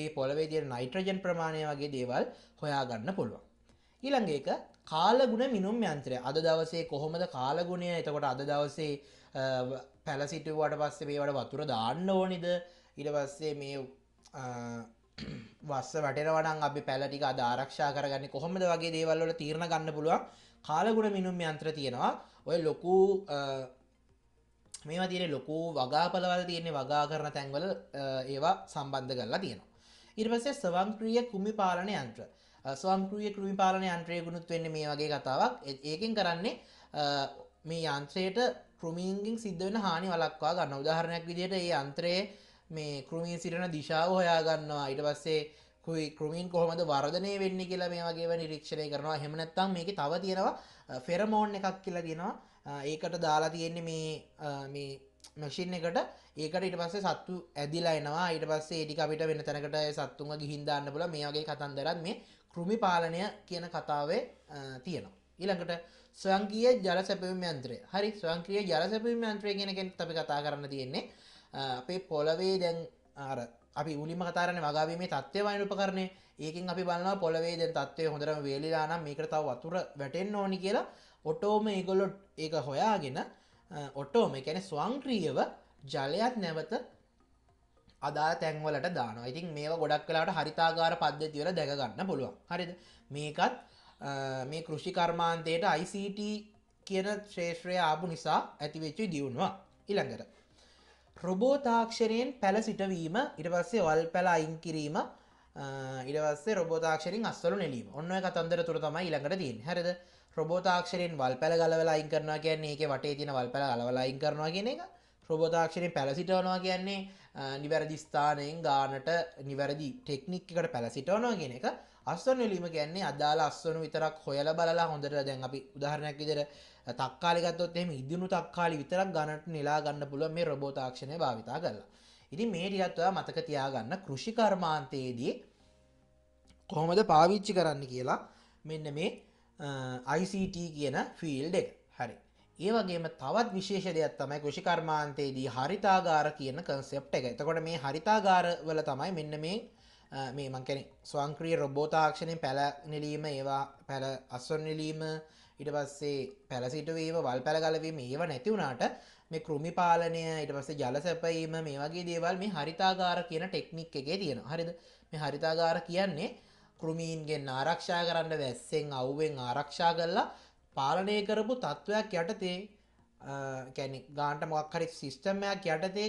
ඒ පොළවේ දිය නයිට්‍රජන් ප්‍රමාණය වගේ දේවල් හොයාගන්න පුළුවන් ඊළඟ එක කාලගුණ මිනුම් යන්ත්‍රය අද දවසේ කොහොමද කාලගුණය එතකොට අද දවසේ පැලසිටුවට පස්සේ මේවට වතුර දාන්න ඕනිද ඉට පස්සේ මේ වස්ස වැටෙනවඩන් අපි පැලටික අධාරක්ෂා කරගන්න කොහොමද වගේ දේවල්වල තීරණ ගන්න පුළුවන් කාලගුණ මිනුම් යන්ත්‍ර තියෙනවා ඔය ලොකු මේවා තියෙන ලොකු වගාපලවල තියන්නේ වගා කරන තැන්වල ඒවා සම්බන්ධ කරලා තියෙනවා ඉරිපසේ ස්වංක්‍රිය කුමි පාලන යන්ත්‍ර ස්වම්කෘය කෘමි පාලන යන්ත්‍රය ගුණුත් වෙන්න මේ වගේ කතාවක් ඒකෙන් කරන්නේ මේ යන්ත්‍රයට කෘමීන්ගින් සිද්ධ වෙන හානි වලක්වා ගන්න උදාහරණයක් විදිහට ඒ යන්ත්‍රයේ මේ කෘමී සිරන දිශාව හොයාගන්නවා ඊට පස්සේ කුයි කෘමීන් කොහොමද වර්ධනය වෙන්න කියලා මේ වගේ නිරීක්ෂණය කරනවා හෙමනැත්තම් මේක තව තියෙනවා ෆෙරමෝන් එකක් කියලා තියෙනවා ඒකට දාලා තියෙන්නේ මේ මේ මැසින් එකට ඒකට ඉට පස්සේ සත්තු ඇදිලා එනවා ඊට පස්සේ ඒඩික අපිට වෙන තැනකට සත්තුන්ව ගිහින්දාන්න පුල මේ වගේ කතන්දරත් මේ කෘමි පාලනය කියන කතාවේ තියෙනවා. ඊළඟට ස්වංකීය ජල සැපවීම යන්ත්‍රය. හරි ස්වංක්‍රීය ජල සැපවීම යන්ත්‍රය කියන එකෙන් අපි කතා කරන්න තියෙන්නේ අපේ පොළවේ දැන් අර අපි උලිම කතාරන වගවීමේ තත්ත්වය වයින උපකරණය ඒකින් අපි බලන්න පොළවේ දැන් තත්ත්වය හොඳටම වේලිලාන මේකට තව වතුර වැටෙන්න ඕනි කියලා ඔටෝම ඒගොල්ලො ඒක හොයාගෙන ඔටෝම එකැන ස්වංක්‍රීයව ජලයත් නැවත අදාළ තැන්වලට දානවා ඉතින් මේ ගොඩක් කලාට හරිතාගාර පද්ධතිවල දැකගන්න පුළුවන් හරිද මේකත් මේ කෘෂිකර්මාන්තයට ICT කියන ශ්‍රේෂ්‍රය ආපු නිසා ඇතිවෙච්චි දියුණවා ඉළඟට රොබෝ තාක්ෂරයෙන් පැල සිටවීම ඉට පස්සේ වල් පැලා අයින් කිරීම ඉඩවස්සේ රොබෝතාක්ෂරින් අස්සලු නෙලීම ඔන්න කතන්දර තුර තමයි ඉළඟට දීන් හරද රොබෝතාක්ෂරෙන් වල් පැල ගලවලයින් කරනවා කියන්නේ එක වටේ තින වල් පැල ගලවලයින් කරනවා කියන එක රොබෝතාක්ෂරෙන් පැලසිටවනවා කියන්නේ නිවැරදි ස්ථානයෙන් ගානට නිවැරදි ටෙක්නික්කට පැලසිටවනෝ ගෙන එක අස්වන ලීම ගැන්නේ අදාලා අස්වනු විතරක් හොයල බලලා හොඳට දැන් අපි උදාහරණයක් විදර තක්කාලිගත්තොත් එම ඉදිුණු තක්කාලි විතරක් ගණට නිලා ගන්න පුළුව මේ රබෝතාක්ෂණය භාවිතා කරලා ඉදි මේටිගත්වයා මතක තියාගන්න කෘෂිකර්මාන්තයේදී කොහොමද පාවිච්චි කරන්න කියලා මෙන්න මේ ICT කියන ෆිල් එක ඒ වගේම තවත් විශේෂ දෙයක් තමයි කෘෂිකර්මාන්තයේදී හරිතාගාර කියන කන්සෙප්ට් එක. එතකොට මේ හරිතාගාර වල තමයි මෙන්න මේ මේ මං කියන්නේ ස්වයංක්‍රීය රොබෝට තාක්ෂණයෙන් පැල නෙලීම ඒවා පැල අස්වැන්න නෙලීම ඊට පස්සේ පැල සිටුවීම වල් පැල ගලවීම ඒව නැති වුණාට මේ කෘමි පාලනය ඊට පස්සේ ජල සැපයීම මේ වගේ දේවල් මේ හරිතාගාර කියන ටෙක්නික් එකේ තියෙනවා. හරිද? මේ හරිතාගාර කියන්නේ කෘමීන්ගෙන් ආරක්ෂා කරන්න වැස්සෙන් අවුවෙන් ආරක්ෂා කරලා පාලනය කරපු තත්ත්වයක් යටතේ කැනෙ ගාන්ට මොක්හරි සිිස්ටම්මයක් යටතේ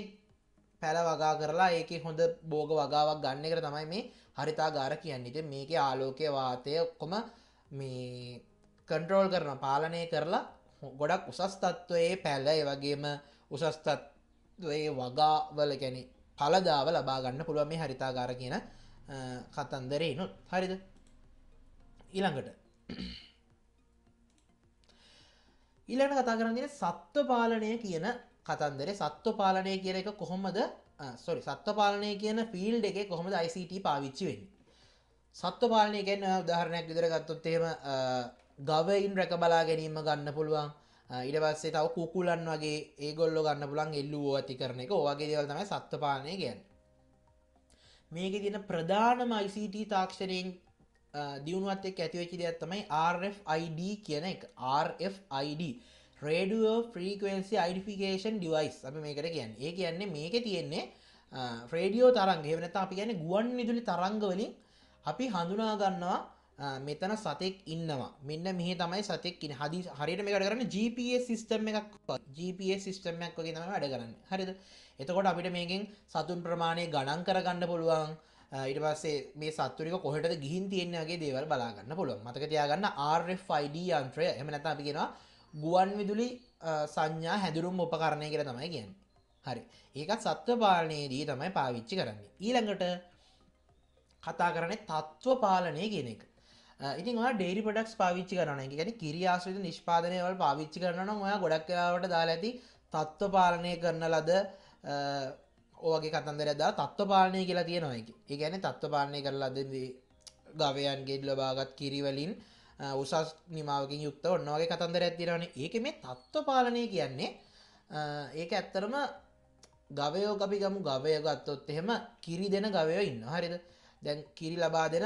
පැල වගා කරලා ඒක හොඳ බෝග වගාවක් ගන්න කර තමයි මේ හරිතා ගාර කියන්නට මේක ආලෝකය වාතය ඔක්කොම මේ කන්ට්‍රෝල් කරන පාලනය කරලා ගොඩක් උසස් තත්ත්වයේ පැල්ල වගේම උසස්තත්වේ වගාවල ගැන පලදාව ලබා ගන්න පුළුව මේ හරිතාගාර කියන කතන්දරේ නොත් හරිද ඊළඟට ඊළඟ කතා කරන්නේ සත්ව පාලනය කියන කතන්දරේ සත්ව පාලනය කියන එක කොහොමද සොරි සත්ව පාලනය කියන ෆිල්ඩ් එකේ කොහොමද ICT පාවිච්චි වෙන්නේ සත්ව පාලනය කියන්නේ උදාහරණයක් විදිහට ගත්තොත් එහෙම ගවයින් රැක බලා ගැනීම ගන්න පුළුවන් ඊට පස්සේ තව කුකුලන් වගේ ඒගොල්ලෝ ගන්න පුළුවන් එල්ලුවෝ ඇති කරන එක ඔයගේ දේවල් තමයි සත්ව පාලනය කියන්නේ මේකේ තියෙන ප්‍රධානම ICT තාක්ෂණයෙන් දියුණුවත් එක් ඇතිවෙච්චි දෙයක් තමයි RFID කියන එක RFID radio frequency identification device අප මේකට කියන්න ඒ කියන්නේ මේක තියෙන්නේ ෆ්‍රේඩියෝ තරංග එවනත අපි ගැන ගුවන් විදුලි තරංගවලින් අපි හඳුනාගන්නවා මෙතන සතෙක් ඉන්නවා මෙන්න මෙහි තමයි සතෙක්කින් හදි හරියට මේ වැඩ කරන්න GPS සිිස්ටම් එකක් GPS සිිස්ටම්යක් වගේ තම වැඩ කරන්න හරිද එතකොට අපිට මේකින් සතුන් ප්‍රමාණය ගණන් කරගන්න පුළුවන් ඉට පස්සේ මේ සත්තුරික කොහට ගිහින් තියෙන්න්නගේ දේවල් බලාගන්න පුළුව මතක තියාගන්න ආර්ෆයිඩ අන්ත්‍රය එමනතා පිගෙනවා ගුවන් විදුලි සංඥා හැදුරුම් උපකරණය කර තමයි කියන්න හරි ඒකත් සත්ව පාලනයේදී තමයි පාවිච්චි කරන්නේ ඊළඟට කතා කරන තත්ත්ව පාලනය කෙනෙක් ඉතින් ඔයා ඩේරි ප්‍රොඩක්ස් පාවිච්චි කරන එක කියන්නේ කිරි ආශ්‍රිත නිෂ්පාදනය වල පාවිච්චි කරනවා නම් ඔයා ගොඩක් වෙලාවට දාලා ඇති තත්ත්ව පාලනය කරන ලද ඕගේ කතන්දර දා තත්ව පාලනය කියලා තියෙනවායකි ඒගැන තත්ව පාලනය කරලා දෙදී ගවයන්ගේ ලබාගත් කිරිවලින් උසස් නිමාවකින් යුක්ත ඔන්නවාගේ කතන්දර ඇතිරවන ඒක මේ තත්ව පාලනය කියන්නේ ඒක ඇත්තරම ගවයෝ අපි ගමු ගවය ගත්තොත් එහෙම කිරි දෙන ගවයෝ ඉන්න හරිද දැන් කිරි ලබා දෙන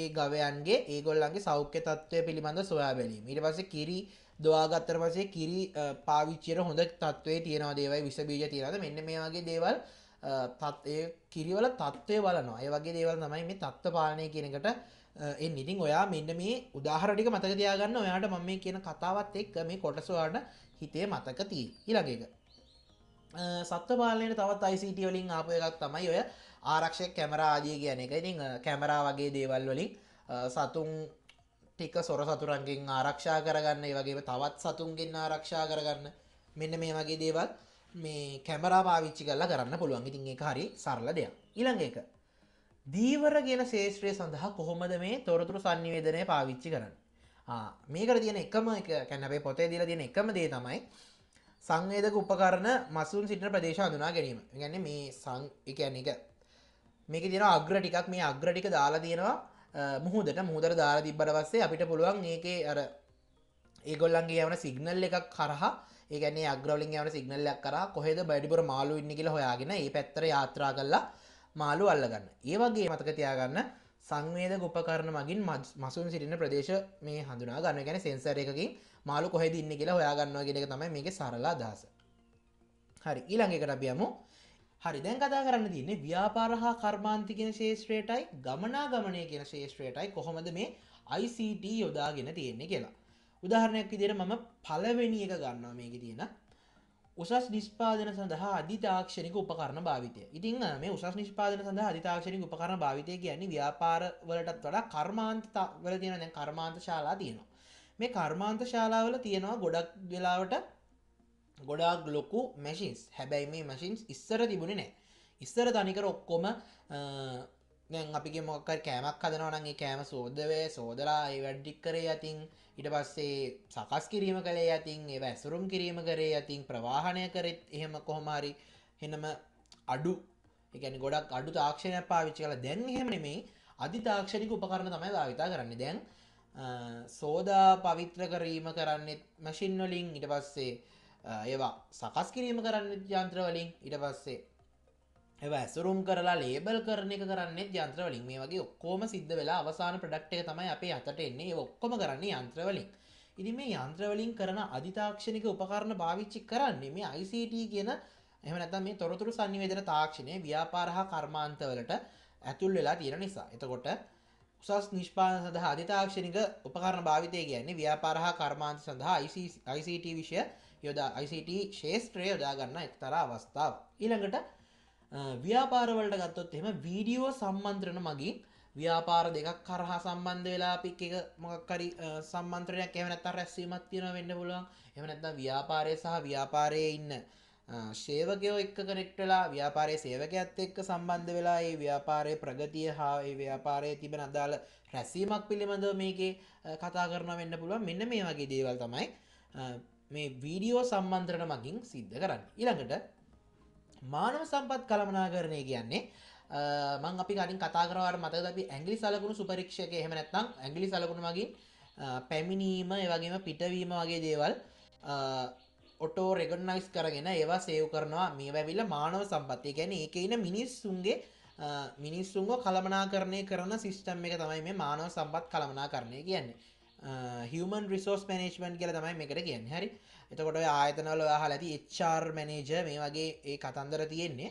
ඒ ගවයන්ගේ ඒගොල්ලන්ගේ සෞඛ්‍ය තත්ත්වය පිළිබඳ සොයා බැලීම ඉට පස කිරි දවාගත්තර පසේ කිරි පාවිච්චයට හොඳ තත්වේ තියෙනවා දේවයි විසබීජ තියෙනද මෙන්න මේ වගේ දේවල් තත්ය කිරිවල තත්ත්වය බලනවා අය වගේ දේවල් තමයි මේ තත්ත්ව පාලනය කියනකට එ ඉතින් ඔයා මෙන්න මේ උදාහරටික මතක තියාගන්න ඔයාට මම මේ කියන කතාවත් එක්ක මේ කොටසවාට හිතේ මතක තිය ඉලගේක සත්ව පාලනයට තවත් ICT වලින් ආපු එකක් තමයි ඔය ආරක්ෂය කැමරා ආදිය කියන එක ඉතින් කැමරා වගේ දේවල් වලින් සතුන් ටික සොර සතුරන්ගෙන් ආරක්ෂා කරගන්න වගේ තවත් සතුන්ගෙන් ආරක්ෂා කරගන්න මෙන්න මේ වගේ දේවල් මේ කැමරා පාවිච්චි කල්ලා කරන්න පුළුවන් ඉතින් ඒ හරි සරල දෙයක් ඉළඟ එක දීවර කියෙන ශේෂත්‍රය සඳහා කොහොමද මේ තොරතුරු සංනිවේදනය පාවිච්චි කරන්න මේකට තියෙන එකම එක කැනබේ පොතේ දිල තියෙන එකම දේ තමයි සංවේදක උපකරණ මසුන් සිටන ප්‍රදේශ අඳුනා ගැනීම ගැන මේ සං එකැන එක මේක තියෙන අග්‍ර ටිකක් මේ අග්‍ර ටික දාලා තියෙනවා මුහුදට මුහදර දාලා තිබ්බට පස්සේ අපිට පුළුවන් ඒකේ අර ඒගොල්ලන්ගේ යවන සිගනල් එකක් කරහා ඒගැන අග්‍රවලින් යන සිගනල්ලයක් කර කොහෙද බඩිපුර මාලු ඉන්නකිල හොයාගෙන ඒ පැත්තර යාත්‍රා කල්ලා මාලු අල්ලගන්න ඒවගේ මතක තියාගන්න සංවේද ගොපකරන මගින් මසුන් සිටින ප්‍රදේශ මේ හඳුනා ගන්න ගැන සෙන්සර එකකින් මාලු කොහෙද ඉන්න කියලා හොයාගන්නවා ගෙනක තමයි මේක සරලා දහස හරි ඊළඟකට අපියමු හරි දැන් කතා කරන්න තියන්නේ ව්‍යාපාර හා කර්මාන්තිකෙන ශේෂත්‍රයටයි ගමනා ගමනය කියෙන ශේෂත්‍රයටයි කොහොමද මේ ICT යොදාගෙන තියෙන්නේ කියලා උදාහරණයක් විදිර මම පලවෙනි එක ගන්නවා මේක තියෙන උසස් නිස්පාදන සඳහා අධිතාක්ෂණික උපකරණ භාවිතය ඉතින් මේ උසස් නිස්පාදන සඳහා අධිතාක්ෂණික උපකරණ භාවිතය කියන්නේ ව්‍යාපාර වලටත් වඩා කර්මාන්ත වල තියෙන දැන් කර්මාන්ත ශාලා තියෙනවා මේ කර්මාන්ත ශාලාවල තියෙනවා ගොඩක් වෙලාවට ගොඩාක් ලොකු මැසින්ස් හැබැයි මේ මසින්ස් ඉස්සර තිබුණ නෑ ඉස්සර තනිකර ඔක්කොම දැන් අපිගේ මොකර කෑමක් හදනවනගේ කෑම සෝදවය සෝදලා ඒ වැඩ්ඩික් කරේ ඇතින් ඉට පස්සේ සකස් කිරීම කළේ ඇතින් ඒ ඇසුරුම් කිරීම කරේ ඇතින් ප්‍රවාහණය කරෙත් එහෙම කොහොමරි හෙනම අඩු එකන ගොඩක් අඩු තාක්ෂණයක් පාවිච්චි කළ දැන් හෙමනෙමේ අධි තාක්ෂණික උපකරණ තමයි භාවිතා කරන්න දැන් සෝදා පවිත්‍ර කිරීම කරන්නෙත් මැසින්වලින් ඉට පස්සේ ඒවා සකස් කිරීම කරන්න යන්ත්‍රවලින් ඉට පස්සේ ඇසුරුම් කරලා ලේබල් කරන එක කරන්නේ යන්ත්‍රවලින් මේ වගේ ඔක්කොම සිද්ධ වෙලා අවසාන ප්‍රඩක්්ය තමයි අපේ අතට එන්නේ ඔක්කොම කරන්නේ යන්ත්‍රවලින් ඉරි මේ යන්ත්‍රවලින් කරන අධිතාක්ෂණික උපකරණ භාවිච්චි කරන්නේ මේ ICT කියන එහෙම නැත්නම් මේ තොරතුරු සංනිවේදන තාක්ෂණය ව්‍යාපාර හා කර්මාන්තවලට ඇතුල් වෙලා තියෙන නිසා. එතකොට උසස් නිෂ්පාදන සඳහා අධිතාක්ෂණික උපකරණ භාවිතය කියන්නේ ව්‍යාපාර හා කර්මාන්ත සඳහා ICT විෂය යොදා ICT ශේෂ්ත්‍රය යොදා ගන්න එක්තරා අවස්ථාවක්. ඊළඟට ව්‍යාපාරවලට ගත්තොත් එම වීඩියෝ සම්මන්ත්‍රණ මගින් ව්‍යාපාර දෙකක් කරහා සම්බන්ධ වෙලා පික් එක මොකක්කරි සම්මන්ත්‍රණයක් එමනත්ත රැස්වීමත් තියෙන වෙන්න පුළුවන් එමනැත්ත ව්‍යාපාරය සහ ව්‍යාපාරය ඉන්න ශේවකයෝ එක් කනෙක්ටලා ව්‍යාපාරය සේවකඇත් එක්ක සම්බන්ධ වෙලා ඒ ව්‍යාපාරය ප්‍රගතිය හා ඒ ව්‍යාපාරය තිබෙන අදාළ රැසීමක් පිළිබඳව මේකේ කතා කරන වෙන්න පුළුවන් මෙන්න මේ වගේ දේවල් තමයි මේ වීඩියෝ සම්බන්ත්‍රණ මගින් සිද්ධ කරන්න ඉළඟට මානව සම්පත් කළමනාකරණය කියන්නේ මං අපි කලින් කතා කරවට මතකද අපි ඇංගලි සලකුණු සුපරීක්ෂක එහෙම නැත්නම් ඇංගලි සලකුණු මගින් පැමිණීම ඒ වගේම පිටවීම වගේ දේවල් ඔටෝ රෙගනයිස් කරගෙන ඒවා සේව් කරනවා මේ වැැවිල්ල මානව සම්පත්තිය ගැන ඒක ඉන්න මිනිස්සුන්ගේ මිනිස්සුන්ව කළමනා කරණය කරන සිිස්ටම් එක තමයි මේ මානව සම්පත් කළමනා කරණය කියන්නේ හමන් රිසෝස් මනේජ්මන් කියල තමයි එකට කියන්න හරි එතකොට ආයතනවල හලති එච්චාර් මනේජ මේ වගේ ඒ කතන්දර තියෙන්නේ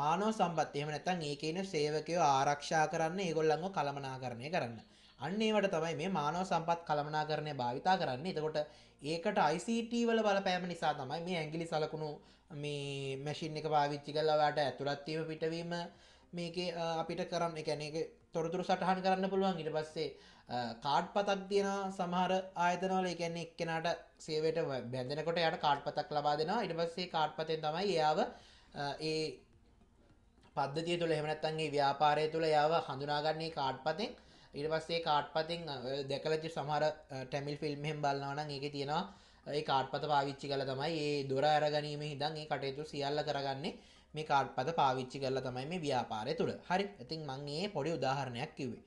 මානෝ සම්පත්යම නැතන් ඒකන සේවකයෝ ආරක්ෂා කරන්න ඒගොල්ලංග කළමනා කරණය කරන්න අන්නේවට තමයි මේ මානෝ සම්පත් කළමනා කරණය භාවිතා කරන්න එතකොට ඒකට ICT වල බලපෑම නිසා තමයි මේ ඇංගිලි සලකුණු මේ මැසින් එක පාවිච්චි කල්ලවට ඇතුළත්වීම පිටවීම මේක අපිට කරන්න එකැන තොරතුරු සටහන් කරන්න පුළුවන් ඉට පස්සේ කාඩ් පතක් තියෙන සමහර ආයතනවල එකන්නේ එක්කෙනට සේවට බැඳෙනකොට යට කාඩ් පතක් ලබා දෙෙනවා ඉටපස්සේ කාඩ් පතෙන් තමයි යාව ඒ පද්ධතිය තුළ එහමනත්තන්ගේ ව්‍යාපාරය තුළ යාව හඳුනාගන්නේ කාඩ් පතෙන් ඉට පස්සේ කාඩ් පතින් දැකලචි සමහර ටැමිල් ෆිල්ම්හෙම් බලන්නවන ඒක තියෙනවා ඒ කාඩ්පත පාවිච්චි කල තමයි ඒ දොර අරගනීම හිදන් ඒ කටයුතු සියල්ල කරගන්නේ මේ කාඩ් පත පාවිච්චි කරලා තමයි මේ ව්‍යාපාරය තුළ හරි ඉතින් මං ඒ පොඩි උදාහරණයක් කිවේ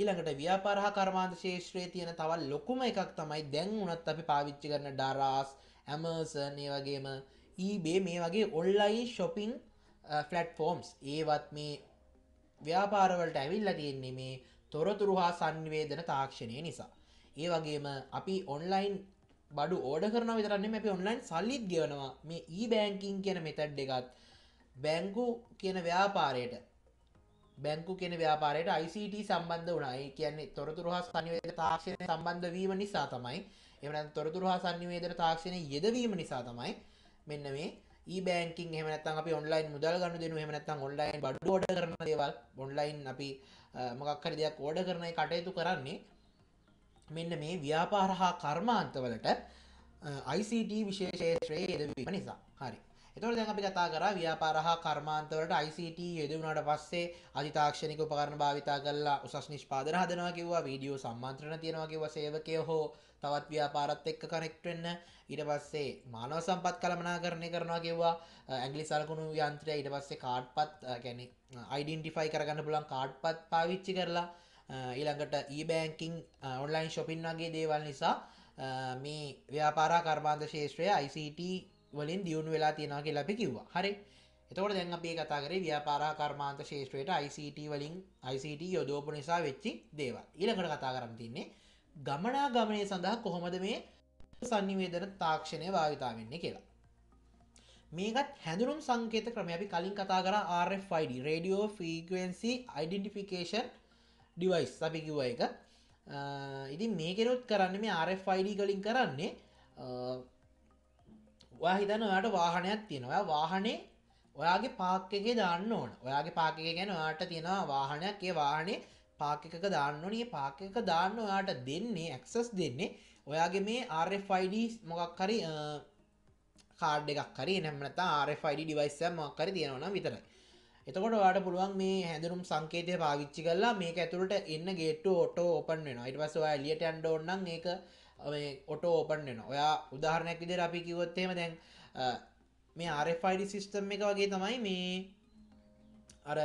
ඊළඟට ව්‍යාපාර හා කර්මාන්ත ශේෂ්ත්‍රයේ තියෙන තවත් ලොකුම එකක් තමයි දැන් උනත් අපි පාවිච්චි කරන ඩරාස් ඇමර්සන් ඒ වගේම eBay මේ වගේ ඔන්ලයින් shopping platforms ඒවත් මේ ව්‍යාපාරවලට ඇවිල්ලා තියෙන්නේ මේ තොරතුරු හා සංවේදන තාක්ෂණය නිසා. ඒ වගේම අපි ඔන්ලයින් බඩු ඕඩ කරන විතරන්නේ අපි ඔන්ලයින් සල්ලිත් ගෙවනවා මේ ඊ බෑංකින් කියන මෙතැඩ් එකත් බැංකු කියන ව්‍යාපාරයට බැංකු කෙන ව්‍යාපාරයට ICT සම්බන්ධ වුණයි කියන්නේ තොරතුරු හා සංවේද තාක්ෂණය සම්බන්ධ වීම නිසා තමයි එහෙම නැත්නම් තොරතුරු හා සංවේදන තාක්ෂණය යෙදවීම නිසා තමයි මෙන්න මේ e-banking එහෙම නැත්නම් අපි online මුදල් ගනුදෙනු එහෙම නැත්නම් online බඩු order කරන දේවල් online අපි මොකක් හරි දෙයක් order කරන ඒ කටයුතු කරන්නේ මෙන්න මේ ව්‍යාපාර හා කර්මාන්තවලට ICT විශේෂ ක්ෂේත්‍රයේ යෙදවීම නිසා හරි එතකොට දැන් අපි කතා කරා ව්‍යාපාර හා කර්මාන්ත වලට ICT යෙදුණාට පස්සේ අධිතාක්ෂණික උපකරණ භාවිතා කරලා උසස් නිෂ්පාදන හදනවා කිව්වා වීඩියෝ සම්මන්ත්‍රණ තියනවා කිව්වා සේවකයෝ හෝ තවත් ව්‍යාපාරත් එක්ක කනෙක්ට් වෙන්න ඊට පස්සේ මානව සම්පත් කළමනාකරණය කරනවා කිව්වා ඇංග්ලි සලකුණු යන්ත්‍රය ඊට පස්සේ කාඩ්පත් يعني අයිඩෙන්ටිෆයි කරගන්න පුළුවන් කාඩ්පත් පාවිච්චි කරලා ඊළඟට ඊබෑන්කින් ඔන්ලයින් ශොපින් වගේ දේවල් නිසා මේ ව්‍යාපාරා කර්මාන්ත ශේෂත්‍රය ICT වලින් දියුණු වෙලා තියෙනවා කියලා අපි කිව්වා හරි එතකොට දැන් අපි කතා කරේ ව්‍යාපාරා කර්මාන්ත ශේෂ්ත්‍රයට ICT වලින් ICT යොදවපු නිසා වෙච්චි දේවල් ඊළඟට කතා කරන්න තින්නේ ගමනා ගමනය සඳහා කොහොමද මේ සංනිවේදන තාක්ෂණය භාවිතා වෙන්න කියලා මේකත් හැඳුරුම් සංකේත ක්‍රම අපි කලින් කතා කර RFID radio frequency identification device අපි කිව එක ඉතින් මේකෙනුත් කරන්න මේ RFID කලින් කරන්නේ ඔයා හිතන්න ඔයාට වාහනයක් තියෙනවා වාහනේ ඔයාගේ පාක් එකේ දාන්න ඕන ඔයාගේ පාක් එක ගැන ඔයාට තියෙනවා වාහනයක් ඒ වාහනේ පාක් එකක දාන්න ඕනේ පාක් එක දාන්න ඔයාට දෙන්නේ ඇක්සස් දෙන්නේ ඔයාගේ මේ RFID මොකක් හරි කාඩ් එකක් හරි එහෙම නැත්නම් RFID device එකක් මොකක් හරි තියෙනවා නම් විතරයි එතකොට වාට පුළුවන් මේ හැඳුරුම් සංකේතය පාවිච්චි කරලා මේක ඇතුළට එන්න ගේට්ටු ඔටෝ ඕපන් වෙනවා ඊට පස්සේ ඔයා එළියට යන්න ඕන නම් ඒක මේ ඔටෝ ඕපන් වෙන ඔයා උදාහරණයක් විදිහට අපි කිව්වොත් එහෙම දැන් මේ RFID සිස්ටම් එක වගේ තමයි මේ අර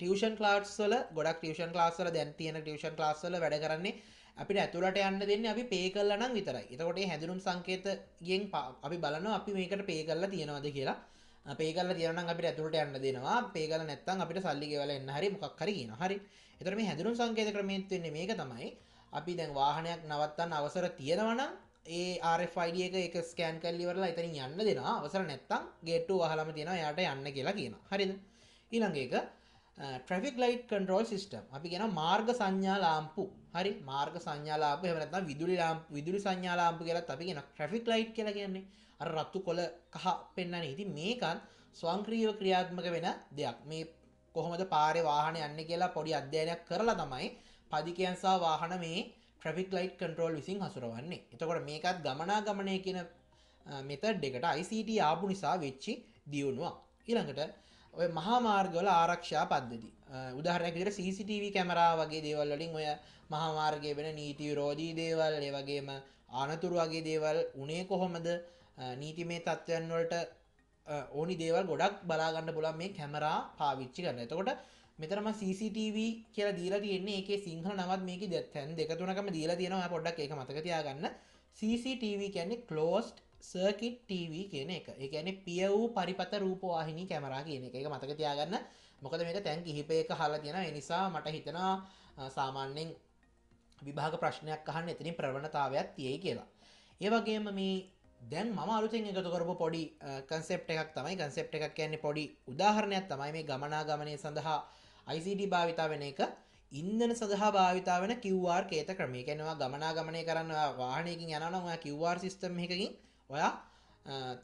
ටියෂන් ලාස් වල ගොඩක් ටියෂන් ලාස්සල දැන් තියෙන ටියෂන් ලාස්සල වැඩ කරන්නේ අපිට ඇතුළට යන්න දෙන්න අපි පේ කල්ලනම් විතරයි එතකොට හැඳුරුම් සංකේත ගෙන් අපි බලන අපි මේකට පේ කල්ලා තියෙනවද කියලා පේ කල්ලා තියෙනනම් අපිට ඇතුළට යන්න දෙනවා පේ කල්ලා නැත්නම් අපිට සල්ලි ගෙවලා එන්න හරි මොකක් හරි කියන හරි එතකොට මේ හැඳුරුම් සංකේත ක්‍රමයේත් වෙන්නේ මේක තමයි අපි දැන් වාහනයක් නවත්තන්න අවසර තියෙනවනම් ඒ RFID එක එක ස්කෑන් කරලා ඉවරලා එතනින් යන්න දෙනවා අවසර නැත්තම් ගේට්ටු වහලම තියෙනවා එයාට යන්න කියලා කියනවා හරිද ඊළඟ එක ට්‍රැෆික් ලයිට් කන්ට්‍රෝල් සිස්ටම් අපි කියන මාර්ග සංඥා ලාම්පු හරි මාර්ග සංඥා ලාම්පු එහෙම නැත්නම් විදුලි ලාම්පු විදුලි සංඥා ලාම්පු කියලාත් අපි කියන ට්‍රැෆික් ලයිට් කියලා කියන්නේ අර රතු කොළ කහ පෙන්වන්නේ ඉතින් මේකත් ස්වංක්‍රීයව ක්‍රියාත්මක වෙන දෙයක් මේ කොහොමද පාරේ වාහන යන්නේ කියලා පොඩි අධ්‍යයනයක් කරලා තමයි පදිකයන් සහ වාහන මේ ට්‍රෆික් ලයිට් කන්ට්‍රෝල් විසින් හසුරවන්නේ එතකොට මේකත් ගමනා ගමනය කියන මෙතඩ් එකට ICT ආපු නිසා වෙච්චි දියුණවා ඊළඟට ඔය මහාමාර්ගවල ආරක්ෂා පද්ධති උදාහරණයක් විදිහට CCTV කැමරා වගේ දේවල් වලින් ඔය මහාමාර්ගයේ වෙන නීති විරෝධී දේවල් ඒ වගේම අනතුරු වගේ දේවල් උනේ කොහොමද නීතිමය තත්ත්වයන් වලට ඕනි දේවල් ගොඩක් බලා ගන්න පුළුවන් මේ කැමරා පාවිච්චි කරන. එතකොට මෙතරම CCTV කියලා දීලා තියෙන්නේ ඒකේ සිංහල නමත් මේකේ දැන් දෙක තුනකම දීලා තියෙනවා පොඩ්ඩක් ඒක මතක තියාගන්න CCTV කියන්නේ closed සර්කිට් TV කියන එක ඒ කියන්නේ පිය වූ පරිපත රූපවාහිනී කැමරා කියන එක ඒක මතක තියාගන්න මොකද මේක තැන් කිහිපයක අහලා තියෙනවා ඒ නිසා මට හිතෙනවා සාමාන්‍යයෙන් විභාග ප්‍රශ්නයක් අහන්න එතනින් ප්‍රවණතාවයක් තියෙයි කියලා ඒ වගේම මේ දැන් ම අලුතෙන් එකතු කරපු පොඩි කන්සෙප් එකක් තමයි කන්සෙප් එකක් කියන්නේ පොඩි උදාහරණයක් තමයි මේ ගමනා ගමනය සඳහා ICD භාවිතා වෙන එක ඉන්දන සඳහා භාවිතා වෙන QR කේත ක්‍රමය කියනවා ගමනාගමනය කරන්න වාහනයකින් යනවා ඔයා QR සිස්ටම් එකකින් ඔයා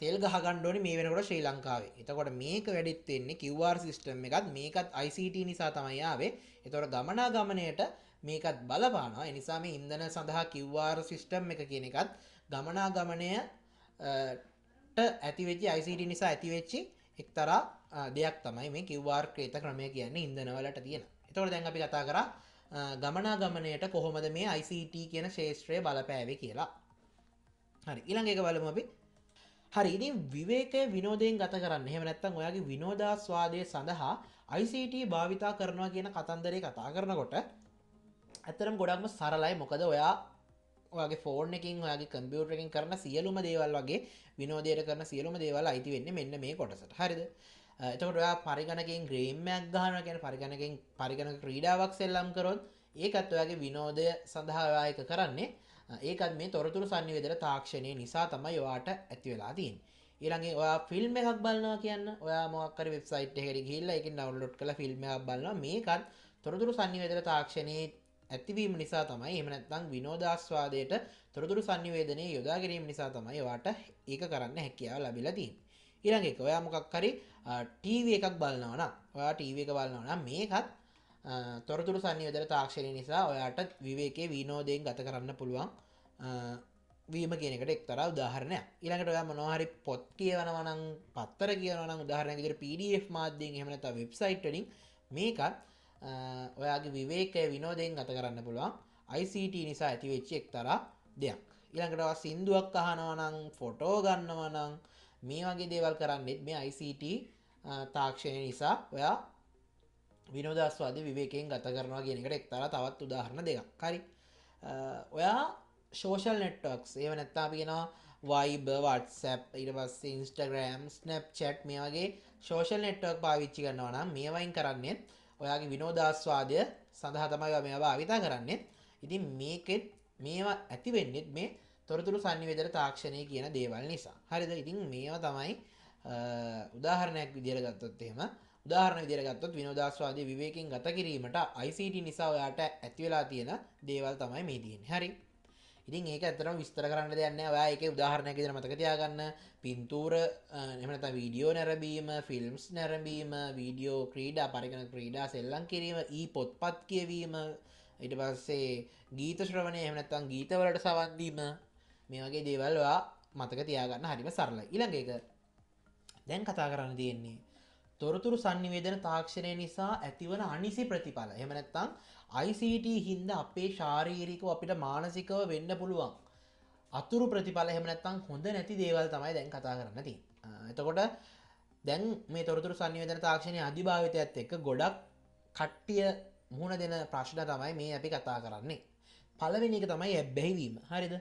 තෙල් ගහගන්න ඕනේ මේ වෙනකොට ශ්‍රී ලංකාවේ. එතකොට මේක වැඩිත් වෙන්නේ QR සිස්ටම් එකත් මේකත් ICT නිසා තමයි ආවේ. එතකොට ගමනාගමනයට මේකත් බලපානවා. ඒ නිසා මේ ඉන්ධන සඳහා QR සිස්ටම් එක කියන එකත් ගමනාගමනයට ඇතිවෙච්ච ICT නිසා ඇතිවෙච්චි එක්තරා දෙයක් තමයි මේ කිව්වාර් ක්‍රේත ක්‍රමය කියන්නේ ඉන්දනවලට තියෙන එතවට දැන් අපි කතා කර ගමනා ගමනයට කොහොමද මේ ICT කියන ශේෂත්‍රය බලපෑවේ කියලා හරි ඉළඟ එක බලමු අපි හරි ඉතින් විවේකය විනෝදයෙන් ගත කරන්න එහෙම නැත්නම් ඔයාගේ විනෝදාස්වාදය සඳහා ICT භාවිතා කරනවා කියන කතන්දරේ කතා කරනකොට ඇත්තටම ගොඩක්ම සරලයි මොකද ඔයා ඔයාගේ ෆෝර්න් එකින් ඔයාගේ කම්පියුටර් එකෙන් කරන සියලුම දේවල් වගේ විනෝදයට කරන සියලුම දේවල් අයිති වෙන්නේ මෙන්න මේ කොටසට. හරිද? එතකොට ඔයා පරිගණකයෙන් ග්‍රේම්යක් ගහනවා කියන්නේ පරිගණකයෙන් පරිගණක ක්‍රීඩාවක් සෙල්ලම් කරොත් ඒකත් ඔයාගේ විනෝදය සඳහා ඔයා ඒක කරන්නේ. ඒකත් මේ තොරතුරු sannivedana තාක්ෂණය නිසා තමයි ඔයාට ඇති වෙලා තියෙන්නේ. ඊළඟේ ඔයා ෆිල්ම් එකක් බලනවා කියන්න ඔයා මොකක් හරි වෙබ්සයිට් එකකට ගිහිල්ලා ඒකෙන් ඩවුන්ලෝඩ් කරලා ෆිල්ම් එකක් බලනවා මේකත් තොරතුරු sannivedana තාක්ෂණයේ ඇතිවීම නිසා තමයි එහෙම නැත්නම් විනෝදාස්වාදයට තොරතුරු sannivedanaya යොදා ගැනීම නිසා තමයි ඔයාට ඒක කරන්න හැකියාව ලැබිලා තියෙන්නේ. ඊළඟ එක ඔයා මොකක් හරි ටීවී එකක් බලනවා නම් ඔයා ටීවී එක බලනවා නම් මේකත් තොරතුරු සංයෝජන තාක්ෂණය නිසා ඔයාට විවේකේ විනෝදයෙන් ගත කරන්න පුළුවන් වීම කියනකට එක්තරා උදාහරණයක් ඊළඟට ඔයා මොනවාහරි පොත් කියවනවා නම් පත්තර කියවනවා නම් උදාහරණයක් විදිහට PDF මාධ්‍යයෙන් එහෙම නැත්නම් වෙබ්සයිට් වලින් මේකත් ඔයාගේ විවේකය විනෝදයෙන් ගත කරන්න පුළුවන් ICT නිසා ඇතිවෙච්චි එක්තරා දෙයක් ඊළඟට සින්දුවක් අහනවනම් ෆොටෝ ගන්නවනම් මේ වගේ දේවල් කරන්නෙත් මේ ICT තාක්ෂණය නිසා ඔයා විනෝදස්වාද විවේකයෙන් ගත කරනවා ගෙනකට එක්තර තවත් උදාහරණ දෙයක් හරි ඔයා ශෝෂල් නෙට්ටොක්ස් ඒව නැත්තා පිෙනවා වයිබ වටසැප් ඉට පස් ඉන්ස්ටග්‍රෑම් ස්නප් චට් මේ වගේ ශෝෂල් නෙට්ටොක් පාවිච්චි කරනවනම් මේවයින් කරන්නෙත් ඔයාගේ විනෝදාස්වාදය සඳහා තමයි මේවා භාවිතා කරන්නේ. ඉතින් මේකෙත් මේවා ඇති වෙන්නේ මේ තොරතුරු sannivedana තාක්ෂණය කියන දේවල් නිසා. හරිද? ඉතින් මේවා තමයි උදාහරණයක් විදිහට ගත්තොත් එහෙම උදාහරණ විදිහට ගත්තොත් විනෝදාස්වාදයේ විවේකයෙන් ගත කිරීමට ICT නිසා ඔයාට ඇති වෙලා තියෙන දේවල් තමයි මේ තියෙන්නේ. හරි. ඉතින් ඒක ඇතරම විස්තර කරන්න දෙයන්න ඒක උදාහරණයක දිර මතක තියාගන්න පින්තූර එමනත වීඩියෝ නැරබීම ෆිල්ම්ස් නැරඹීම වීඩියෝ ක්‍රීඩා පරිගන ක්‍රීඩා සෙල්ලං කිරීම ඊ පොත්පත් කියවීම ඉට පස්සේ ගීත ශ්‍රවණය එමනත්තන් ගීතවලට සවන්දීම මේ වගේ දේවල්වා මතක තියාගන්න හරිම සරල ඉළඟක දැන් කතා කරන්න තියෙන්නේ තොරතුරු සංනිවේදන තාක්ෂණය නිසා ඇතිවන අනිසි ප්‍රතිඵල හෙමනැත්තං ICT හින්ද අපේ ශාරීරිකව අපිට මානසිකව වෙන්න පුළුවන් අතුරු ප්‍රතිඵල හෙමනැත්තං හොඳ නැති දේවල් තමයි දැන් කතා කරන්න ති එතකොට දැන් මේ තොරතුර සංයෝජන තාක්ෂණය අධිභාවිතයත් එක්ක ගොඩක් කට්ටිය මුහුණ දෙන ප්‍රශ්න තමයි මේ අපි කතා කරන්නේ පලවෙනි එක තමයි ඇබ්බැහිවීම හරිද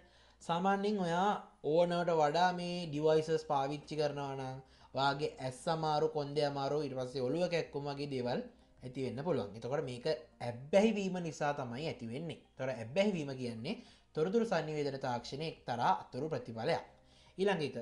සාමාන්‍යෙන් ඔයා ඕනට වඩා මේ ඩිවයිසස් පාවිච්චි කරනවානම් වගේ ඇස් සමාරු කොන්ද අමාරු ඉටවස්සේ ඔළුව කැක්කුමගේ දේවල් ඇතිවෙන්න පුළුවන් එතකොට මේක ඇබ්බැහිවීම නිසා තමයි ඇතිවෙන්නේ තොර ඇබ්බැහිවීම කියන්නේ තොරතුරු සංනිවේදන තාක්ෂණය එක්තරා අතුරු ප්‍රතිඵලයක් ඊළඟ එක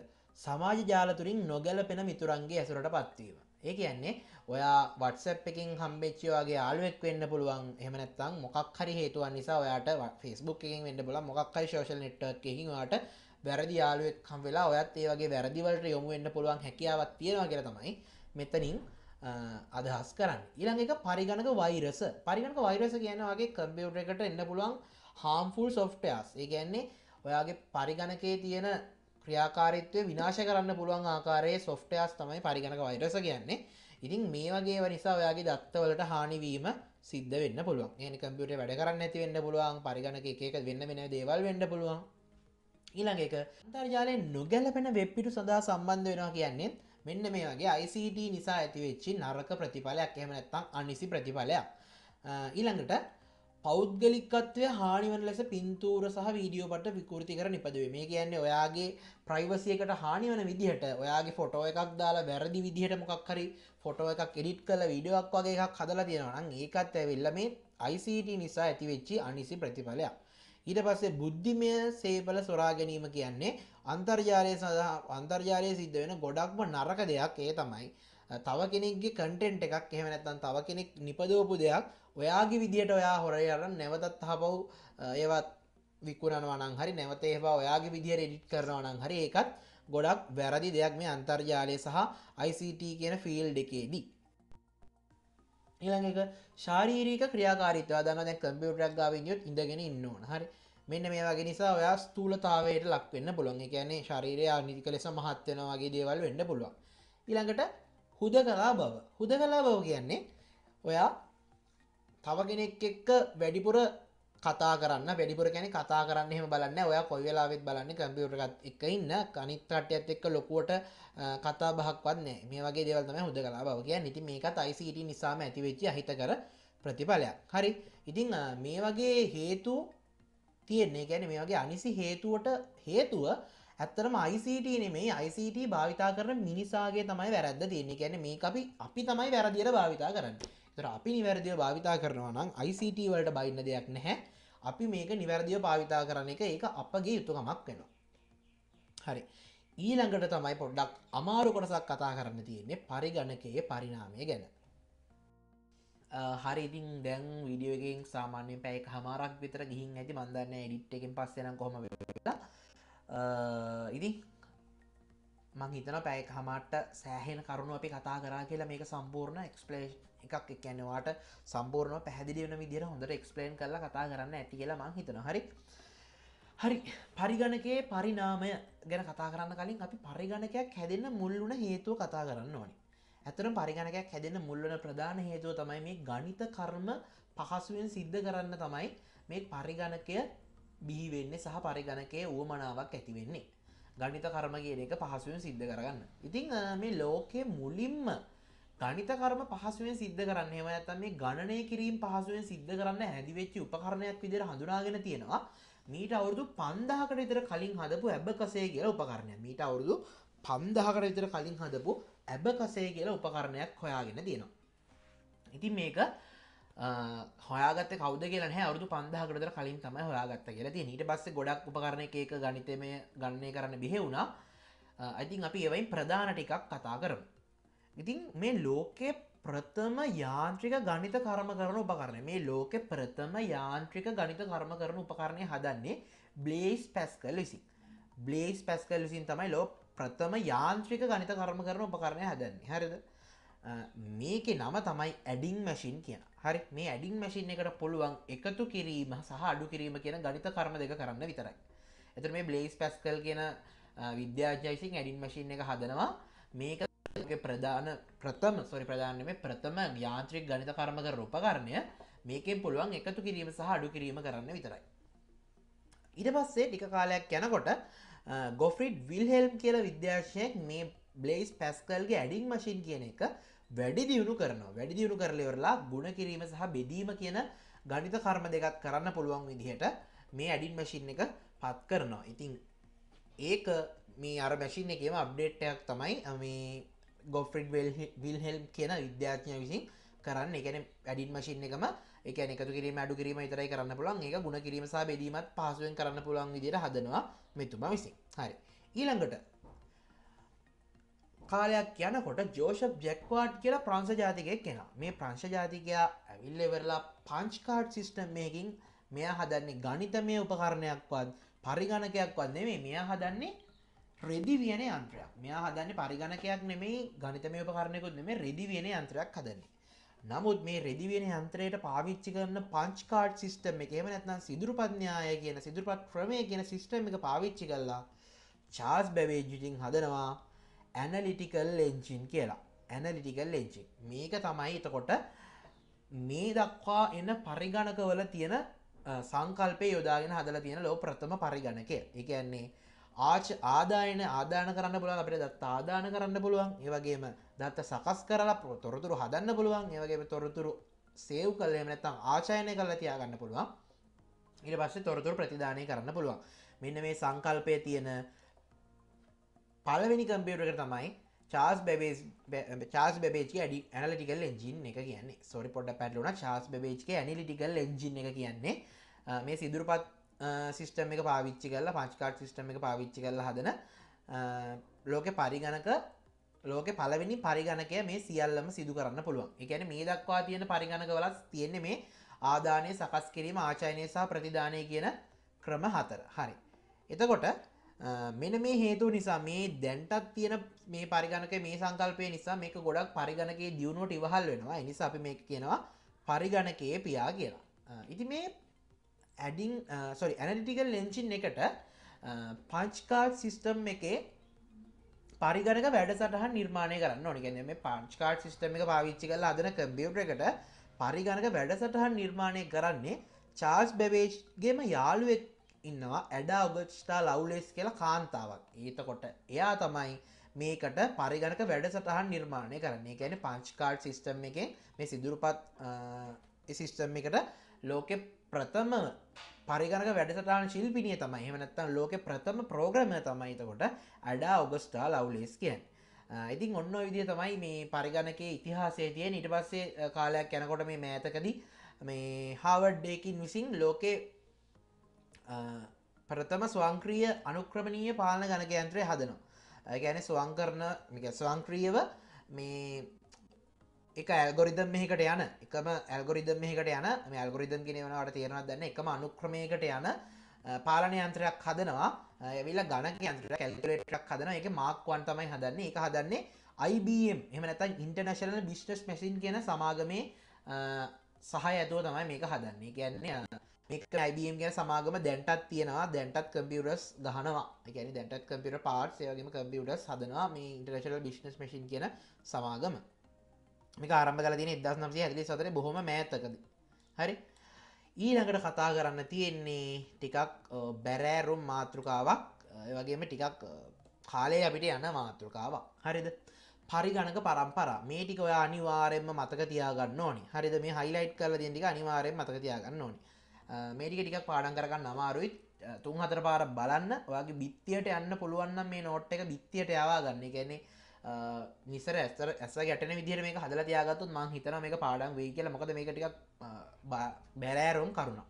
සමාජ ජාලතුරින් නොගැලපෙන මිතුරන්ගේ ඇසුරට පත්වීම ඒ කියන්නේ ඔයා වටසප් එකින් හම්බෙච්චිවාගේ යාළුවෙක් වෙන්න පුළුවන් එහෙම නැත්නම් මොකක් හරි හේතුවක් නිසා ඔයාට Facebook එකකින් වෙන්න පුළුවන් මොකක් හරි social network එකකින් ඔයාට වැරදි යාළුවෙක් හම් වෙලා ඔයත් ඒ වගේ වැරදි වලට යොමු වෙන්න පුළුවන් හැකියාවක් තියෙනවා කියලා තමයි මෙතනින් අදහස් කරන්න ඉළඟ එක පරිගණක වෛරස පරිගණක වෛරස කියන වගේ කම්පියුට එකට එන්න පුළුවන් හාම්ෆුල් සොෆ්ටයස් ඒ ගැන්නේ ඔයාගේ පරිගණකේ තියෙන ක්‍රියාකාරිත්වය විනාශ කරන්න පුළුවන් ආකාරයේ සොෆ්ටයස් තමයි පරිගණක වෛරස කියන්නේ ඉතින් මේ වගේ නිසා ඔයාගේ දත්තවලට හානිවීම සිද්ධ වෙන්න පුළුවන් ඒ කම්පියුට වැඩ කරන්න ඇති වෙන්න පුළුවන් පරිගණක එකක වෙන්න වෙන දේවල් වෙන්න පුළුවන් ඊළඟ එක අන්තර්ජාලය නොගැලපෙන වෙබ්පිටු සඳහා සම්බන්ධ වෙනවා කියන්නේ මෙන්න මේ වගේ ICT නිසා ඇතිවෙච්චි නරක ප්‍රතිඵලයක් එහෙම නැත්තම් අනිසි ප්‍රතිඵලයක් ඊළඟට පෞද්ගලිකත්වය හානිවන ලෙස පින්තූර සහ වීඩියෝපට විකෘති කර නිපදවේ මේ කියන්නේ ඔයාගේ ප්‍රයිවසියකට හානිවන විදිහට ඔයාගේ ෆොටෝ එකක් දාලා වැරදි විදිහට මොකක් හරි ෆොටෝ එකක් එඩිට් කළ වීඩියෝක් වගේ එකක් හදලා තියෙනවා නම් ඒකත් ඇවිල්ලා මේ ICT නිසා ඇතිවෙච්චි අනිසි ප්‍රතිඵලයක් ඊට පස්සේ බුද්ධිමය සේබල සොරා ගැනීම කියන්නේ අන්තර්ජාලය සඳහා අන්තර්ජාලය සිද්ධ වෙන ගොඩක්ම නරක දෙයක් ඒ තමයි තව කෙනෙක්ගේ කටෙන්ට් එකක් එහෙම නැත්තම් තව කෙනෙක් නිපදෝපු දෙයක් ඔයාගේ විදියට ඔයා හොරේ අරන් නැවතත් හපව් ඒවත් විකුණනවා නම් හරි නැවත ඒවා ඔයාගේ විදියට එඩිට් කරනවා නම් හරි ඒකත් ගොඩක් වැරදි දෙයක් මේ අන්තර්ජාලය සහ ICT කියන ෆීල්ඩ් එකේදී ඊළඟ එක ශාරීරික ක්‍රියාකාරීත්වය දන්නවා දැන් කම්පියුටර් එකක් ගාවින් යොත් ඉඳගෙන ඉන්න ඕන හරි මෙන්න මේ වගේ නිසා ඔයා ස්ථූලතාවයට ලක් වෙන්න පුළුවන්. ඒ කියන්නේ ශරීරය අනිතික ලෙස මහත් වෙනවා වගේ දේවල් වෙන්න පුළුවන්. ඊළඟට හුදකලා බව. හුදකලා බව කියන්නේ ඔයා තව කෙනෙක් එක්ක වැඩිපුර කතා කරන්න වැඩිපුර කැන කතා කරන්න එහම බලන්න ඔය කොයි වෙලාවෙත් බලන්න කම්පියුටරත් එක ඉන්න කනිත් රටයත් එක්ක ලොකුවට කතා බහක්වන්න මේ වගේ දෙවල්තම හුද කලා බව කිය නිති මේකත් අයිසිට නිසාම ඇතිවෙච්චි අහිතකර ප්‍රතිඵලයක් හරි ඉතිං මේ වගේ හේතු තියෙන්නේ ගැන මේ වගේ අනිසි හේතුවට හේතුව ඇත්තරම ICT නෙමෙයි ICT භාවිතා කරන මිනිසාගේ තමයි වැරද්ද තියෙන්නේ. කියන්නේ මේක අපි අපි තමයි වැරදියට භාවිතා කරන්නේ. ඒතර අපි නිවැරදිව භාවිතා කරනවා නම් ICT වලට බයින්න දෙයක් නැහැ. අපි මේක නිවැරදිව භාවිතා කරන එක ඒක අපගේ යුතුයකමක් වෙනවා. හරි. ඊළඟට තමයි පොඩ්ඩක් අමාරු කොටසක් කතා කරන්න තියෙන්නේ පරිගණකයේ පරිණාමය ගැන. හරිඉතින් දැන් විඩියෝගෙන් සාමාන්‍ය පැයක හමාරක් විතර ගිහින් ඇති බන්ධන්න එඩිට් එකෙන් පස්සෙන කොම ඉදි මං හිතන පැයක හමාට සෑහෙන කරුණු අපි කතා කරා කියලා මේක සම්පූර්ණ එක්ස්පලේෂ් එකක් එකැනවාට සම්පූර්ණ පැහදිලි වන විදිර හොඳට එක්ස්පලේන් කරලා කතා කරන්න ඇති කියලා මං හිතන හරි හරි පරිගණකයේ පරිනාමය ගැන කතා කරන්න කලින් අපි පරිගණකයක් හැදන්න මුල්ලුන හේතුව කතා කරන්න ඕනේ ඇතරම් පරිගණකයක් හැදෙන මුල්ලන ප්‍රධාන හේතුව තමයි මේ ගනිත කර්ම පහසුවෙන් සිද්ධ කරන්න තමයි මේ පරිගණකය බිහිවෙන්නේ සහ පරිගණකය වුවමනාවක් ඇතිවෙන්නේ ගනිත කර්ම කියන එක පහසුවෙන් සිද්ධ කරගන්න ඉතිං මේ ලෝකයේ මුලින්ම ගනිත කර්ම පහසුවෙන් සිද්ධ කරන්න ඒව ඇත්තම් මේ ගණනය කිරීම පහසුවෙන් සිද්ධ කරන්න හැදිවෙච්චි උපකරණයක් විදිර හඳුනාගෙන තියෙනවා මීට අවුරුදු පන්දාහකට විතර කලින් හදපු ඇබ කසේ කියලා උපකරණය මීට අවුරුදු පන්දාහකට විතර කලින් හදපු ඇබ කසේ කියලා උපකරණයක් හොයාගෙන තියෙනවා. ඉතින් මේක හොයාගත කවද කියල හවරු පන්දාහකරට කලින් තම හොයාගත්ත කියලා ති ඊට පස්ස ගොඩක් උපකරණ එක ගනිතමය ගන්නේ කරන්න බිහෙවුණා අයිතින් අපි එවයින් ප්‍රධාන ටිකක් කතා කරම. ඉතින් මේ ලෝකෙ ප්‍රථම යාන්ත්‍රික ගනිත කර්ම කරන උපකරණ මේ ලෝක ප්‍රථම යාන්ත්‍රික ගනිත කර්ම කරන උපකරණය හදන්නේ බ්ලේස් පැස්කල් විසින් බ්ලේස් පැස්කල් විසින් තමයි ලෝප ප්‍රථම යාන්ත්‍රික ගනිත කර්ම කරන උපකරණය හැදන්නේ හරිද මේක නම තමයි ඇඩිං මැසින් කියන හරි මේ ඇඩිං මැසින් එකට පුළුවන් එකතු කිරීම සහ අඩු කිරීම කියන ගනිත කර්ම දෙක කරන්න විතරයි එතර මේ බ්ලේස් පැස්කල් කියන විද්‍යාජයිසින් ඇඩින් මැසින් එක හදනවා මේක ප්‍රධාන ප්‍රථම සොරි ප්‍රධාන මේ ප්‍රථම යාන්ත්‍රික ගනිත කර්ම කර උපකරණය මේකෙන් පුළුවන් එකතු කිරීම සහ අඩු කිරීම කරන්න විතරයි ඉට පස්සේ ටික කාලයක් යැනකොට ගොෆ්‍රිඩ් විල්හෙල්ම් කියල විද්‍යාශයක් මේ බ්ලේස් පැස්කල්ගේ ඇඩිං මශීන් කියන එක වැඩි දියුණු කරනවා වැඩි දියුණු කරලෙවරලා ගුණ කිරීම සහ බෙදීම කියන ගනිත කර්ම දෙකත් කරන්න පුළුවන් විදිහට මේ ඇඩින් මශීන් එක පත් කරනවා ඉතිං ඒක මේ අර මැසින් එකම අප්ඩේට්ටයක් තමයි මේ ගොෆ්‍රිඩ් විල්හෙල්ම් කියන විද්‍යාඥය විසින් කරන්න එකන වැඩින් මශින් එකම එක එකතු කිරීම අඩු කිරීම විතරයි කරන්න පුළන් ඒ ගුණ කිරීම සහ බෙදීමත් පහසුවෙන් කරන්න පුළන් විදිර හදනවා මෙතුම විසින් හරි ඊළඟට කාලයක් යනකොට ජෝෂප් ජැක්වාඩ් කියලා ප්‍රංශ ජාතිකයක් කෙන මේ ප්‍රංශ ජාතිකයා ඇවිල්ල වෙරලා පංච්කාඩ් සිිස්ටම් මේකින් මෙයා හදන්නේ ගනිතමය උපකරණයක්වත් පරිගණකයක්වත් නෙවේ මෙයා හදන්නේ රෙදිවියන යන්ත්‍රයක් මෙයා හදන්න පරිගණකයක් නෙමේ ගනිතමය උපකරණයකුත් නෙම රෙදිවියෙන යන්ත්‍රයක් හදන්නේ නමුත් මේ රෙදිවෙන යන්ත්‍රයට පාවිච්චි කරන පංච්කාඩ් සිිස්ටම් එක එම නැත්නම් සිදුරපත්ඥාය කියන සිදුරපත් ක්‍රමය කියන සිිස්ටම් එක පාවිච්චි කල්ලා චාස් බැවේජිටිං හදනවා ඇනලිටිකල් ලෙන්චින් කියලා ඇනලිටිකල් ලෙන්චි මේක තමයි එතකොට මේ දක්වා එන්න පරිගණකවල තියෙන සංකල්පය යොදාගෙන හදල තියෙන ලෝ ප්‍රථම පරිගණක එකන්නේ ආච ආදායන ආදාන කරන්න පුළුවන් අපට දත් ආදාන කරන්න පුළුවන් ඒවගේම දත්ත සකස් කරලා තොරතුරු හදන්න පුළුවන් ඒවගේ තොරතුරු සේව් කල් එමනත්තං ආචායනය කරලා තියාගන්න පුළුවන් ඉට පස්සේ තොරතුර ප්‍රතිධානය කරන්න පුළුවන් මෙන්න මේ සංකල්පය තියෙන පලවෙනි කම්පියුටක තමයි චාස් බැබේස් චාස් බේච් ඇඩි ඇනලිටිකල් එජින් එක කියන්නේ සොරි පොඩ පැටලුන චාස් බේච්ක ඇනිලිටිකල් එජින් එක කියන්නේ මේ සිදුරපත් සිිස්ටම් එක පාවිච්චි කල්ලා පංචිකාට් සිිටම් එක පාවිච්චි කල හදන ලෝක පරිගණක ලෝක පලවෙනි පරිගණකය මේ සියල්ලම සිදු කරන්න පුළුවන් එකැන මේ දක්වා තියෙන පරිගණකවලත් තියෙන්නේ මේ ආදානය සකස් කිරීම ආචායනය සහ ප්‍රතිධානය කියන ක්‍රම හතර හරි. එතකොට මෙන මේ හේතු නිසා මේ දැන්ටත් තියෙන මේ පරිගණක මේ සංකල්පය නිසා මේක ගොඩක් පරිගණකේ දියුණුවට ඉවහල් වෙනවා එනිසා අපි මේ කියනවා පරිගණකයේ පියා කියලා. ඉති මේ ඇඩිං සොරි ඇනටිකල් ලෙන්චින් එකට පංච්කාඩ් සිිස්ටම් එකේ පරිගණක වැඩසටහන් නිර්මාණය කරන්න ඕනිගැන මේ පංචිකාඩ් සිිටම එක පාවිච්චි කල අදන කම්පියුට එකට පරිගණක වැඩසටහන් නිර්මාණය කරන්නේ චාර්ස් බැවේජ්ගේම යාළුවෙක් ඉන්නවා ඇඩා ඔගච්ටා ලව්ලෙස් කියලා කාන්තාවක් ඒතකොට එයා තමයි මේකට පරිගණක වැඩසටහන් නිර්මාණය කරන්නේ ගැන පංචිකාඩ් සිිස්ටම් එක මේ සිදුරුපත් සිිස්ටම් එකට ලෝකෙ ප්‍රථම පරිගණක වැඩසටාන ශිල්පිනිය තමයි එමනත්තම් ලෝක ප්‍රථම ප්‍රෝග්‍රම තමයිතකොට අඩා ඔගස්ටා ලව්ලේස් කියන් ඉතින් ඔන්න විදිහ තමයි මේ පරිගණකේ ඉතිහාසේ තියෙන් ඉට පස්සේ කාලයක් යැනකොට මේ මෑතකදී මේ හාවඩ්ඩයකින් විසින් ලෝකේ ප්‍රථම ස්වංක්‍රීය අනුක්‍රමණීය පාලන ගණක යන්ත්‍රය හදනවා ගැන ස්වංකරණ ස්වංක්‍රීයව මේ එක ඇල්ගොරිදම් මෙහිකට යන එකම ඇල්ගොරිදම් මෙහිකට යන මේ ඇල්ගොරිදම් කියනවට තියෙනවත් දන්න එකම අනුක්‍රමයකට යන පාලන යන්ත්‍රයක් හදනවා ඇවිල්ලා ගණක යන්ත්‍ර කැල්කුලේටරක් හදන එක මාක්වන් තමයි හදන්නේ එක හදන්නේ IBM එහෙම නැත්නම් ඉන්ටර්නැෂනල් බිස්නස් මැෂින් කියන සමාගමේ සහය ඇතුව තමයි මේක හදන්නේ කියන්නේ මේක IBM ගැන සමාගම දැන්ටත් තියෙනවා දැන්ටත් කම්පියුටර්ස් ගහනවා කියන්නේ දැන්ටත් කම්පියුටර් පාර්ට්ස් ඒ වගේම කම්පියුටර්ස් හදනවා මේ ඉන්ටර්නැෂනල් බිස්නස් මැෂින් කියන සමාගම මේ ආරම්භ කල තින එදස් නම්සේ ඇදලි සතර බොහොම මෑතකද හරි ඊළඟට කතා කරන්න තියෙන්නේ ටිකක් බැරෑරුම් මාතෘකාවක් වගේම ටිකක් කාලය අපිට යන මාතෘකාවක් හරිද පරිගණක පරම්පර මේ ටික ඔය අනිවාරෙන්ම මතක තියාගන්න ඕනි හරිද මේ හයිලයිට් කරල දෙටික අනිවාරයෙන් මතක තියාගන්න ඕනි මේටික ටිකක් පාඩන් කරගන්න අමාරුයිත් තුන් හතර පාර බලන්න වගේ බිත්තියට යන්න පුළුවන්න මේ නෝට් එක බිත්තියට යවා ගන්න ගැන්නේ නිසර ඇතර ඇස ගැටන විදිර මේ හදල තියාගත්තුත් මං හිතන මේ පාඩම් වේ කියල මොකද මේ ටික බැරෑරුම් කරුණා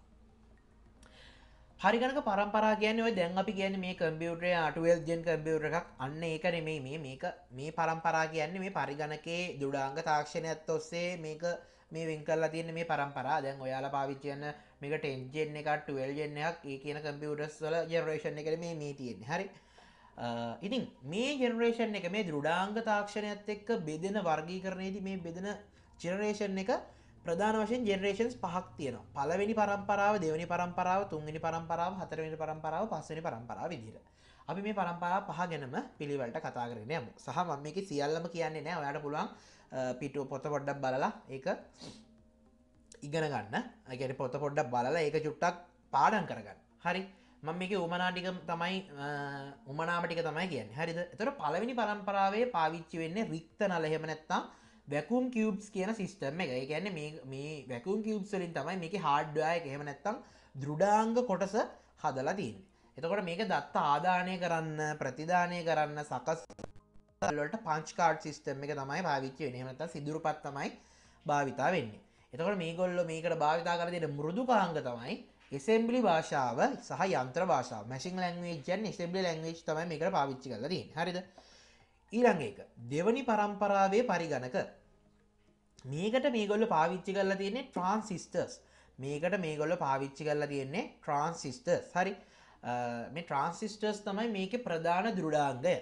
හරිගනක පරම්පරාගයන ඔය දැන් අපි කියන මේ කම්පියුටේ අටුවල් ජෙන් කම්පියුට එකක් අන්න ඒක නෙමේ මේ මේක මේ පරම්පරා කියන්නේ මේ පරිගණකේ දුඩාංග තාක්ෂණයත් ඔස්සේ මේක මේ විංකල්ලා තියන මේ පරම්පරා දැන් ඔයාලා පාවිච්චයන්න මේක ටෙන්ජෙන් එකටුවල් ජෙන්න්නයක් ඒ කියන කම්පියුටස් වල ජෙනරේෂණ එකට මේ මේ තියෙන් හරි ඉතින් මේ ජෙනරේෂන් එක මේ දෘඩාංග තාක්ෂණයත් එක්ක බෙදෙන වර්ගීකරණයේදී මේ බෙදෙන ජෙනරේෂන් එක ප්‍රධාන වශයෙන් ජෙනරේෂන්ස් පහක් තියෙනවා පළවෙනි පරම්පරාව දෙවනි පරම්පරාව තුන්වෙනි පරම්පරාව හතරවෙනි පරම්පරාව පස්වෙනි පරම්පරාව විදිහට අපි මේ පරම්පරා පහ ගැනම පිළිවලට කතා කරන යමු සහ මම මේක සියල්ලම කියන්නේ නෑ ඔයාට පුළුවන් පිටුව පොත පොඩ්ඩක් බලලා ඒක ඉගෙන ගන්න අගැන පොත පොඩ්ඩක් බලලා ඒක චුට්ටක් පාඩම් කරගන්න හරි මම මේක උමනාටික තමයි උමනාමටික තමයි කියන්න හරිද තොර පලවෙනි පරම්පරාවේ පාවිච්චි වෙන්න රික්ත නල හෙමනැත්තා වැකුම් කිවබ්ස් කියන සිිස්ටර්ම එක ගැන්න මේ වැකුම් කිවබ්ස්ලින් තමයි මේක හාඩ්ඩය එහෙම නැත්තම් දෘඩාංග කොටස හදලා තින් එතකොට මේක දත්ත ආදානය කරන්න ප්‍රතිධානය කරන්න සකස් ලට පංචිකාඩ් සිිස්ටම් එක තමයි භාවිච්චය නහමත සිදුරු පත් තමයි භාවිතා වෙන්නේ එතකොට මේ ගොල්ල මේකට භාවිතා කරදිට මුරුදු පාංග තමයි එසෙම්බලි භාෂාව සහ යන්ත්‍ර භාෂාව මැසින් ලැංවේජන් එසෙම්බලි ලැංවේජ් තමයි මේකට පාවිච්චි කරලා තියෙන්නේ හරිද ඊළඟ එක දෙවනි පරම්පරාවේ පරිගණක මේකට මේගොල්ලෝ පාවිච්චි කරලා තියෙන්නේ ට්‍රාන්සිස්ටර්ස් මේකට මේගොල්ලෝ පාවිච්චි කරලා තියෙන්නේ ට්‍රාන්සිස්ටර්ස් හරි මේ ට්‍රාන්සිස්ටර්ස් තමයි මේකේ ප්‍රධාන දෘඩාංගය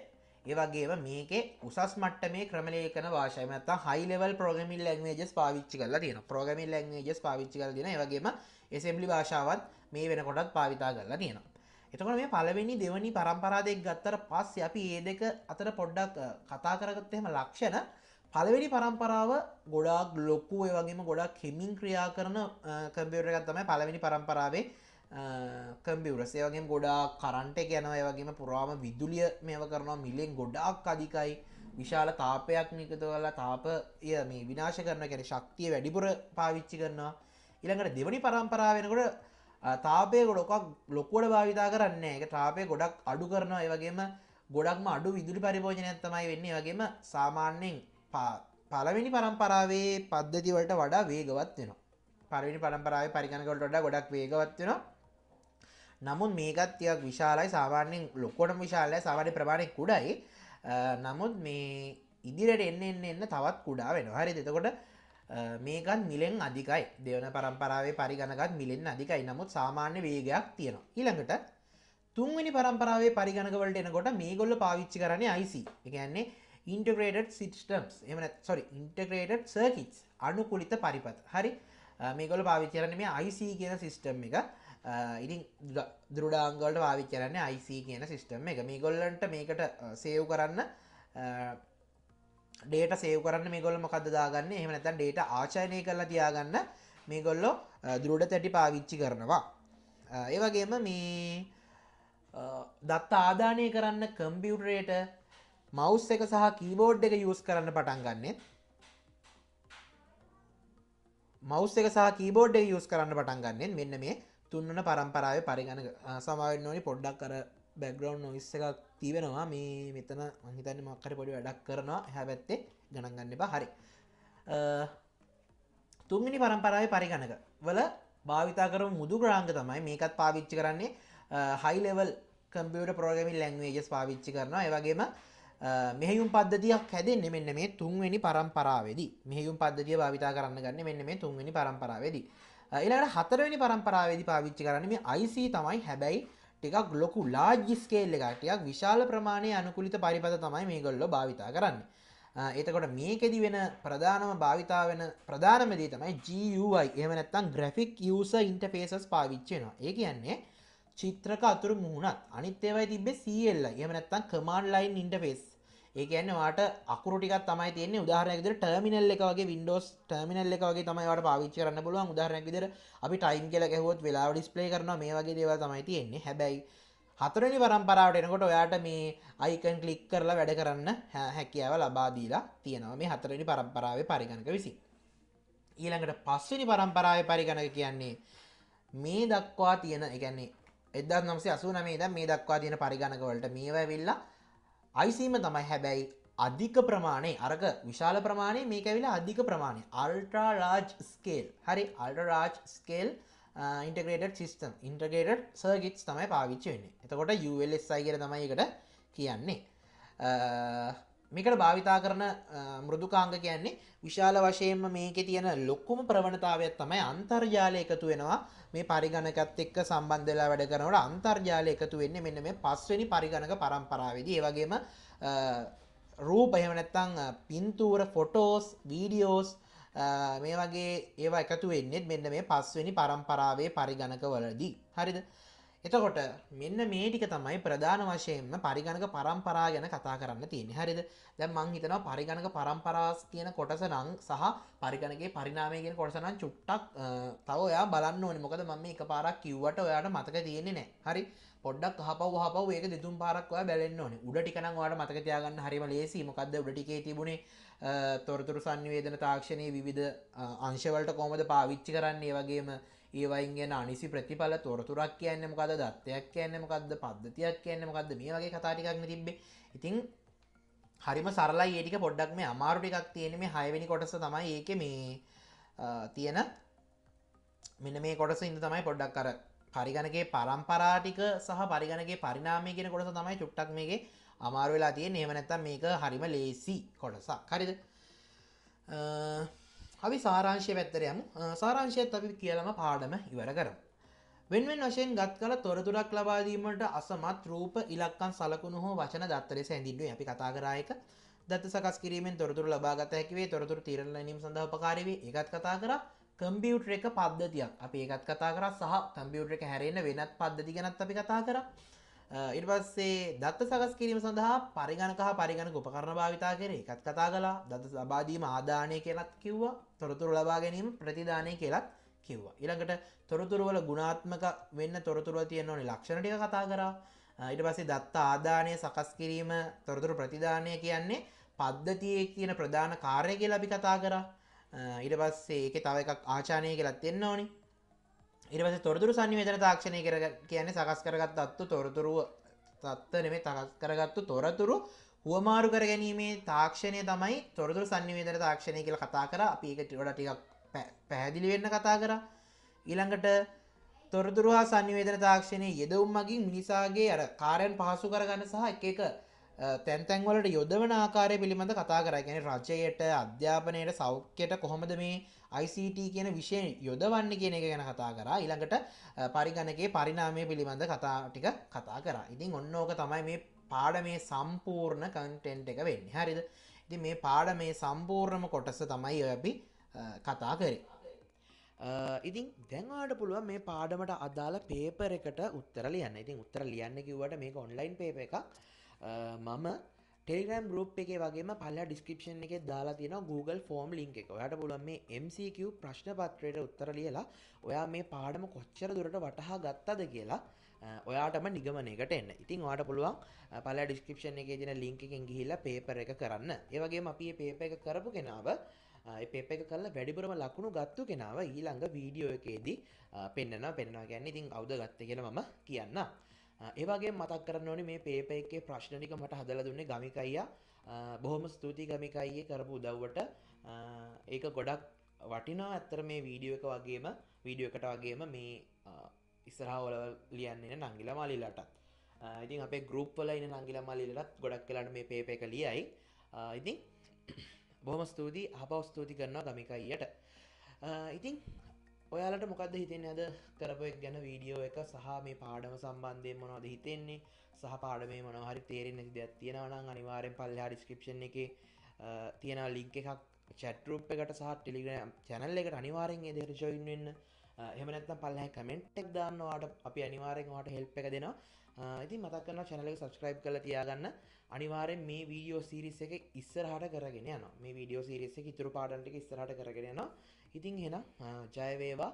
ඒ වගේම මේකේ උසස් මට්ටමේ ක්‍රමලේඛන භාෂාව නැත්නම් high level programming languages පාවිච්චි කරලා තියෙනවා programming languages පාවිච්චි කරලා තියෙනවා ඒ වගේම එසෙම්ලි භාෂාවත් මේ වෙනකොටත් පාවිතා කරලා තියෙනවා. එතකොට මේ පළවෙනි දෙවනි පරම්පරා දෙක ගත්තට පස්සේ අපි මේ දෙක අතර පොඩ්ඩක් කතා කරගත්තොත් එහෙම ලක්ෂණ පළවෙනි පරම්පරාව ගොඩාක් ලොකු ඒ වගේම ගොඩක් හිමින් ක්‍රියා කරන කම්පියුටර් එකක් තමයි පළවෙනි පරම්පරාවේ කම්පියුටර්ස්. ඒ වගේම ගොඩාක් කරන්ට් එක යනවා ඒ වගේම පුරාම විදුලිය මේව කරනවා මිලෙන් ගොඩාක් අධිකයි. විශාල තාපයක් නිකතු කරලා තාපය මේ විනාශ කරන කැන ශක්තිය වැඩිපුර පාවිච්චි කරනවා ඉළඟට දෙවනි පරම්පරා වෙනකොට තාපය ගොඩොකක් ලොකුවට භාවිතා කරන්න එක තාපය ගොඩක් අඩු කරනවා ඒවගේම ගොඩක්ම අඩු විදුලි පරිභෝජනයක් තමයි වෙන්නේ වගේම සාමාන්‍යෙන් පළවෙනි පරම්පරාවේ පද්ධතිවලට වඩා වේගවත් වෙනවා පරිවිනි පරම්පරාව පරිගණකොට වඩා ගොඩක් වේගවත් වෙනවා නමුත් මේකත් තියක් විශාලයි සාමාන්‍යෙන් ලොක්කොට විශාලය සාමාන්‍ය ප්‍රමාණය කුඩයි නමුත් මේ ඉදිරට එන්න එන්න එන්න තවත් කුඩා වෙන හරි දෙතකොට මේකත් මිලෙන් අධිකයි දෙවන පරම්පරාවේ පරිගණකත් මිලෙන් අධිකයි නමුත් සාමාන්‍ය වේගයක් තියෙනවා ඊළඟට තුන්වැනි පරම්පරාවේ පරිගණකවලට එනකොට මේගොල්ල පාවිච්චි කරන්නේ IC එකන්නේ ඉන්ටග්‍රේඩ සිිටම්ස් එම සොරි ඉන්ටග්‍රේඩ සර්කිට් අනුකුලිත පරිපත් හරි මේගොල පාවිච්චරන මේ IC කියන සිිස්ටම් එක ඉරි දුරඩාංගොල්ට පාවිච්චරන්නේ IC කියන සිිස්ටම් එක මේගොල්ලන්ට මේකට සේව් කරන්න ඩේට සේව් කරන්න මේගොල්ල මොකද දාගන්න එහෙම නැතන් ඩේට ආචයනය කරලා තියාගන්න මේගොල්ලො දුරට තැටි පාවිච්චි කරනවා ඒවගේම මේ දත්ත ආධානය කරන්න කම්පියුටරේට මවස් එක සහ කීබෝඩ් එක යස් කරන්න පටන් ගන්නෙත් මවස් එක සහ කීබෝඩ් එක යස් කරන්න පටන් ගන්නෙන් මෙන්න මේ තුන්නන පරම්පරාව පරිගණ සමාවෙන්න ඕනි පොඩ්ඩක් කර බැග්‍රවන්් නොයිස් එකක් තිබෙනවා මේ මෙතන මහිතන්න මක්කර පොඩි වැඩක් කරනවා හැබැත්තේ ගණන්ගන්න එපා හරි තුන්ගනි පරම්පරාව පරිගණක වල භාවිතා කරු මුදු ග්‍රාංග තමයි මේකත් පාවිච්චි කරන්නේ හයිලෙවල් කම්පියට පෝගමින් ලැංවේජස් පාවිච්චි කරනවා ඒවගේම මෙහයුම් පද්ධතියක් හැදෙන්න්න මෙන්න මේ තුන්වැනි පරම්පරාවේදී මෙහයුම් පද්ධතිය භාවිතා කරන්න ගන්න මෙන්න මේ තුන්වැනි පරම්පරාවේදී එලට හතරවැනි පරම්පරාවේදී පාවිච්චි කරන්න මේ අයිC තමයි හැබැයි ටිකක් ලොකු ලාජිස්කේල් එක ටිකක් විශාල ප්‍රමාණය අනුකුලිත පරිපත තමයි මේ ගොල්ලො භාවිතා කරන්න එතකොට මේකෙදි වෙන ප්‍රධානම භාවිතා වෙන ප්‍රධානමදී තමයි GUI එම නැත්තම් ග්‍රෆික් යස ඉන්ටෆේසස් පාවිච්චයනවා ඒ කියන්නේ චිත්‍රක අතුරු මුහුණත් අනිත් ඒවයි තිබේ සල්ල එම නැත්තම් කමාන්ඩ් ලයින් ඉන්ටෆේස් ඒ කියන්නේ වාට අකුරු ටිකක් තමයි තියෙන්නේ උදාහරණයක් විදිහට ටර්මිනල් එක වගේ Windows ටර්මිනල් එක වගේ තමයි වාට පාවිච්චි කරන්න පුළුවන් උදාහරණයක් විදිහට අපි ටයිම් කියලා ගැහුවොත් වෙලාව ඩිස්ප්ලේ කරනවා මේ වගේ දේවල් තමයි තියෙන්නේ හැබැයි හතරවෙනි පරම්පරාවට එනකොට ඔයාට මේ අයිකන් ක්ලික් කරලා වැඩ කරන්න හැකියාව ලබා දීලා තියෙනවා මේ හතරවෙනි පරම්පරාවේ පරිගණක විසින් ඊළඟට පස්වෙනි පරම්පරාවේ පරිගණක කියන්නේ මේ දක්වා තියෙන ඒ කියන්නේ 1989 ඉඳන් මේ දක්වා තියෙන පරිගණක වලට මේවා වෙවිලා අයිසීම තමයි හැබැයි අධික ප්‍රමාණය අරග විශාල ප්‍රමාණය මේ ඇවිලා අධික ප්‍රමාණය අල්ට්‍රා රාජ් ස්කේල් හරි අල්ටරාජ් ස්කේල් ඉන්ටග්‍රේට සිිස්ටම් ඉන්ටගේට සර්ගිට් තමයි පාවිච්චි වෙන්නේ එතකොට ULSI කියර තමයිකට කියන්නේ uh, මේකට භාවිතා කරන මෘදුකාංග කියන්නේ විශාල වශයෙන්ම මේකේ තියෙන ලොකුම ප්‍රවණතාවයක් තමයි අන්තර්ජාලය එකතු වෙනවා මේ පරිගණකත් එක්ක සම්බන්ධ වෙලා වැඩ කරනකොට අන්තර්ජාලය එකතු වෙන්නේ මෙන්න මේ පස්වෙනි පරිගණක පරම්පරාවේදී ඒ වගේම රූප එහෙම නැත්නම් පින්තූර ෆොටෝස් වීඩියෝස් මේ වගේ ඒවා එකතු වෙන්නේ මෙන්න මේ පස්වෙනි පරම්පරාවේ පරිගණකවලදී හරිද එතකොට මෙන්න මේ ටික තමයි ප්‍රධාන වශයෙන්ම පරිගණක පරම්පරා ගැන කතා කරන්න තියෙන්නේ. හරිද? දැන් මං හිතනවා පරිගණක පරම්පරාස් කියන කොටස නම් සහ පරිගණකේ පරිණාමය කියන කොටස නම් චුට්ටක් තව ඔයා බලන්න ඕනේ. මොකද මම මේ එකපාරක් කිව්වට ඔයාට මතක තියෙන්නේ නැහැ. හරි? පොඩ්ඩක් අහපව් අහපව් ඒක දෙතුන් පාරක් ඔයා බැලෙන්න ඕනේ. උඩ ටික නම් ඔයාට මතක තියාගන්න හරිම ලේසියි. මොකද්ද උඩ ටිකේ තිබුණේ තොරතුරු සංවේදන තාක්ෂණයේ විවිධ අංශවලට කොහොමද පාවිච්චි කරන්නේ වගේම ඒවයින් ගෙන අනිසි ප්‍රතිඵල තොරතුරක් කියන්න මොකද දත්වයක් කියන්න මොකක්ද පද්ධතියක් කියන්න මොකක්ද මේ වගේ කතාටිකක්න තිබ්බේ ඉතිං හරිම සරලා ඒටික පොඩ්ඩක් මේ අමාරුටිකක් තියෙන මේ හයවැනි කොටස තමයි ඒක මේ තියෙන මෙන මේ කොටස ඉඳ තමයි පොඩ්ඩක් කර පරිගණගේ පරම්පරාටික සහ පරිගණගේ පරිනාමය කියෙන කොටස තමයි චුට්ටක් මේගේ අමාරු වෙලා තිය නේමනැත්තම් මේක හරිම ලේසි කොටසක් හරිද අපි සාරංශය පැත්තර යමු සාරංශයත් අපි කියලම පාඩම ඉවර කරමු. වෙන්වෙන් වශයෙන් ගත් කළ තොරතුරක් ලබාදීමට අසමත් රූප ඉලක්කන් සලකුණු හෝ වචන දත්තරය සැඳින්ඩුව අපි කතාගරායක දත්ත සකස් කිරීමෙන් තොරතුර ලබාගත හැකිවේ තොරතුර තිරණනීම සඳහ පකාරවේ එකත් කතා කර කම්පියුටර එක පද්ධතියක් අපි ඒකත් කතා කර සහ කම්පියුටර එක හැරෙන්න වෙනත් පද්ධති ගැනත් අපි කතා කර ඉට පස්සේ දත්ත සකස් කිරීම සඳහා පරිගණක හා පරිගණක උපකරණ භාවිතා කරේ එකත් කතා කලා දත ලබාදීම ආදානය කියලත් කිව්වා තොරතුරු ලබා ගැනීම ප්‍රතිධානය කියලත් කිව්වා ඉළඟට තොරතුරුවල ගුණාත්මක වෙන්න තොරතුරුව තියෙන්න ඕනි ලක්ෂණටික කතා කරා ඊට පස්සේ දත්ත ආදානය සකස් කිරීම තොරතුරු ප්‍රතිධානය කියන්නේ පද්ධතියේ කියන ප්‍රධාන කාර්ය කියලා අපි කතා කරා ඊට පස්සේ ඒකේ තව එකක් ආචානය කියලත් එන්න ඕනේ ඉරිවස තොරතුරු සංවේදන තාක්ෂණය කර කියන්නේ සකස් කරගත් අත්තු තොරතුරුව තත්ත නෙමේ තකස් කරගත්තු තොරතුරු හුවමාරු කර ගැනීමේ තාක්ෂණය තමයි තොරතුරු සංවේදන තාක්ෂණය කියලා කතා කර අපි එක ටිවට ටිකක් පැහැදිලි වෙන්න කතා කර ඊළඟට තොරතුරු හා සංවේදන තාක්ෂණය යෙදවුම් මගින් මිනිසාගේ අර කාරයන් පහසු කරගන්න සහ එක එක තැන්තැන්වලට යොදවන ආකාරය පිළිබඳ කතා කරගෙන රජයට අධ්‍යාපනයට සෞඛ්‍යයට කොහොමද මේ ICT කියන විෂය යොදවන්න කියන එක ගැන කතා කරා ඊළඟට පරිගණකේ පරිණාමය පිළිබඳ කතා ටික කතා කරා. ඉතින් ඔන්න ඕක තමයි මේ පාඩමේ සම්පූර්ණ කන්ටෙන්ට් එක වෙන්නේ. හරිද? ඉතින් මේ පාඩමේ සම්පූර්ණම කොටස තමයි ඔය අපි කතා කරේ. ඉතින් දැන්වාට පුළුවන් මේ පාඩමට අදාළ පේපර එකට උත්තර ලියන්න ඉතින් උත්තර ලියන්න කිව්වට මේක ඔන්ලයින් පේප එකක් මම ටෙල්ගම් ගරුප් එක වගේම පල්ල ඩිස්ක්‍රපෂන් එක දාලා තියෙන Google ෆෝම් ලිින්ක් එක ඔයට පුලන් මේ MCQ ප්‍රශ්න පත්‍රයට උත්තර ලියලා ඔයා මේ පාඩම කොච්චර දුරට වටහා ගත්තද කියලා ඔයාටම නිගමනකට එන්න ඉතින් වාට පුළුවන් පල ඩිස්ක්‍රපෂන් එක තින ලිංකින් ගිහිල්ල පේපර එක කරන්න ඒවගේ අපේ පේප එක කරපු කෙනාව පෙප එක කල්ල වැඩිපුරම ලකුණු ගත්තු කෙනාව ඊළඟ වීඩියෝ එකේදී පෙන්න්නන පෙන්වා ගැන්න ඉතින් අවද ගත්ත කියෙන මම කියන්න ඒවගේ මතක් කරන්න ඕනේ මේ පේප එකේ ප්‍රශ්න ටික මට හදලා දුන්නේ ගමිකයියා බොහොම ස්තුතියි ගමිකයියේ කරපු උදව්වට ඒක ගොඩක් වටිනා ඇත්තර මේ වීඩියෝ එක වගේම වීඩියෝ එකට වගේම මේ ඉස්සරහා ඔලවල් ලියන්නේ නංගිල මලිලටත් ඉතින් අපේ ගරුප් වල ඉන්න නංගිල මලිලටත් ගොඩක් කලාට මේ පේප එක ලියයි ඉතින් බොහොම ස්තුතියි අහපව ස්තුති කරනවා ගමිකයියට ඉතින් ඔයාලට මොකක්ද හිතෙන් ඇද කරපයක් ගැන වීඩියෝ එක සහ මේ පාඩම සම්බන්ධය මොනවද හිතෙන්නේ සහ පාඩම මොනහරි තේරෙන් ඇති දෙයක් තියෙනවනම් අනිවාරෙන් පල්ලහා ඩිස්ක්‍රපෂන් එක තියෙන ලිංක එකක් චැටරුප් එකට සහ ටෙලිග්‍රම් චැනල් එකට අනිවාරෙන් එදෙර ජොයින් වෙන්න එහමනත්ත පල්හ කමෙන්ට්ක් දාන්නවාට අපි අනිවාරෙන්වාට හෙල්ප් එක දෙනවා ඉති මතක් කන්න චැනලක සබස්ක්‍රයිබ් කල තියාගන්න අනිවාරෙන් මේ වීඩියෝ සිරිස එක ඉස්සරහට කරගෙන න මේ වීඩියෝ සිරිස එක ඉතුරු පාඩන්ට ඉස්සරහට කරගෙනවා ඉතින් හෙන ජයවේවා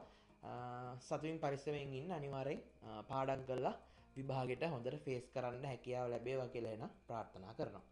සතුවින් පරිස්සමෙන් ඉන්න අනිවාරෙන් පාඩන් කල්ලා විභාගෙට හොඳට ෆේස් කරන්න හැකියාව ලැබේවා කියලෙන ප්‍රාර්ථනා කරනවා.